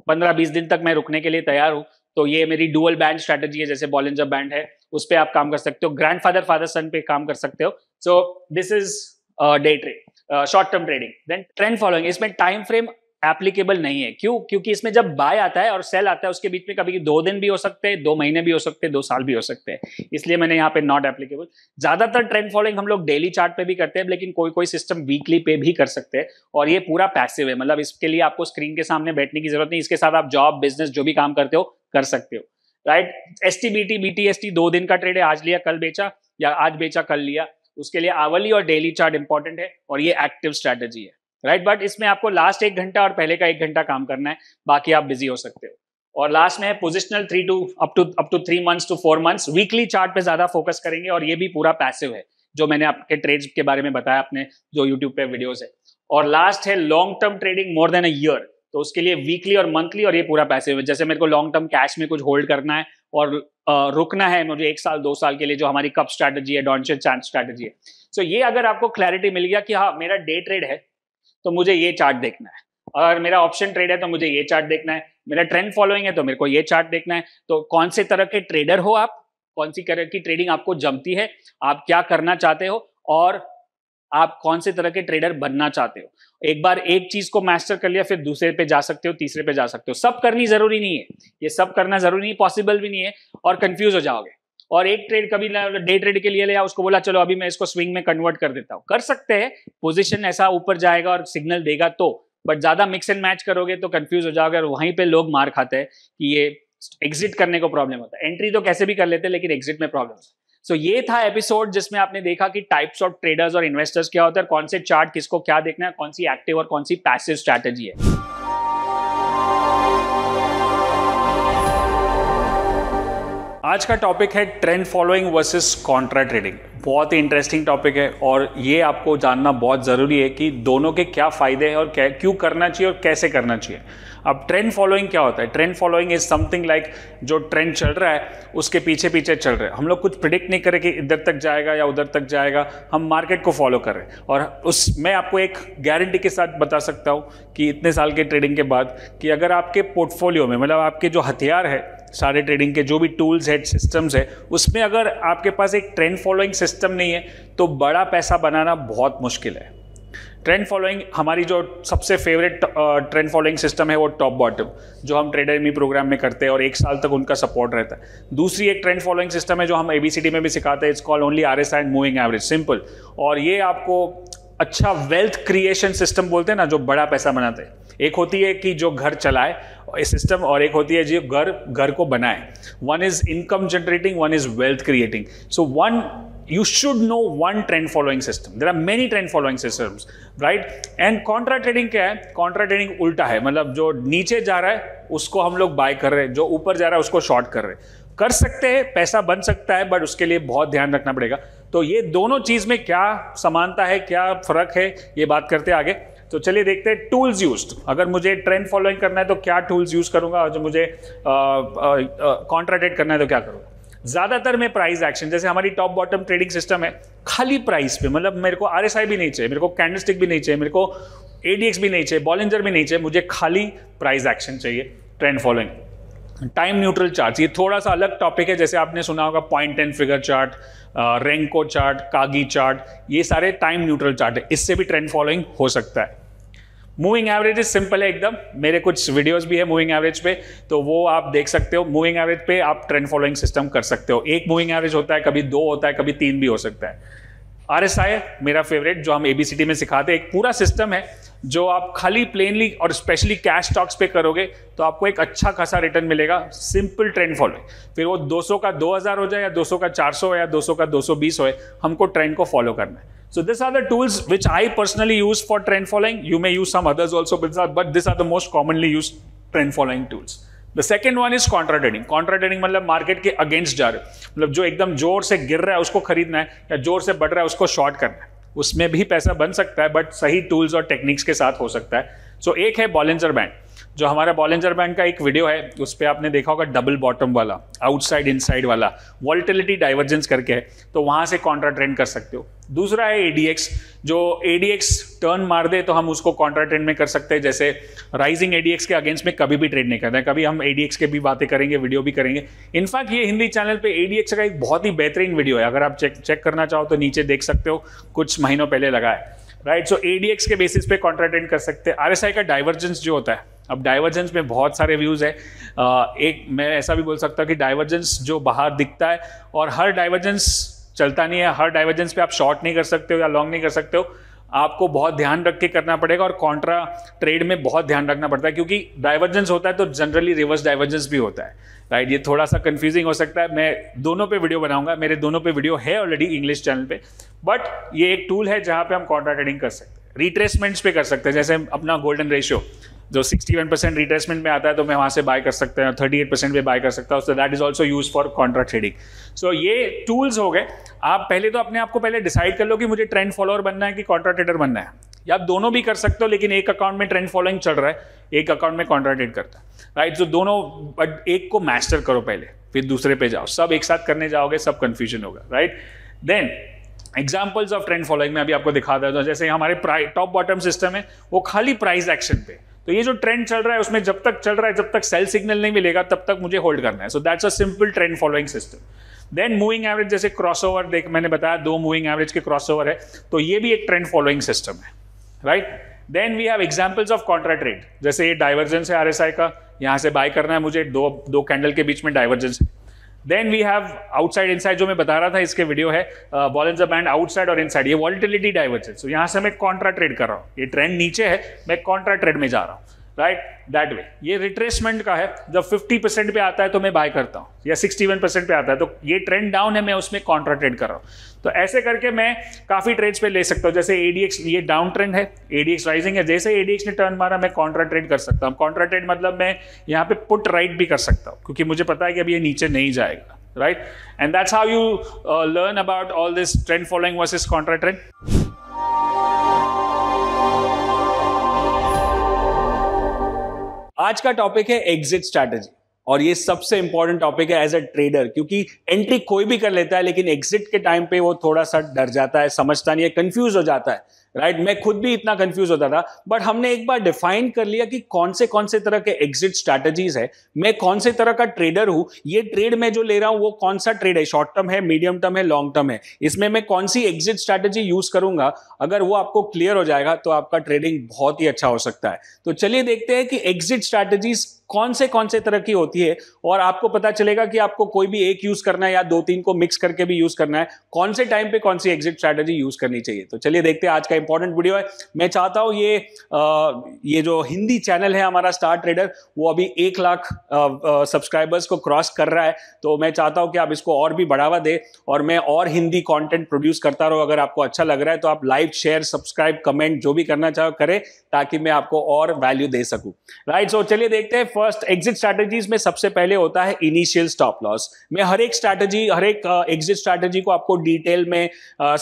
पंद्रह बीस दिन तक मैं रुकने के लिए तैयार हूँ तो ये मेरी डुअल बैंड स्ट्रैटेजी है जैसे बॉलिंजर बैंड है उस पर आप काम कर सकते हो ग्रैंड फादर फादर सन पे काम कर सकते हो so this is day trade short term trading then trend following इसमें टाइम फ्रेम एप्लीकेबल नहीं है क्यों क्योंकि इसमें जब बाय आता है और सेल आता है उसके बीच में कभी दो दिन भी हो सकते हैं दो महीने भी हो सकते हैं दो साल भी हो सकते हैं इसलिए मैंने यहाँ पे नॉट एप्लीकेबल ज्यादातर ट्रेंड फॉलोइंग हम लोग डेली चार्ट पे भी करते हैं लेकिन कोई कोई सिस्टम वीकली पे भी कर सकते हैं और ये पूरा पैसिव है मतलब इसके लिए आपको स्क्रीन के सामने बैठने की जरूरत नहीं इसके साथ आप जॉब बिजनेस जो भी काम करते हो कर सकते हो right S T B T B T S T दो दिन का ट्रेड है आज लिया कल बेचा या आज बेचा कल लिया उसके लिए आवली और डेली चार्ट इंपॉर्टेंट है और ये एक्टिव स्ट्रैटेजी है राइट बट इसमें आपको लास्ट एक घंटा और पहले का एक घंटा काम करना है बाकी आप बिजी हो सकते हो और लास्ट में positional three to up to up to three months to four months weekly chart पे ज्यादा फोकस करेंगे और ये भी पूरा पैसिव है जो मैंने आपके ट्रेड्स के बारे में बताया अपने जो यूट्यूब पे वीडियोस है और लास्ट है long term trading more than a year तो उसके लिए वीकली और मंथली और ये पूरा पैसिव है जैसे मेरे को लॉन्ग टर्म कैश में कुछ होल्ड करना है और रुकना है मुझे एक साल दो साल के लिए जो हमारी कप स्ट्रैटेजी है डॉन्शन चांस स्ट्रैटेजी है सो so ये अगर आपको क्लैरिटी मिल गया कि हाँ मेरा डे ट्रेड है तो मुझे ये चार्ट देखना है और मेरा ऑप्शन ट्रेड है तो मुझे ये चार्ट देखना है मेरा ट्रेंड फॉलोइंग है तो मेरे को ये चार्ट देखना है तो कौन से तरह के ट्रेडर हो आप कौन सी तरह की ट्रेडिंग आपको जमती है आप क्या करना चाहते हो और आप कौन से तरह के ट्रेडर बनना चाहते हो एक बार एक चीज को मास्टर कर लिया फिर दूसरे पे जा सकते हो तीसरे पे जा सकते हो सब करनी जरूरी नहीं है ये सब करना जरूरी नहीं पॉसिबल भी नहीं है और कंफ्यूज हो जाओगे और एक ट्रेड कभी डे ट्रेड के लिए लिया उसको बोला चलो अभी मैं इसको स्विंग में कन्वर्ट कर देता हूँ कर सकते हैं पोजिशन ऐसा ऊपर जाएगा और सिग्नल देगा तो बट ज्यादा मिक्स एंड मैच करोगे तो कंफ्यूज हो जाओगे और वहीं पे लोग मार खाते हैं कि ये एग्जिट करने को प्रॉब्लम होता है एंट्री तो कैसे भी कर लेते हैं लेकिन एग्जिट में प्रॉब्लम सो so, ये था एपिसोड जिसमें आपने देखा कि टाइप्स ऑफ ट्रेडर्स और इन्वेस्टर्स क्या होते हैं कौन से चार्ट किसको क्या देखना है कौन सी एक्टिव और कौन सी पैसिव स्ट्रैटेजी है आज का टॉपिक है trend following versus contra trading बहुत ही इंटरेस्टिंग टॉपिक है और ये आपको जानना बहुत ज़रूरी है कि दोनों के क्या फ़ायदे हैं और क्या क्यों करना चाहिए और कैसे करना चाहिए अब ट्रेंड फॉलोइंग क्या होता है trend following is something like जो ट्रेंड चल रहा है उसके पीछे पीछे चल रहे हैं हम लोग कुछ प्रिडिक्ट नहीं करें कि इधर तक जाएगा या उधर तक जाएगा हम मार्केट को फॉलो कर रहे हैं और उस मैं आपको एक गारंटी के साथ बता सकता हूँ कि इतने साल के ट्रेडिंग के बाद कि अगर आपके पोर्टफोलियो में मतलब आपके जो हथियार है सारे ट्रेडिंग के जो भी टूल्स है सिस्टम्स है उसमें अगर आपके पास एक ट्रेंड फॉलोइंग सिस्टम नहीं है तो बड़ा पैसा बनाना बहुत मुश्किल है ट्रेंड फॉलोइंग हमारी जो सबसे फेवरेट ट्रेंड फॉलोइंग सिस्टम है वो टॉप बॉटम जो हम ट्रेडर मी प्रोग्राम में करते हैं और एक साल तक उनका सपोर्ट रहता है दूसरी एक ट्रेंड फॉलोइंग सिस्टम है जो हम एबीसीडी में भी सिखाते हैं it's call only R S and moving average simple और ये आपको अच्छा वेल्थ क्रिएशन सिस्टम बोलते हैं ना जो बड़ा पैसा बनाते हैं एक होती है कि जो घर चलाए सिस्टम और एक होती है जो घर घर को बनाए one is income generating one is wealth creating so one you should know one trend following system there are many trend following system right and contra trading क्या है कॉन्ट्रा ट्रेडिंग उल्टा है मतलब जो नीचे जा रहा है उसको हम लोग बाय कर रहे हैं जो ऊपर जा रहा है उसको शॉर्ट कर रहे हैं कर सकते हैं पैसा बन सकता है बट उसके लिए बहुत ध्यान रखना पड़ेगा तो ये दोनों चीज में क्या समानता है क्या फर्क है ये बात करते हैं आगे तो चलिए देखते हैं टूल्स यूज अगर मुझे ट्रेंड फॉलोइंग करना है तो क्या टूल्स यूज करूंगा और जो मुझे कॉन्ट्राडेट करना है तो क्या करूंगा ज़्यादातर मैं प्राइस एक्शन जैसे हमारी टॉप बॉटम ट्रेडिंग सिस्टम है खाली प्राइस पे मतलब मेरे को आर भी नहीं चाहिए मेरे को कैंडलस्टिक भी नहीं चाहिए मेरे को एडीएक्स भी नहीं चाहिए बॉलेंजर भी नहीं चाहिए मुझे खाली प्राइस एक्शन चाहिए trend following time neutral chart ये थोड़ा सा अलग टॉपिक है जैसे आपने सुना होगा point and figure chart Renko chart Kagi chart ये सारे टाइम न्यूट्रल चार्ट है इससे भी ट्रेंड फॉलोइंग हो सकता है मूविंग एवरेज इज सिंपल है एकदम मेरे कुछ वीडियोस भी है मूविंग एवरेज पे तो वो आप देख सकते हो मूविंग एवरेज पे आप ट्रेंड फॉलोइंग सिस्टम कर सकते हो एक मूविंग एवरेज होता है कभी दो होता है कभी तीन भी हो सकता है आर मेरा फेवरेट जो हम एबीसीटी में सिखाते हैं एक पूरा सिस्टम है जो आप खाली प्लेनली और स्पेशली कैश स्टॉक्स पे करोगे तो आपको एक अच्छा खासा रिटर्न मिलेगा सिंपल ट्रेंड फॉलो फिर वो 200 का 2000 हो जाए या 200 का 400 हो या 200 का 220 हो हमको ट्रेंड को फॉलो करना है are the tools which I personally use for trend following you may use some others also others also, but this are the most commonly use trend following tools the second one is contra trading contra trading मतलब market के against जा रहे मतलब जो एकदम जोर से गिर रहा है उसको खरीदना है या जोर से बढ़ रहा है उसको शॉर्ट करना है उसमें भी पैसा बन सकता है बट सही टूल्स और टेक्निक्स के साथ हो सकता है सो so, एक है बॉलेंसर बैंड जो हमारा बॉलेंजर बैंक का एक वीडियो है उस पर आपने देखा होगा डबल बॉटम वाला आउटसाइड इनसाइड वाला वॉल्टिलिटी डाइवर्जेंस करके है तो वहाँ से कॉन्ट्रा ट्रेंड कर सकते हो दूसरा है एडीएक्स जो एडीएक्स टर्न मार दे तो हम उसको कॉन्ट्रा ट्रेंड में कर सकते हैं जैसे राइजिंग एडीएक्स के अगेंस्ट में कभी भी ट्रेड नहीं करते हैं कभी हम एडीएक्स के भी बातें करेंगे वीडियो भी करेंगे इनफैक्ट ये हिंदी चैनल पर एडीएक्स का एक बहुत ही बेहतरीन वीडियो है अगर आप चेक चेक करना चाहो तो नीचे देख सकते हो कुछ महीनों पहले लगा है राइट सो एडीएक्स के बेसिस पे कॉन्ट्राटेंड कर सकते हैं आरएसआई का डाइवर्जेंस जो होता है अब डाइवर्जेंस में बहुत सारे व्यूज़ है एक मैं ऐसा भी बोल सकता हूँ कि डाइवर्जेंस जो बाहर दिखता है और हर डाइवर्जेंस चलता नहीं है हर डाइवर्जेंस पे आप शॉर्ट नहीं कर सकते हो या लॉन्ग नहीं कर सकते हो आपको बहुत ध्यान रख के करना पड़ेगा और कॉन्ट्रा ट्रेड में बहुत ध्यान रखना पड़ता है क्योंकि डाइवर्जेंस होता है तो जनरली रिवर्स डाइवर्जेंस भी होता है राइट ये थोड़ा सा कंफ्यूजिंग हो सकता है मैं दोनों पे वीडियो बनाऊंगा मेरे दोनों पे वीडियो है ऑलरेडी इंग्लिश चैनल पे बट ये एक टूल है जहाँ पे हम कॉन्ट्रा ट्रेडिंग कर सकते हैं रिट्रेसमेंट्स पे कर सकते हैं जैसे अपना गोल्डन रेशियो जो 61 परसेंट रिट्रेसमेंट में आता है तो मैं वहाँ से बाय कर सकते हैं 38 परसेंट में बाय कर सकता हूँ so that is also use for contract trading so ये टूल्स हो गए आप पहले तो अपने आप को पहले डिसाइड कर लो कि मुझे ट्रेंड फॉलोअर बनना है कि कॉन्ट्रैक्ट ट्रेडर बनना है या आप दोनों भी कर सकते हो लेकिन एक अकाउंट में ट्रेंड फॉलोइंग चल रहा है एक अकाउंट में कॉन्ट्रैक्ट ट्रेड करता है राइट सो दोनों बट एक को मास्टर करो पहले फिर दूसरे पे जाओ सब एक साथ करने जाओगे सब कन्फ्यूजन होगा right then examples of trend following में अभी आपको दिखा देता हूँ जैसे हमारे टॉप बॉटम सिस्टम है वो खाली प्राइस एक्शन पे तो ये जो ट्रेंड चल रहा है उसमें जब तक चल रहा है जब तक सेल सिग्नल नहीं मिलेगा तब तक मुझे होल्ड करना है so that's a simple trend following system then moving average जैसे क्रॉसओवर देख मैंने बताया दो मूविंग एवरेज के क्रॉसओवर है तो ये भी एक ट्रेंड फॉलोइंग सिस्टम है right then we have examples of contra trade जैसे ये डाइवर्जेंस है आर का यहाँ से बाय करना है मुझे दो दो कैंडल के बीच में डाइवर्जेंस है then we have outside inside जो मैं बता रहा था इसके वीडियो है ball in the band outside और इनसाइड ये वॉलिटिलिटी डाइवर्जेंस यहां यहाँ से मैं कॉन्ट्रा ट्रेड कर रहा हूँ ये ट्रेंड नीचे है मैं कॉन्ट्रा ट्रेड में जा रहा हूँ राइट दैट वे ये रिट्रेसमेंट का है जब 50 परसेंट पे आता है तो मैं बाय करता हूँ या 61 परसेंट पे आता है तो ये ट्रेंड डाउन है मैं उसमें कॉन्ट्रा ट्रेड कर रहा हूँ तो ऐसे करके मैं काफ़ी ट्रेड्स पे ले सकता हूँ जैसे एडीएक्स ये डाउन ट्रेंड है एडीएक्स राइजिंग है जैसे एडीएक्स ने टर्न मारा मैं कॉन्ट्रा ट्रेड कर सकता हूँ कॉन्ट्रा ट्रेड मतलब मैं यहाँ पे पुट राइट भी कर सकता हूँ क्योंकि मुझे पता है कि अब ये नीचे नहीं जाएगा right and that's how you learn about all this trend following versus contra trend आज का टॉपिक है एग्जिट स्ट्रैटेजी और ये सबसे इंपॉर्टेंट टॉपिक है एज अ ट्रेडर क्योंकि एंट्री कोई भी कर लेता है लेकिन एग्जिट के टाइम पे वो थोड़ा सा डर जाता है समझता नहीं है कंफ्यूज हो जाता है राइट right? मैं खुद भी इतना कंफ्यूज होता था बट हमने एक बार डिफाइन कर लिया कि कौन से कौन से तरह के एग्जिट स्ट्रैटेजीज है मैं कौन से तरह का ट्रेडर हूं ये ट्रेड मैं जो ले रहा हूं वो कौन सा ट्रेड है शॉर्ट टर्म है मीडियम टर्म है लॉन्ग टर्म है इसमें मैं कौन सी एग्जिट स्ट्रैटेजी यूज करूंगा अगर वो आपको क्लियर हो जाएगा तो आपका ट्रेडिंग बहुत ही अच्छा हो सकता है तो चलिए देखते हैं कि एग्जिट स्ट्रैटेजीज कौन से कौन से तरह की होती है और आपको पता चलेगा कि आपको कोई भी एक यूज करना है या दो तीन को मिक्स करके भी यूज करना है कौन से टाइम पे कौन सी एग्जिट स्ट्रैटेजी यूज करनी चाहिए तो चलिए देखते हैं आज का इंपॉर्टेंट वीडियो है मैं चाहता हूँ ये आ, ये जो हिंदी चैनल है हमारा स्टार ट्रेडर वो अभी एक लाख सब्सक्राइबर्स को क्रॉस कर रहा है तो मैं चाहता हूँ कि आप इसको और भी बढ़ावा दे और मैं और हिंदी कॉन्टेंट प्रोड्यूस करता रहूँ अगर आपको अच्छा लग रहा है तो आप लाइक शेयर सब्सक्राइब कमेंट जो भी करना चाहो करें ताकि मैं आपको और वैल्यू दे सकूँ राइट सो चलिए देखते हैं फर्स्ट एग्जिट स्ट्रैटेजीज में सबसे पहले होता है इनिशियल स्टॉप लॉस मैं हर एक स्ट्रैटेजी हर एक एग्जिट स्ट्रैटेजी को आपको डिटेल में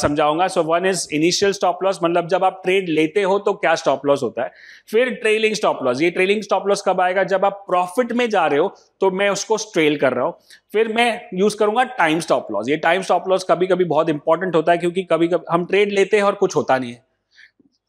समझाऊंगा so one is initial stop loss मतलब जब आप ट्रेड लेते हो तो क्या स्टॉप लॉस होता है फिर ट्रेलिंग स्टॉप लॉस ये ट्रेलिंग स्टॉप लॉस कब आएगा जब आप प्रॉफिट में जा रहे हो तो मैं उसको ट्रेल कर रहा हूँ फिर मैं यूज करूंगा टाइम स्टॉप लॉस ये टाइम स्टॉप लॉस कभी कभी बहुत इंपॉर्टेंट होता है क्योंकि कभी कभी हम ट्रेड लेते हैं और कुछ होता नहीं है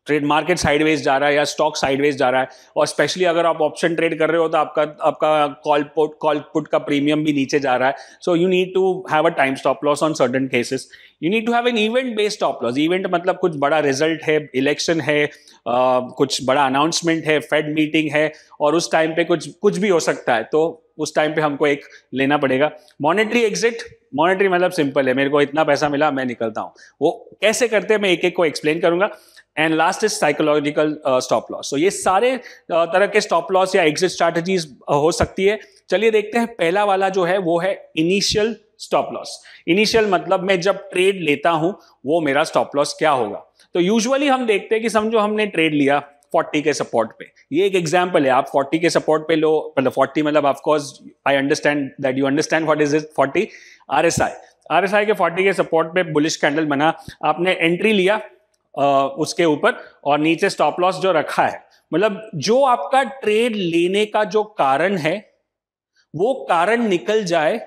ट्रेड मार्केट साइडवेज जा रहा है या स्टॉक साइडवेज जा रहा है और स्पेशली अगर आप ऑप्शन ट्रेड कर रहे हो तो आपका आपका कॉल पुट कॉल पुट का प्रीमियम भी नीचे जा रहा है so you need to have a time stop loss on certain cases you need to have an event based stop loss event मतलब कुछ बड़ा रिजल्ट है इलेक्शन है आ, कुछ बड़ा अनाउंसमेंट है फेड मीटिंग है और उस टाइम पे कुछ कुछ भी हो सकता है तो उस टाइम पे हमको एक लेना पड़ेगा मॉनेटरी एग्जिट मॉनेटरी मतलब सिंपल है मेरे को इतना पैसा मिला मैं निकलता हूँ वो कैसे करते हैं मैं एक एक को एक्सप्लेन करूंगा and last is psychological stop loss तो ये सारे uh, तरह के स्टॉप लॉस या एग्जिट स्ट्रैटेजीज uh, हो सकती है चलिए देखते हैं पहला वाला जो है वो है इनिशियल स्टॉप लॉस इनिशियल मतलब मैं जब ट्रेड लेता हूं वो मेरा स्टॉप लॉस क्या होगा तो यूजुअली हम देखते हैं कि समझो हमने ट्रेड लिया 40 के सपोर्ट पे ये एक एग्जाम्पल है आप 40 के सपोर्ट पे लो मतलब 40 मतलब of course I understand that you understand what is it 40 RSI RSI के 40 के सपोर्ट पे बुलिश कैंडल बना आपने एंट्री लिया उसके ऊपर और नीचे स्टॉप लॉस जो रखा है मतलब जो आपका ट्रेड लेने का जो कारण है वो कारण निकल जाए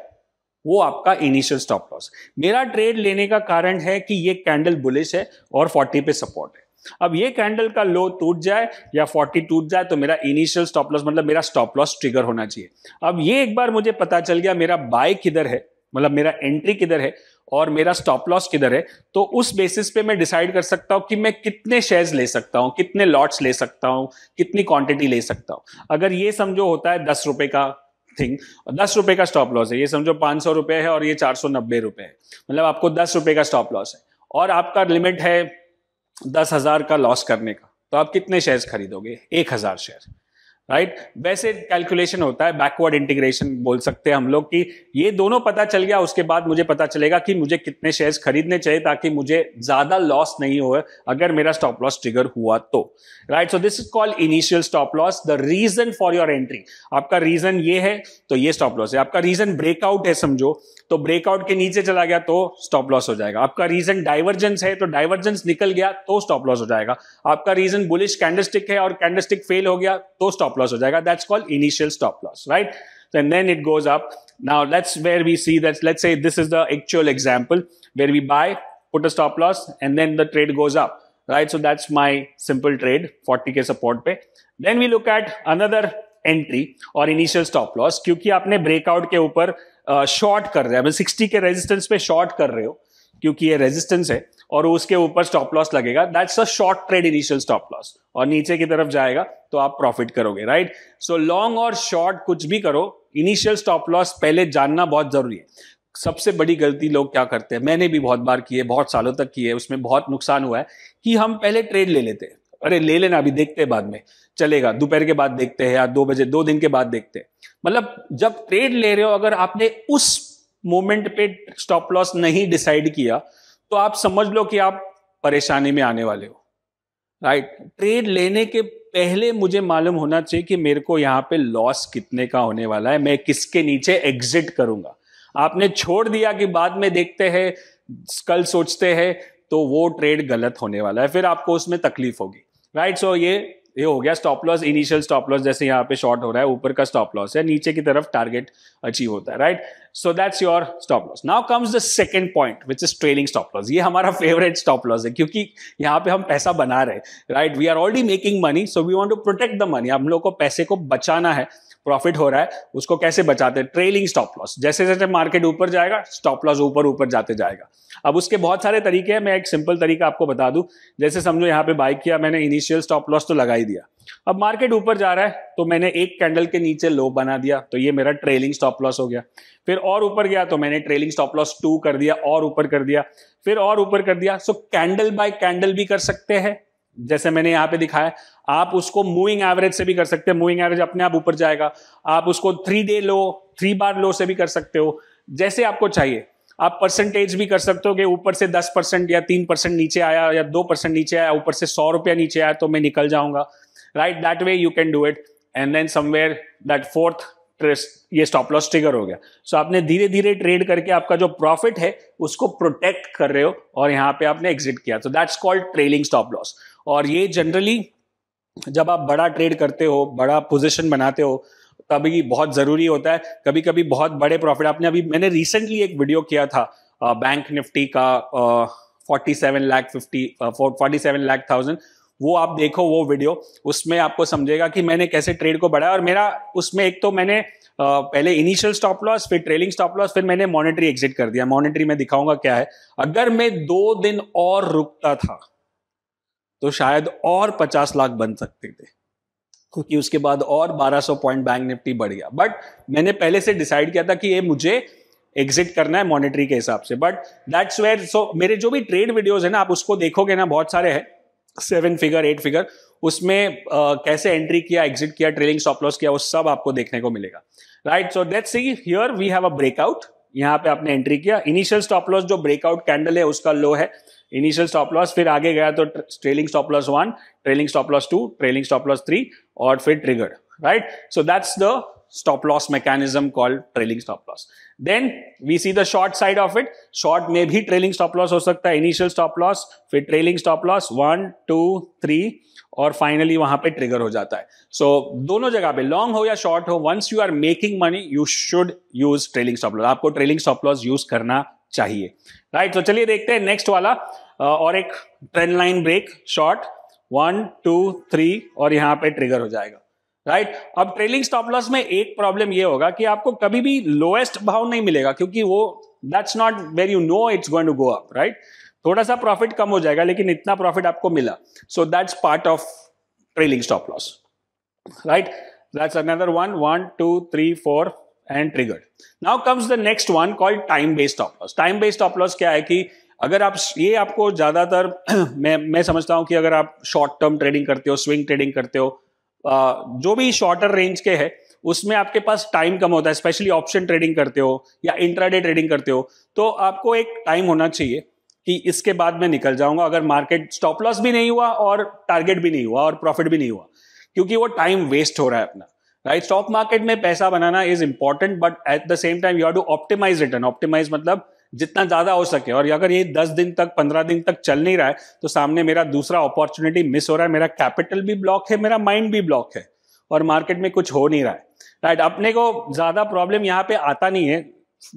वो आपका इनिशियल स्टॉप लॉस मेरा ट्रेड लेने का कारण है कि ये कैंडल बुलिश है और 40 पे सपोर्ट है अब ये कैंडल का लो टूट जाए या 40 टूट जाए तो मेरा इनिशियल स्टॉप लॉस मतलब मेरा स्टॉप लॉस ट्रिगर होना चाहिए अब ये एक बार मुझे पता चल गया मेरा बाय किधर है मतलब मेरा एंट्री किधर है और मेरा स्टॉप लॉस किधर है तो उस बेसिस पे मैं डिसाइड कर सकता हूँ कि मैं कितने शेयर्स ले सकता हूँ कितने लॉट्स ले सकता हूँ कितनी क्वांटिटी ले सकता हूँ अगर ये समझो होता है दस रुपये का थिंग दस रुपये का स्टॉप लॉस है ये समझो पाँच सौ रुपये है और ये चार सौ नब्बे रुपये है मतलब आपको दस रुपये का स्टॉप लॉस है और आपका लिमिट है दस हज़ार का लॉस करने का तो आप कितने शेयर्स खरीदोगे एक हज़ार शेयर राइट वैसे कैलकुलेशन होता है बैकवर्ड इंटीग्रेशन बोल सकते हैं हम लोग कि ये दोनों पता चल गया उसके बाद मुझे पता चलेगा कि मुझे कितने शेयर्स खरीदने चाहिए ताकि मुझे ज्यादा लॉस नहीं हो अगर मेरा स्टॉप लॉस ट्रिगर हुआ तो right so this is called initial stop loss the reason for your entry आपका रीजन ये है तो ये स्टॉप लॉस है आपका रीजन ब्रेकआउट है समझो तो ब्रेकआउट के नीचे चला गया तो स्टॉप लॉस हो जाएगा आपका रीजन डाइवर्जेंस है तो डाइवर्जेंस निकल गया तो स्टॉप लॉस हो जाएगा आपका रीजन बुलिश कैंडलस्टिक है और कैंडलस्टिक फेल हो गया तो stop stop loss ho jayega that's called initial stop loss right and then it goes up now that's where we see that let's say this is the actual example where we buy put a stop loss and then the trade goes up right so that's my simple trade 40k support पे then we look at another entry और initial stop loss क्योंकि आपने breakout के ऊपर short uh, कर रहे हैं sixty के रेजिस्टेंस पे शॉर्ट कर रहे हो क्योंकि ये रेजिस्टेंस है और उसके ऊपर स्टॉप लॉस लगेगा that's a short trade initial stop loss और नीचे की तरफ जाएगा तो आप प्रॉफिट करोगे राइट सो लॉन्ग और शॉर्ट कुछ भी करो इनिशियल स्टॉप लॉस पहले जानना बहुत जरूरी है सबसे बड़ी गलती लोग क्या करते हैं मैंने भी बहुत बार की है बहुत सालों तक की है उसमें बहुत नुकसान हुआ है कि हम पहले ट्रेड ले लेते हैं अरे ले लेना अभी देखते हैं बाद में चलेगा दोपहर के बाद देखते हैं या दो बजे दो दिन के बाद देखते हैं मतलब जब ट्रेड ले रहे हो अगर आपने उस मोमेंट पे स्टॉप लॉस नहीं डिसाइड किया तो आप समझ लो कि आप परेशानी में आने वाले हो राइट ट्रेड लेने के पहले मुझे मालूम होना चाहिए कि मेरे को यहाँ पे लॉस कितने का होने वाला है मैं किसके नीचे एग्जिट करूंगा आपने छोड़ दिया कि बाद में देखते हैं कल सोचते हैं तो वो ट्रेड गलत होने वाला है फिर आपको उसमें तकलीफ होगी राइट सो ये ये हो गया stop loss initial stop loss जैसे यहाँ पे शॉर्ट हो रहा है ऊपर का स्टॉप लॉस है नीचे की तरफ टारगेट अचीव होता है right so that's your stop loss now comes the second point which is trailing stop loss ये हमारा फेवरेट स्टॉप लॉस है क्योंकि यहाँ पे हम पैसा बना रहे हैं right we are already making money so we want to protect the money हम लोग को पैसे को बचाना है प्रॉफिट हो रहा है उसको कैसे बचाते हैं ट्रेलिंग स्टॉप लॉस जैसे जैसे मार्केट ऊपर जाएगा स्टॉप लॉस ऊपर ऊपर जाते जाएगा अब उसके बहुत सारे तरीके हैं मैं एक सिंपल तरीका आपको बता दूं जैसे समझो यहाँ पे बाइक किया मैंने इनिशियल स्टॉप लॉस तो लगा ही दिया अब मार्केट ऊपर जा रहा है तो मैंने एक कैंडल के नीचे लो बना दिया तो ये मेरा ट्रेलिंग स्टॉप लॉस हो गया फिर और ऊपर गया तो मैंने ट्रेलिंग स्टॉप लॉस टू कर दिया और ऊपर कर दिया फिर और ऊपर कर दिया सो कैंडल बाय कैंडल भी कर सकते हैं जैसे मैंने यहाँ पे दिखाया आप उसको मूविंग एवरेज से भी कर सकते हैं मूविंग एवरेज अपने आप ऊपर जाएगा आप उसको three day low three bar low से भी कर सकते हो जैसे आपको चाहिए आप परसेंटेज भी कर सकते हो कि ऊपर से दस परसेंट या तीन परसेंट नीचे आया या दो परसेंट नीचे आया ऊपर से सौ रुपया नीचे आया तो मैं निकल जाऊंगा right that way you can do it and then somewhere that fourth ये स्टॉप लॉस ट्रिगर हो गया सो so, आपने धीरे धीरे ट्रेड करके आपका जो प्रॉफिट है उसको प्रोटेक्ट कर रहे हो और यहाँ पे आपने एग्जिट किया तो that's called trailing stop loss और ये जनरली जब आप बड़ा ट्रेड करते हो बड़ा पोजिशन बनाते हो तभी बहुत ज़रूरी होता है कभी कभी बहुत बड़े प्रॉफिट आपने अभी मैंने रिसेंटली एक वीडियो किया था बैंक निफ्टी का forty seven lakh fifty forty seven lakh thousand वो आप देखो वो वीडियो उसमें आपको समझेगा कि मैंने कैसे ट्रेड को बढ़ाया और मेरा उसमें एक तो मैंने पहले इनिशियल स्टॉप लॉस फिर ट्रेलिंग स्टॉप लॉस फिर मैंने मॉनिटरी एग्जिट कर दिया मॉनिटरी में दिखाऊंगा क्या है अगर मैं दो दिन और रुकता था तो शायद और पचास लाख बन सकते थे क्योंकि उसके बाद और 1200 पॉइंट बैंक निफ्टी बढ़ गया बट मैंने पहले से डिसाइड किया था कि ये मुझे एग्जिट करना है मॉनिटरी के हिसाब से बट दैट्स वेयर सो मेरे जो भी ट्रेड वीडियोज है ना आप उसको देखोगे ना बहुत सारे हैं सेवन फिगर एट फिगर उसमें uh, कैसे एंट्री किया एग्जिट किया ट्रेलिंग स्टॉप लॉस किया वो सब आपको देखने को मिलेगा right so that see here we have a breakout यहाँ पे आपने एंट्री किया इनिशियल स्टॉप लॉस जो ब्रेकआउट कैंडल है उसका लो है इनिशियल स्टॉप लॉस फिर आगे गया तो trailing stop loss one trailing stop loss two trailing stop loss three और फिर triggered right so that's the stop loss mechanism called trailing stop loss. Then we see the short side of it. Short may be trailing stop loss ho sakta, है initial stop loss, फिर trailing stop loss one, two, three or finally वहां pe trigger ho jata hai. So dono jagah pe, long ho ya short ho, once you are making money you should use trailing stop loss. Aapko trailing stop loss use karna chahiye. right, तो so चलिए देखते हैं next वाला और ek trend line break, short, one two three और yahan pe trigger ho jayega. Right अब trailing stop loss में एक प्रॉब्लम ये होगा कि आपको कभी भी लोएस्ट भाव नहीं मिलेगा क्योंकि वो that's not where you know it's going to go up right थोड़ा सा प्रॉफिट कम हो जाएगा लेकिन इतना प्रॉफिट आपको मिला so that's part of trailing stop loss right that's another one one two three four and triggered now comes the next one called time based stop loss time based stop loss क्या है कि अगर आप ये आपको ज्यादातर <clears throat> मैं मैं समझता हूं कि अगर आप शॉर्ट टर्म ट्रेडिंग करते हो स्विंग ट्रेडिंग करते हो जो भी शॉर्टर रेंज के है उसमें आपके पास टाइम कम होता है स्पेशली ऑप्शन ट्रेडिंग करते हो या इंट्राडे ट्रेडिंग करते हो तो आपको एक टाइम होना चाहिए कि इसके बाद मैं निकल जाऊंगा अगर मार्केट स्टॉप लॉस भी नहीं हुआ और टारगेट भी नहीं हुआ और प्रॉफिट भी नहीं हुआ क्योंकि वो टाइम वेस्ट हो रहा है अपना राइट स्टॉक मार्केट में पैसा बनाना is important but at the same time you have to optimise return optimise मतलब जितना ज़्यादा हो सके और अगर ये दस दिन तक पंद्रह दिन तक चल नहीं रहा है तो सामने मेरा दूसरा अपॉर्चुनिटी मिस हो रहा है मेरा कैपिटल भी ब्लॉक है मेरा माइंड भी ब्लॉक है और मार्केट में कुछ हो नहीं रहा है राइट right, अपने को ज़्यादा प्रॉब्लम यहाँ पे आता नहीं है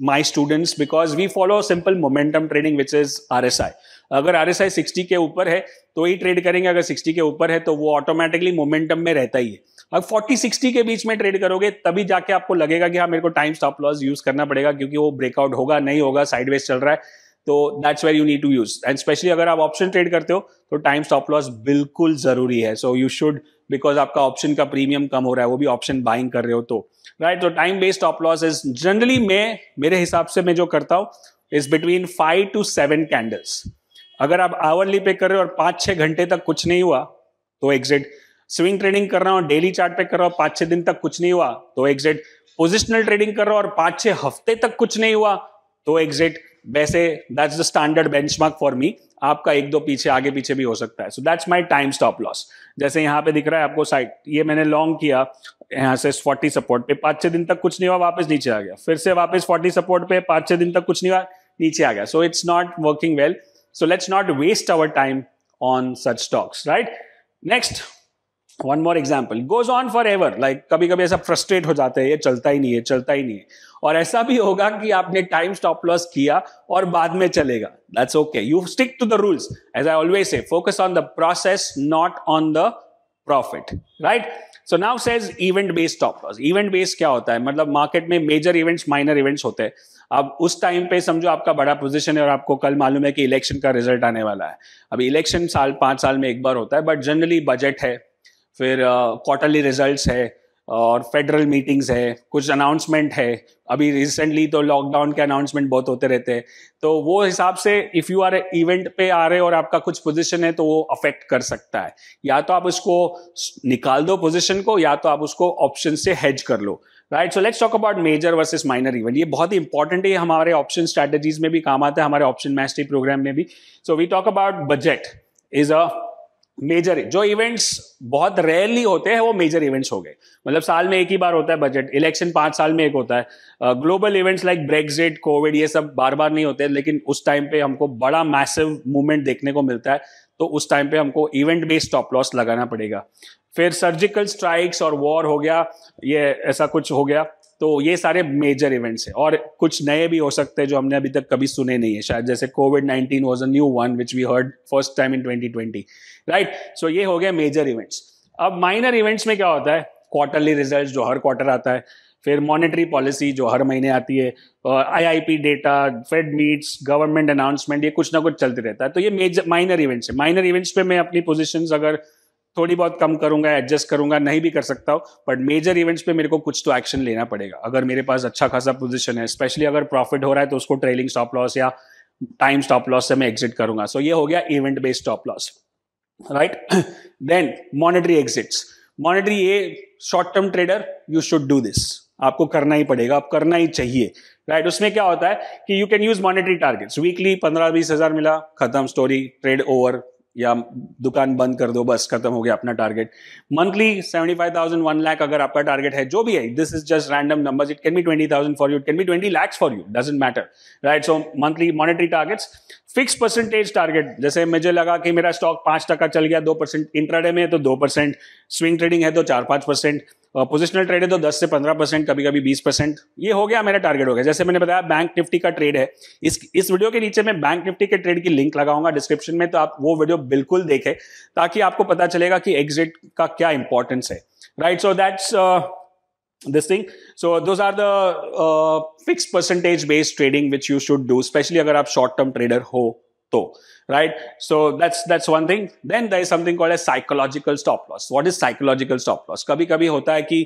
my students because we follow simple momentum trading which is R S I अगर आर एस आई सिक्सटी के ऊपर है तो ही ट्रेड करेंगे अगर सिक्सटी के ऊपर है तो वो ऑटोमेटिकली मोमेंटम में रहता ही है अब 40 60 के बीच में ट्रेड करोगे तभी जाके आपको लगेगा कि हाँ मेरे को टाइम स्टॉप लॉस यूज करना पड़ेगा क्योंकि वो ब्रेकआउट होगा नहीं होगा साइडवेज चल रहा है तो that's where you need to use and specially अगर आप ऑप्शन ट्रेड करते हो तो टाइम स्टॉप लॉस बिल्कुल जरूरी है सो यू शुड बिकॉज आपका ऑप्शन का प्रीमियम कम हो रहा है वो भी ऑप्शन बाइंग कर रहे हो तो राइट तो time based stop loss is generally मैं मेरे हिसाब से मैं जो करता हूँ is between five to seven candles अगर आप आवरली पे कर रहे हो और पाँच छः घंटे तक कुछ नहीं हुआ तो एग्जिट स्विंग ट्रेडिंग कर रहा हूँ डेली चार्ट पे कर रहा हूँ पांच छह दिन तक कुछ नहीं हुआ तो एग्जिट पोजिशनल ट्रेडिंग कर रहा हूं और पांच छह हफ्ते तक कुछ नहीं हुआ तो एग्जिट वैसे that's the standard benchmark for me आपका एक दो पीछे आगे पीछे भी हो सकता है so that's my time stop loss जैसे यहाँ पे दिख रहा है आपको साइड ये मैंने लॉन्ग किया यहाँ से फोर्टी सपोर्ट पे पाँच छह दिन तक कुछ नहीं हुआ वापस नीचे आ गया फिर से वापस फोर्टी सपोर्ट पे पांच छह दिन तक कुछ नहीं हुआ नीचे आ गया so it's not working well so let's not waste our time on such stocks right next one more example goes on for ever like कभी कभी ऐसा फ्रस्ट्रेट हो जाता है ये चलता ही नहीं है चलता ही नहीं है और ऐसा भी होगा कि आपने टाइम स्टॉप लॉस किया और बाद में चलेगा that's okay you stick to the rules as I always say focus on the process not on the profit right so now says event based stop loss event based क्या होता है मतलब market में मेजर इवेंट्स माइनर इवेंट्स होते हैं अब उस time पे समझो आपका बड़ा पोजीशन है और आपको कल मालूम है कि इलेक्शन का रिजल्ट आने वाला है अब इलेक्शन साल पांच साल में एक बार होता है बट जनरली बजट है फिर क्वार्टरली रिजल्ट्स है और फेडरल मीटिंग्स है कुछ अनाउंसमेंट है अभी रिसेंटली तो लॉकडाउन के अनाउंसमेंट बहुत होते रहते हैं तो वो हिसाब से इफ़ यू आर इवेंट पे आ रहे और आपका कुछ पोजीशन है तो वो अफेक्ट कर सकता है या तो आप उसको निकाल दो पोजीशन को या तो आप उसको ऑप्शन से हेज कर लो right so let's talk about major versus minor event ये बहुत ही इंपॉर्टेंट है हमारे ऑप्शन स्ट्रैटेजीज में भी काम आता है हमारे ऑप्शन मैस्ट्री प्रोग्राम में भी so we talk about budget is a major जो इवेंट्स बहुत रेयरली होते हैं वो मेजर इवेंट्स हो गए मतलब साल में एक ही बार होता है बजट इलेक्शन पाँच साल में एक होता है global events like Brexit Covid ये सब बार बार नहीं होते लेकिन उस टाइम पे हमको बड़ा मैसिव मूवमेंट देखने को मिलता है तो उस टाइम पे हमको इवेंट बेस्ड स्टॉप लॉस लगाना पड़ेगा फिर सर्जिकल स्ट्राइक्स और वॉर हो गया ये ऐसा कुछ हो गया तो ये सारे मेजर इवेंट्स हैं और कुछ नए भी हो सकते हैं जो हमने अभी तक कभी सुने नहीं है शायद जैसे Covid nineteen was a new one which we heard first time in twenty twenty right so ये हो गया मेजर इवेंट्स अब माइनर इवेंट्स में क्या होता है क्वार्टरली रिजल्ट जो हर क्वार्टर आता है फिर मॉनेटरी पॉलिसी जो हर महीने आती है और IIP data Fed meets government announcement ये कुछ ना कुछ चलते रहता है तो ये मेजर माइनर इवेंट्स है माइनर इवेंट्स पे मैं अपनी पोजिशन अगर थोड़ी बहुत कम करूंगा एडजस्ट करूंगा नहीं भी कर सकता हूँ बट मेजर इवेंट्स पे मेरे को कुछ तो एक्शन लेना पड़ेगा अगर मेरे पास अच्छा खासा पोजिशन है स्पेशली अगर प्रॉफिट हो रहा है तो उसको ट्रेलिंग स्टॉप लॉस या टाइम स्टॉप लॉस से मैं एग्जिट करूंगा सो so, ये हो गया event based stop loss right then monetary exits monetary ये short term trader you should do this आपको करना ही पड़ेगा आप करना ही चाहिए राइट right? उसमें क्या होता है कि you can use monetary targets weekly पंद्रह बीस हजार मिला खत्म स्टोरी ट्रेड ओवर या दुकान बंद कर दो बस खत्म हो गया अपना target monthly seventy five thousand one lakh अगर आपका टारगेट है जो भी है this is just random number it can be twenty thousand for you can be twenty lakhs for you doesn't matter right so monthly monetary targets fix percentage target जैसे मुझे लगा कि मेरा स्टॉक पांच टका चल गया दो परसेंट इंट्राडे में है तो दो परसेंट स्विंग ट्रेडिंग है तो चार पांच परसेंट पोजिशनल uh, ट्रेड है तो 10 से 15 परसेंट कभी कभी 20 परसेंट ये हो गया मेरा टारगेट हो गया जैसे मैंने बताया बैंक निफ्टी का ट्रेड है इस इस वीडियो के नीचे मैं बैंक निफ्टी के ट्रेड की लिंक लगाऊंगा डिस्क्रिप्शन में तो आप वो वीडियो बिल्कुल देखें ताकि आपको पता चलेगा कि एग्जिट का क्या इंपॉर्टेंस है right so that's this thing so those are the fix percentage based trading which you should do specially अगर आप शॉर्ट टर्म ट्रेडर हो तो right so that's that's one thing then there is something called a psychological stop loss what is psychological stop loss कभी कभी होता है कि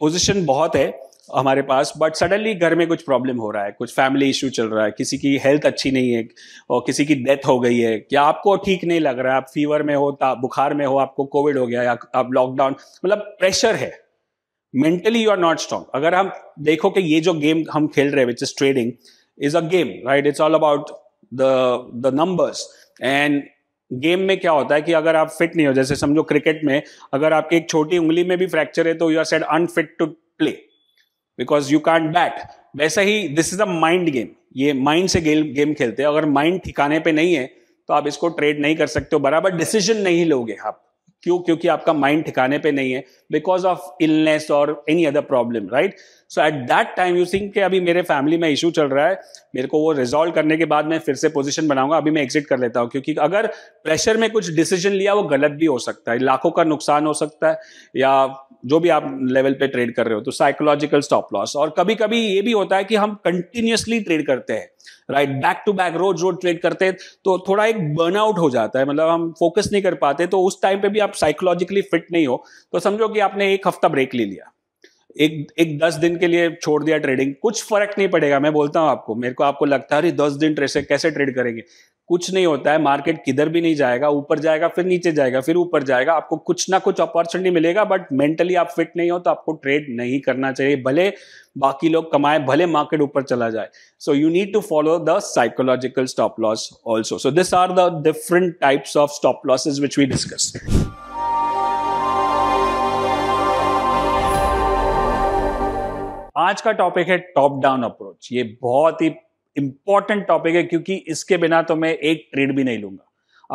position बहुत है हमारे पास बट सडनली घर में कुछ प्रॉब्लम हो रहा है कुछ फैमिली इश्यू चल रहा है किसी की हेल्थ अच्छी नहीं है और किसी की डेथ हो गई है या आपको ठीक नहीं लग रहा है आप फीवर में हो बुखार में हो आपको कोविड हो गया या आप लॉकडाउन मतलब प्रेशर है mentally you are not strong अगर हम देखो कि ये जो गेम हम खेल रहे हैं which is trading is a game right it's all about the numbers and game में क्या होता है कि अगर आप फिट नहीं हो जैसे समझो क्रिकेट में अगर आपकी एक छोटी उंगली में भी फ्रैक्चर है तो you are said unfit to play because you can't bat वैसा ही this is a mind game ये माइंड से गेम गेम खेलते हैं अगर माइंड ठिकाने पे नहीं है तो आप इसको ट्रेड नहीं कर सकते हो बराबर डिसीजन नहीं लोगे आप क्यों क्योंकि आपका माइंड ठिकाने पे नहीं है बिकॉज ऑफ इलनेस और any other problem right so at that time you think कि अभी मेरे फैमिली में issue चल रहा है मेरे को वो resolve करने के बाद मैं फिर से position बनाऊंगा अभी मैं एग्जिट कर लेता हूँ क्योंकि अगर प्रेशर में कुछ डिसीजन लिया वो गलत भी हो सकता है लाखों का नुकसान हो सकता है या जो भी आप लेवल पे ट्रेड कर रहे हो तो साइकोलॉजिकल स्टॉप लॉस और कभी कभी ये भी होता है कि हम continuously ट्रेड करते हैं राइट बैक टू बैक रोज रोज ट्रेड करते हैं तो थोड़ा एक बर्नआउट हो जाता है मतलब हम फोकस नहीं कर पाते तो उस टाइम पे भी आप साइकोलॉजिकली फिट नहीं हो तो समझो कि आपने एक हफ्ता ब्रेक ले लिया एक एक दस दिन के लिए छोड़ दिया ट्रेडिंग कुछ फर्क नहीं पड़ेगा मैं बोलता हूं आपको मेरे को आपको लगता है अरे दस दिन ट्रेड कैसे ट्रेड करेंगे कुछ नहीं होता है मार्केट किधर भी नहीं जाएगा ऊपर जाएगा फिर नीचे जाएगा फिर ऊपर जाएगा आपको कुछ ना कुछ अपॉर्चुनिटी मिलेगा बट मेंटली आप फिट नहीं हो तो आपको ट्रेड नहीं करना चाहिए भले बाकी लोग कमाए भले मार्केट ऊपर चला जाए so you need to follow the psychological stop loss also so this are the different types of stop losses which we discuss आज का टॉपिक है टॉप डाउन अप्रोच ये बहुत ही इंपॉर्टेंट टॉपिक है क्योंकि इसके बिना तो मैं एक ट्रेड भी नहीं लूंगा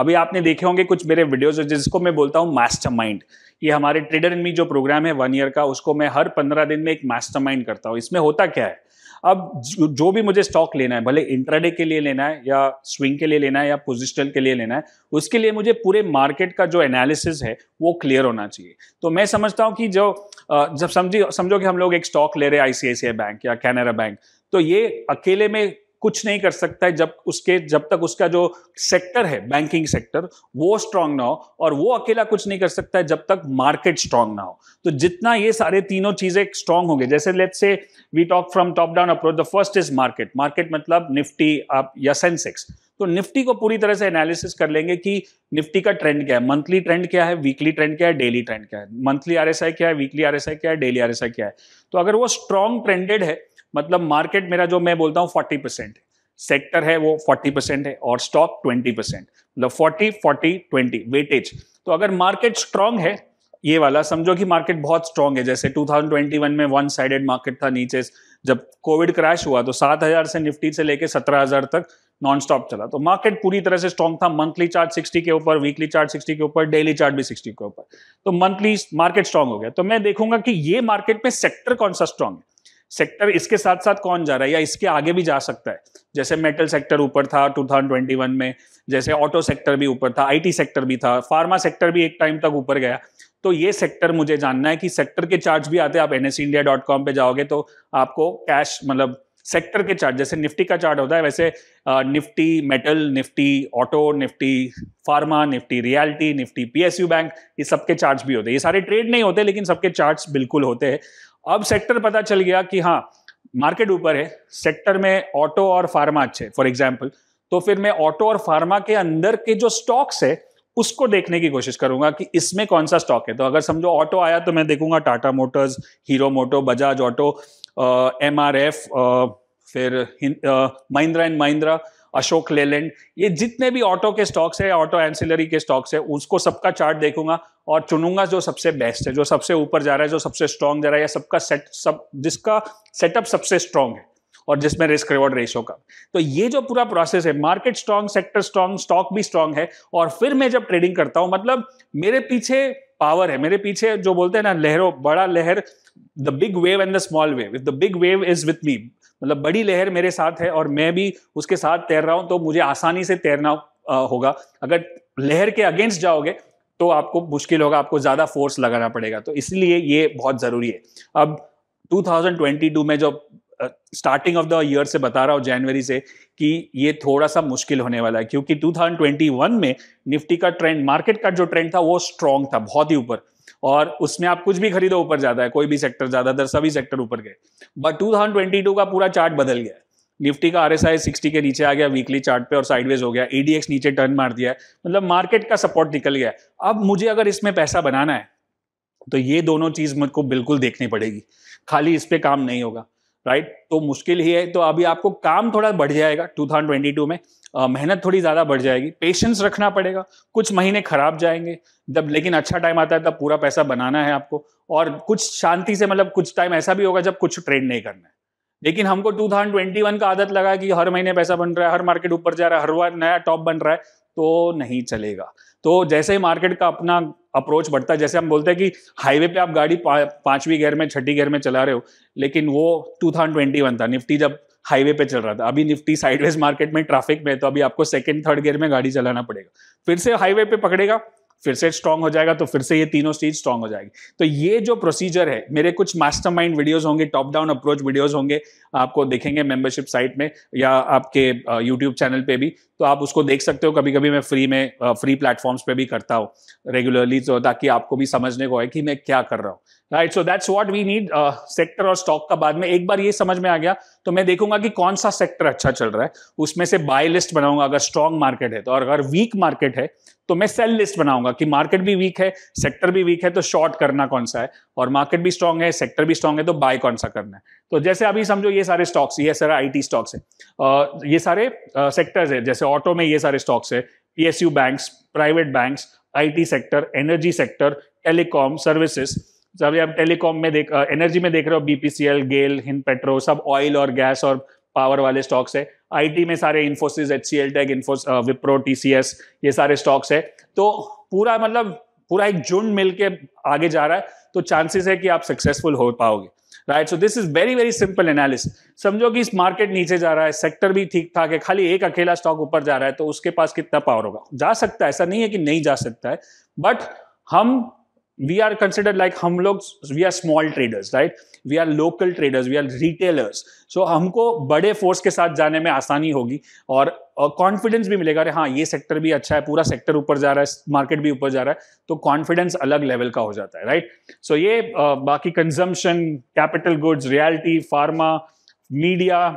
अभी आपने देखे होंगे कुछ मेरे वीडियोज जिसको मैं बोलता हूँ मास्टरमाइंड ये हमारे ट्रेडर इन मी जो प्रोग्राम है वन ईयर का उसको मैं हर पंद्रह दिन में एक मास्टरमाइंड करता हूँ इसमें होता क्या है अब जो भी मुझे स्टॉक लेना है भले इंट्राडे के लिए लेना है या स्विंग के लिए लेना है या पोजिशनल के लिए लेना है उसके लिए मुझे पूरे मार्केट का जो एनालिसिस है वो क्लियर होना चाहिए तो मैं समझता हूँ कि जो जब समझिए समझो कि हम लोग एक स्टॉक ले रहे हैं आईसीआईसीआई बैंक या कैनरा बैंक तो ये अकेले में कुछ नहीं कर सकता है जब उसके जब तक उसका जो सेक्टर है बैंकिंग सेक्टर वो स्ट्रांग ना हो और वो अकेला कुछ नहीं कर सकता है जब तक मार्केट स्ट्रांग ना हो तो जितना ये सारे तीनों चीजें स्ट्रांग होंगे जैसे let say we talk from top down approach the first is market market मतलब निफ्टी आप या सेंसेक्स तो निफ्टी को पूरी तरह से एनालिसिस कर लेंगे कि निफ्टी का ट्रेंड क्या है मंथली ट्रेंड क्या है वीकली ट्रेंड क्या है डेली ट्रेंड क्या है मंथली आरएसआई क्या है वीकली आरएसआई क्या है डेली आरएसआई क्या है तो अगर वो स्ट्रॉन्ग ट्रेंडेड है मतलब मार्केट मेरा जो मैं बोलता हूँ फोर्टी परसेंट सेक्टर है वो फोर्टी परसेंट है और स्टॉक ट्वेंटी परसेंट मतलब फोर्टी फोर्टी ट्वेंटी वेटेज तो अगर मार्केट स्ट्रांग है ये वाला समझो कि मार्केट बहुत स्ट्रांग है जैसे 2021 में वन साइडेड मार्केट था नीचे जब कोविड क्रैश हुआ तो 7000 से निफ्टी से लेके 17000 तक नॉन स्टॉप चला तो मार्केट पूरी तरह से स्ट्रांग था मंथली चार्ट 60 के ऊपर वीकली चार्ट 60 के ऊपर डेली चार्ट भी 60 के ऊपर तो मंथली मार्केट स्ट्रांग हो गया तो मैं देखूंगा कि ये मार्केट में सेक्टर कौन सा स्ट्रांग है सेक्टर इसके साथ साथ कौन जा रहा है या इसके आगे भी जा सकता है जैसे मेटल सेक्टर ऊपर था 2021 में जैसे ऑटो सेक्टर भी ऊपर था आईटी सेक्टर भी था फार्मा सेक्टर भी एक टाइम तक ऊपर गया तो ये सेक्टर मुझे जानना है कि सेक्टर के चार्ज भी आते हैं आप एन इंडिया डॉट कॉम पर जाओगे तो आपको कैश मतलब सेक्टर के चार्ट जैसे निफ्टी का चार्ट होता है वैसे Nifty metal Nifty auto Nifty pharma Nifty realty Nifty PSU bank ये सबके चार्ज भी होते हैं ये सारे ट्रेड नहीं होते लेकिन सबके चार्ट्स बिल्कुल होते हैं अब सेक्टर पता चल गया कि हाँ मार्केट ऊपर है सेक्टर में ऑटो और फार्मा अच्छे फॉर एग्जाम्पल तो फिर मैं ऑटो और फार्मा के अंदर के जो स्टॉक्स है उसको देखने की कोशिश करूंगा कि इसमें कौन सा स्टॉक है तो अगर समझो ऑटो आया तो मैं देखूंगा Tata Motors Hero Moto Bajaj Auto M R F फिर महिंद्रा एंड महिंद्रा अशोक लेलैंड ये जितने भी ऑटो के स्टॉक्स है ऑटो एंसिलरी के स्टॉक्स है उसको सबका चार्ट देखूंगा और चुनूंगा जो सबसे बेस्ट है जो सबसे ऊपर जा रहा है जो सबसे स्ट्रांग जा रहा है या सबका सेट सब जिसका सेटअप सबसे स्ट्रांग है और जिसमें रिस्क रिवॉर्ड रेशो का तो ये जो पूरा प्रोसेस है market strong sector strong stock भी स्ट्रांग है और फिर मैं जब ट्रेडिंग करता हूं मतलब मेरे पीछे पावर है मेरे पीछे जो बोलते हैं ना लहरों बड़ा लहर the big wave and the small wave if the big wave is with me मतलब बड़ी लहर मेरे साथ है और मैं भी उसके साथ तैर रहा हूँ तो मुझे आसानी से तैरना होगा अगर लहर के अगेंस्ट जाओगे तो आपको मुश्किल होगा आपको ज़्यादा फोर्स लगाना पड़ेगा तो इसलिए ये बहुत ज़रूरी है अब 2022 में जो स्टार्टिंग ऑफ द ईयर से बता रहा हूँ जनवरी से कि ये थोड़ा सा मुश्किल होने वाला है क्योंकि 2021 में निफ्टी का ट्रेंड मार्केट का जो ट्रेंड था वो स्ट्रांग था बहुत ही ऊपर और उसमें आप कुछ भी खरीदो ऊपर जाता है कोई भी सेक्टर ज्यादातर सभी सेक्टर ऊपर गए बट टू का पूरा चार्ट बदल गया निफ्टी का आर एस आई सिक्सटी के नीचे आ गया वीकली चार्ट पे और साइडवेज हो गया ईडीएक्स e नीचे टर्न मार दिया मतलब मार्केट का सपोर्ट निकल गया अब मुझे अगर इसमें पैसा बनाना है तो ये दोनों चीज मुझको बिल्कुल देखनी पड़ेगी खाली इस पर काम नहीं होगा राइट तो मुश्किल ही है तो अभी आपको काम थोड़ा बढ़ जाएगा 2022 में मेहनत थोड़ी ज़्यादा बढ़ जाएगी पेशेंस रखना पड़ेगा कुछ महीने खराब जाएंगे जब लेकिन अच्छा टाइम आता है तब पूरा पैसा बनाना है आपको और कुछ शांति से मतलब कुछ टाइम ऐसा भी होगा जब कुछ ट्रेड नहीं करना है लेकिन हमको 2021 का आदत लगा कि हर महीने पैसा बन रहा है हर मार्केट ऊपर जा रहा है हर बार नया टॉप बन रहा है तो नहीं चलेगा तो जैसे ही मार्केट का अपना अप्रोच बढ़ता है जैसे हम बोलते हैं कि हाईवे पे आप गाड़ी पा, पांचवी गियर में छठी गियर में चला रहे हो लेकिन वो वन था निफ्टी जब हाईवे पे चल रहा था अभी निफ्टी साइडवेज मार्केट में ट्रैफिक में तो अभी आपको सेकंड थर्ड गियर में गाड़ी चलाना पड़ेगा फिर से हाईवे पे पकड़ेगा फिर से स्ट्रांग हो जाएगा तो फिर से ये तीनों चीज स्ट्रांग हो जाएगी तो ये जो प्रोसीजर है मेरे कुछ मास्टरमाइंड वीडियोस होंगे टॉप डाउन अप्रोच वीडियोस होंगे आपको देखेंगे मेंबरशिप साइट में या आपके यूट्यूब चैनल पे भी तो आप उसको देख सकते हो कभी कभी मैं फ्री में फ्री प्लेटफॉर्म्स पे भी करता हूँ रेगुलरली तो ताकि आपको भी समझने को है कि मैं क्या कर रहा हूँ right so that's what we need sector और स्टॉक का बाद में एक बार ये समझ में आ गया तो मैं देखूंगा कि कौन सा सेक्टर अच्छा चल रहा है उसमें से बाय लिस्ट बनाऊंगा अगर स्ट्रॉन्ग मार्केट है तो और अगर वीक मार्केट है तो मैं सेल लिस्ट बनाऊंगा कि मार्केट भी वीक है सेक्टर भी वीक है तो शॉर्ट करना कौन सा है और मार्केट भी स्ट्रॉन्ग है सेक्टर भी स्ट्रॉन्ग है तो बाय कौन सा करना है तो जैसे अभी समझो ये सारे स्टॉक्स ये सारे आई स्टॉक्स है ये सारे सेक्टर्स है जैसे ऑटो में ये सारे स्टॉक्स है PSU banks private banks IT sector energy sector telecom services जब आप टेलीकॉम में देख एनर्जी में देख रहे हो बीपीसीएल गेल हिंद पेट्रो सब ऑयल और गैस और पावर वाले स्टॉक्स है आईटी में सारे Infosys H C L tech इन्फोस विप्रो टीसीएस ये सारे स्टॉक्स है तो पूरा मतलब पूरा एक झुंड मिलके आगे जा रहा है तो चांसेस है कि आप सक्सेसफुल हो पाओगे right so this is very very simple analysis समझो कि इस मार्केट नीचे जा रहा है सेक्टर भी ठीक ठाक है खाली एक अकेला स्टॉक ऊपर जा रहा है तो उसके पास कितना पावर होगा जा सकता है ऐसा नहीं है कि नहीं जा सकता है बट हम we are considered like हम लोग we are small traders right we are local traders we are retailers so हमको बड़े फोर्स के साथ जाने में आसानी होगी और कॉन्फिडेंस भी मिलेगा अरे हाँ ये सेक्टर भी अच्छा है पूरा सेक्टर ऊपर जा रहा है मार्केट भी ऊपर जा रहा है तो कॉन्फिडेंस अलग लेवल का हो जाता है राइट right? सो so ये बाकी consumption capital goods realty pharma media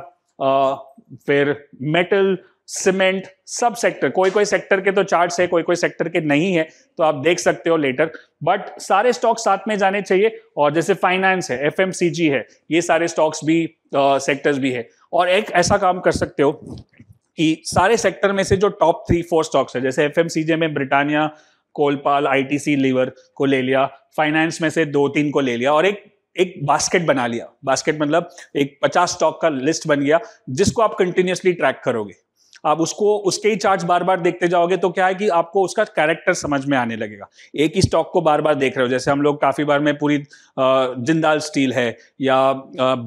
फिर मेटल सीमेंट सब सेक्टर कोई कोई सेक्टर के तो चार्ट्स है कोई कोई सेक्टर के नहीं है तो आप देख सकते हो लेटर बट सारे स्टॉक्स साथ में जाने चाहिए और जैसे फाइनेंस है एफ है ये सारे स्टॉक्स भी सेक्टर्स भी है और एक ऐसा काम कर सकते हो कि सारे सेक्टर में से जो टॉप थ्री फोर स्टॉक्स है जैसे एफ में ब्रिटानिया कोलपाल आईटीसी लीवर को ले लिया फाइनेंस में से दो तीन को ले लिया और एक एक बास्केट बना लिया बास्केट मतलब एक पचास स्टॉक का लिस्ट बन गया जिसको आप कंटिन्यूसली ट्रैक करोगे आप उसको उसके ही चार्ट बार बार देखते जाओगे तो क्या है कि आपको उसका कैरेक्टर समझ में आने लगेगा एक ही स्टॉक को बार बार देख रहे हो जैसे हम लोग काफ़ी बार में पूरी जिंदाल स्टील है या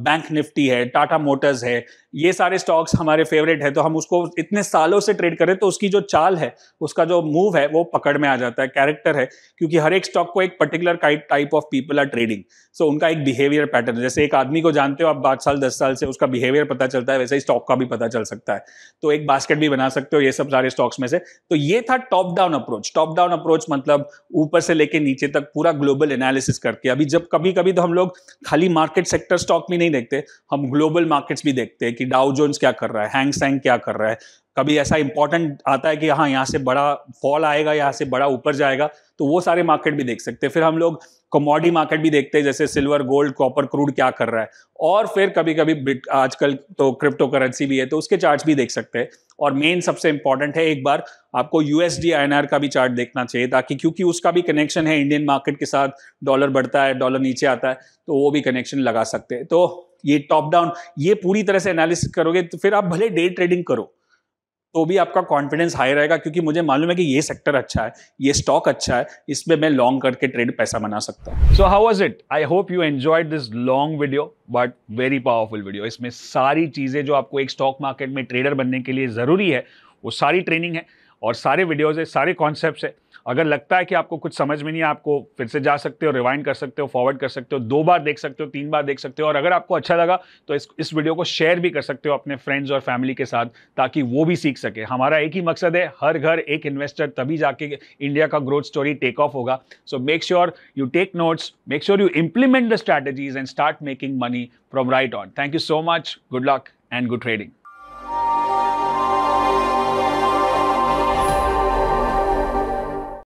बैंक निफ्टी है टाटा मोटर्स है ये सारे स्टॉक्स हमारे फेवरेट हैं तो हम उसको इतने सालों से ट्रेड करें तो उसकी जो चाल है उसका जो मूव है वो पकड़ में आ जाता है कैरेक्टर है क्योंकि हर एक स्टॉक को एक particular type of people are trading so उनका एक बिहेवियर पैटर्न जैसे एक आदमी को जानते हो आप पाँच साल दस साल से उसका बिहेवियर पता चलता है वैसे ही स्टॉक का भी पता चल सकता है तो एक बास्केट भी बना सकते हो ये सब सारे स्टॉक्स में से तो ये था top down approach top down approach मतलब ऊपर से लेके नीचे तक पूरा ग्लोबल एनालिसिस करके अभी जब कभी कभी तो हम लोग खाली मार्केट सेक्टर स्टॉक भी नहीं देखते हम ग्लोबल मार्केट्स भी देखते हैं कि डाउ जोन्स क्या कर रहा है हैंग सैंग क्या कर रहा है कभी ऐसा इंपॉर्टेंट आता है कि हाँ यहाँ से बड़ा फॉल आएगा यहाँ से बड़ा ऊपर जाएगा तो वो सारे मार्केट भी देख सकते हैं फिर हम लोग कमोडी मार्केट भी देखते हैं जैसे सिल्वर गोल्ड कॉपर क्रूड क्या कर रहा है और फिर कभी कभी आजकल तो क्रिप्टो करेंसी भी है तो उसके चार्ट भी देख सकते हैं और मेन सबसे इंपॉर्टेंट है एक बार आपको यूएसडी आई का भी चार्ट देखना चाहिए ताकि क्योंकि उसका भी कनेक्शन है इंडियन मार्केट के साथ डॉलर बढ़ता है डॉलर नीचे आता है तो वो भी कनेक्शन लगा सकते हैं तो ये टॉप डाउन ये पूरी तरह से एनालिसिस करोगे तो फिर आप भले डे ट्रेडिंग करो तो भी आपका कॉन्फिडेंस हाई रहेगा क्योंकि मुझे मालूम है कि ये सेक्टर अच्छा है ये स्टॉक अच्छा है इसमें मैं लॉन्ग करके ट्रेड पैसा बना सकता हूँ so how was it I hope you enjoyed this long video but very powerful video इसमें सारी चीज़ें जो आपको एक स्टॉक मार्केट में ट्रेडर बनने के लिए ज़रूरी है वो सारी ट्रेनिंग है और सारे वीडियोज़ है सारे कॉन्सेप्ट है अगर लगता है कि आपको कुछ समझ में नहीं आपको फिर से जा सकते हो रिवाइंड कर सकते हो फॉरवर्ड कर सकते हो दो बार देख सकते हो तीन बार देख सकते हो और अगर आपको अच्छा लगा तो इस इस वीडियो को शेयर भी कर सकते हो अपने फ्रेंड्स और फैमिली के साथ ताकि वो भी सीख सके हमारा एक ही मकसद है हर घर एक इन्वेस्टर तभी जाके इंडिया का ग्रोथ स्टोरी टेक ऑफ होगा so make sure you take notes make sure you implement the strategies and start making money from right on thank you so much good luck and good trading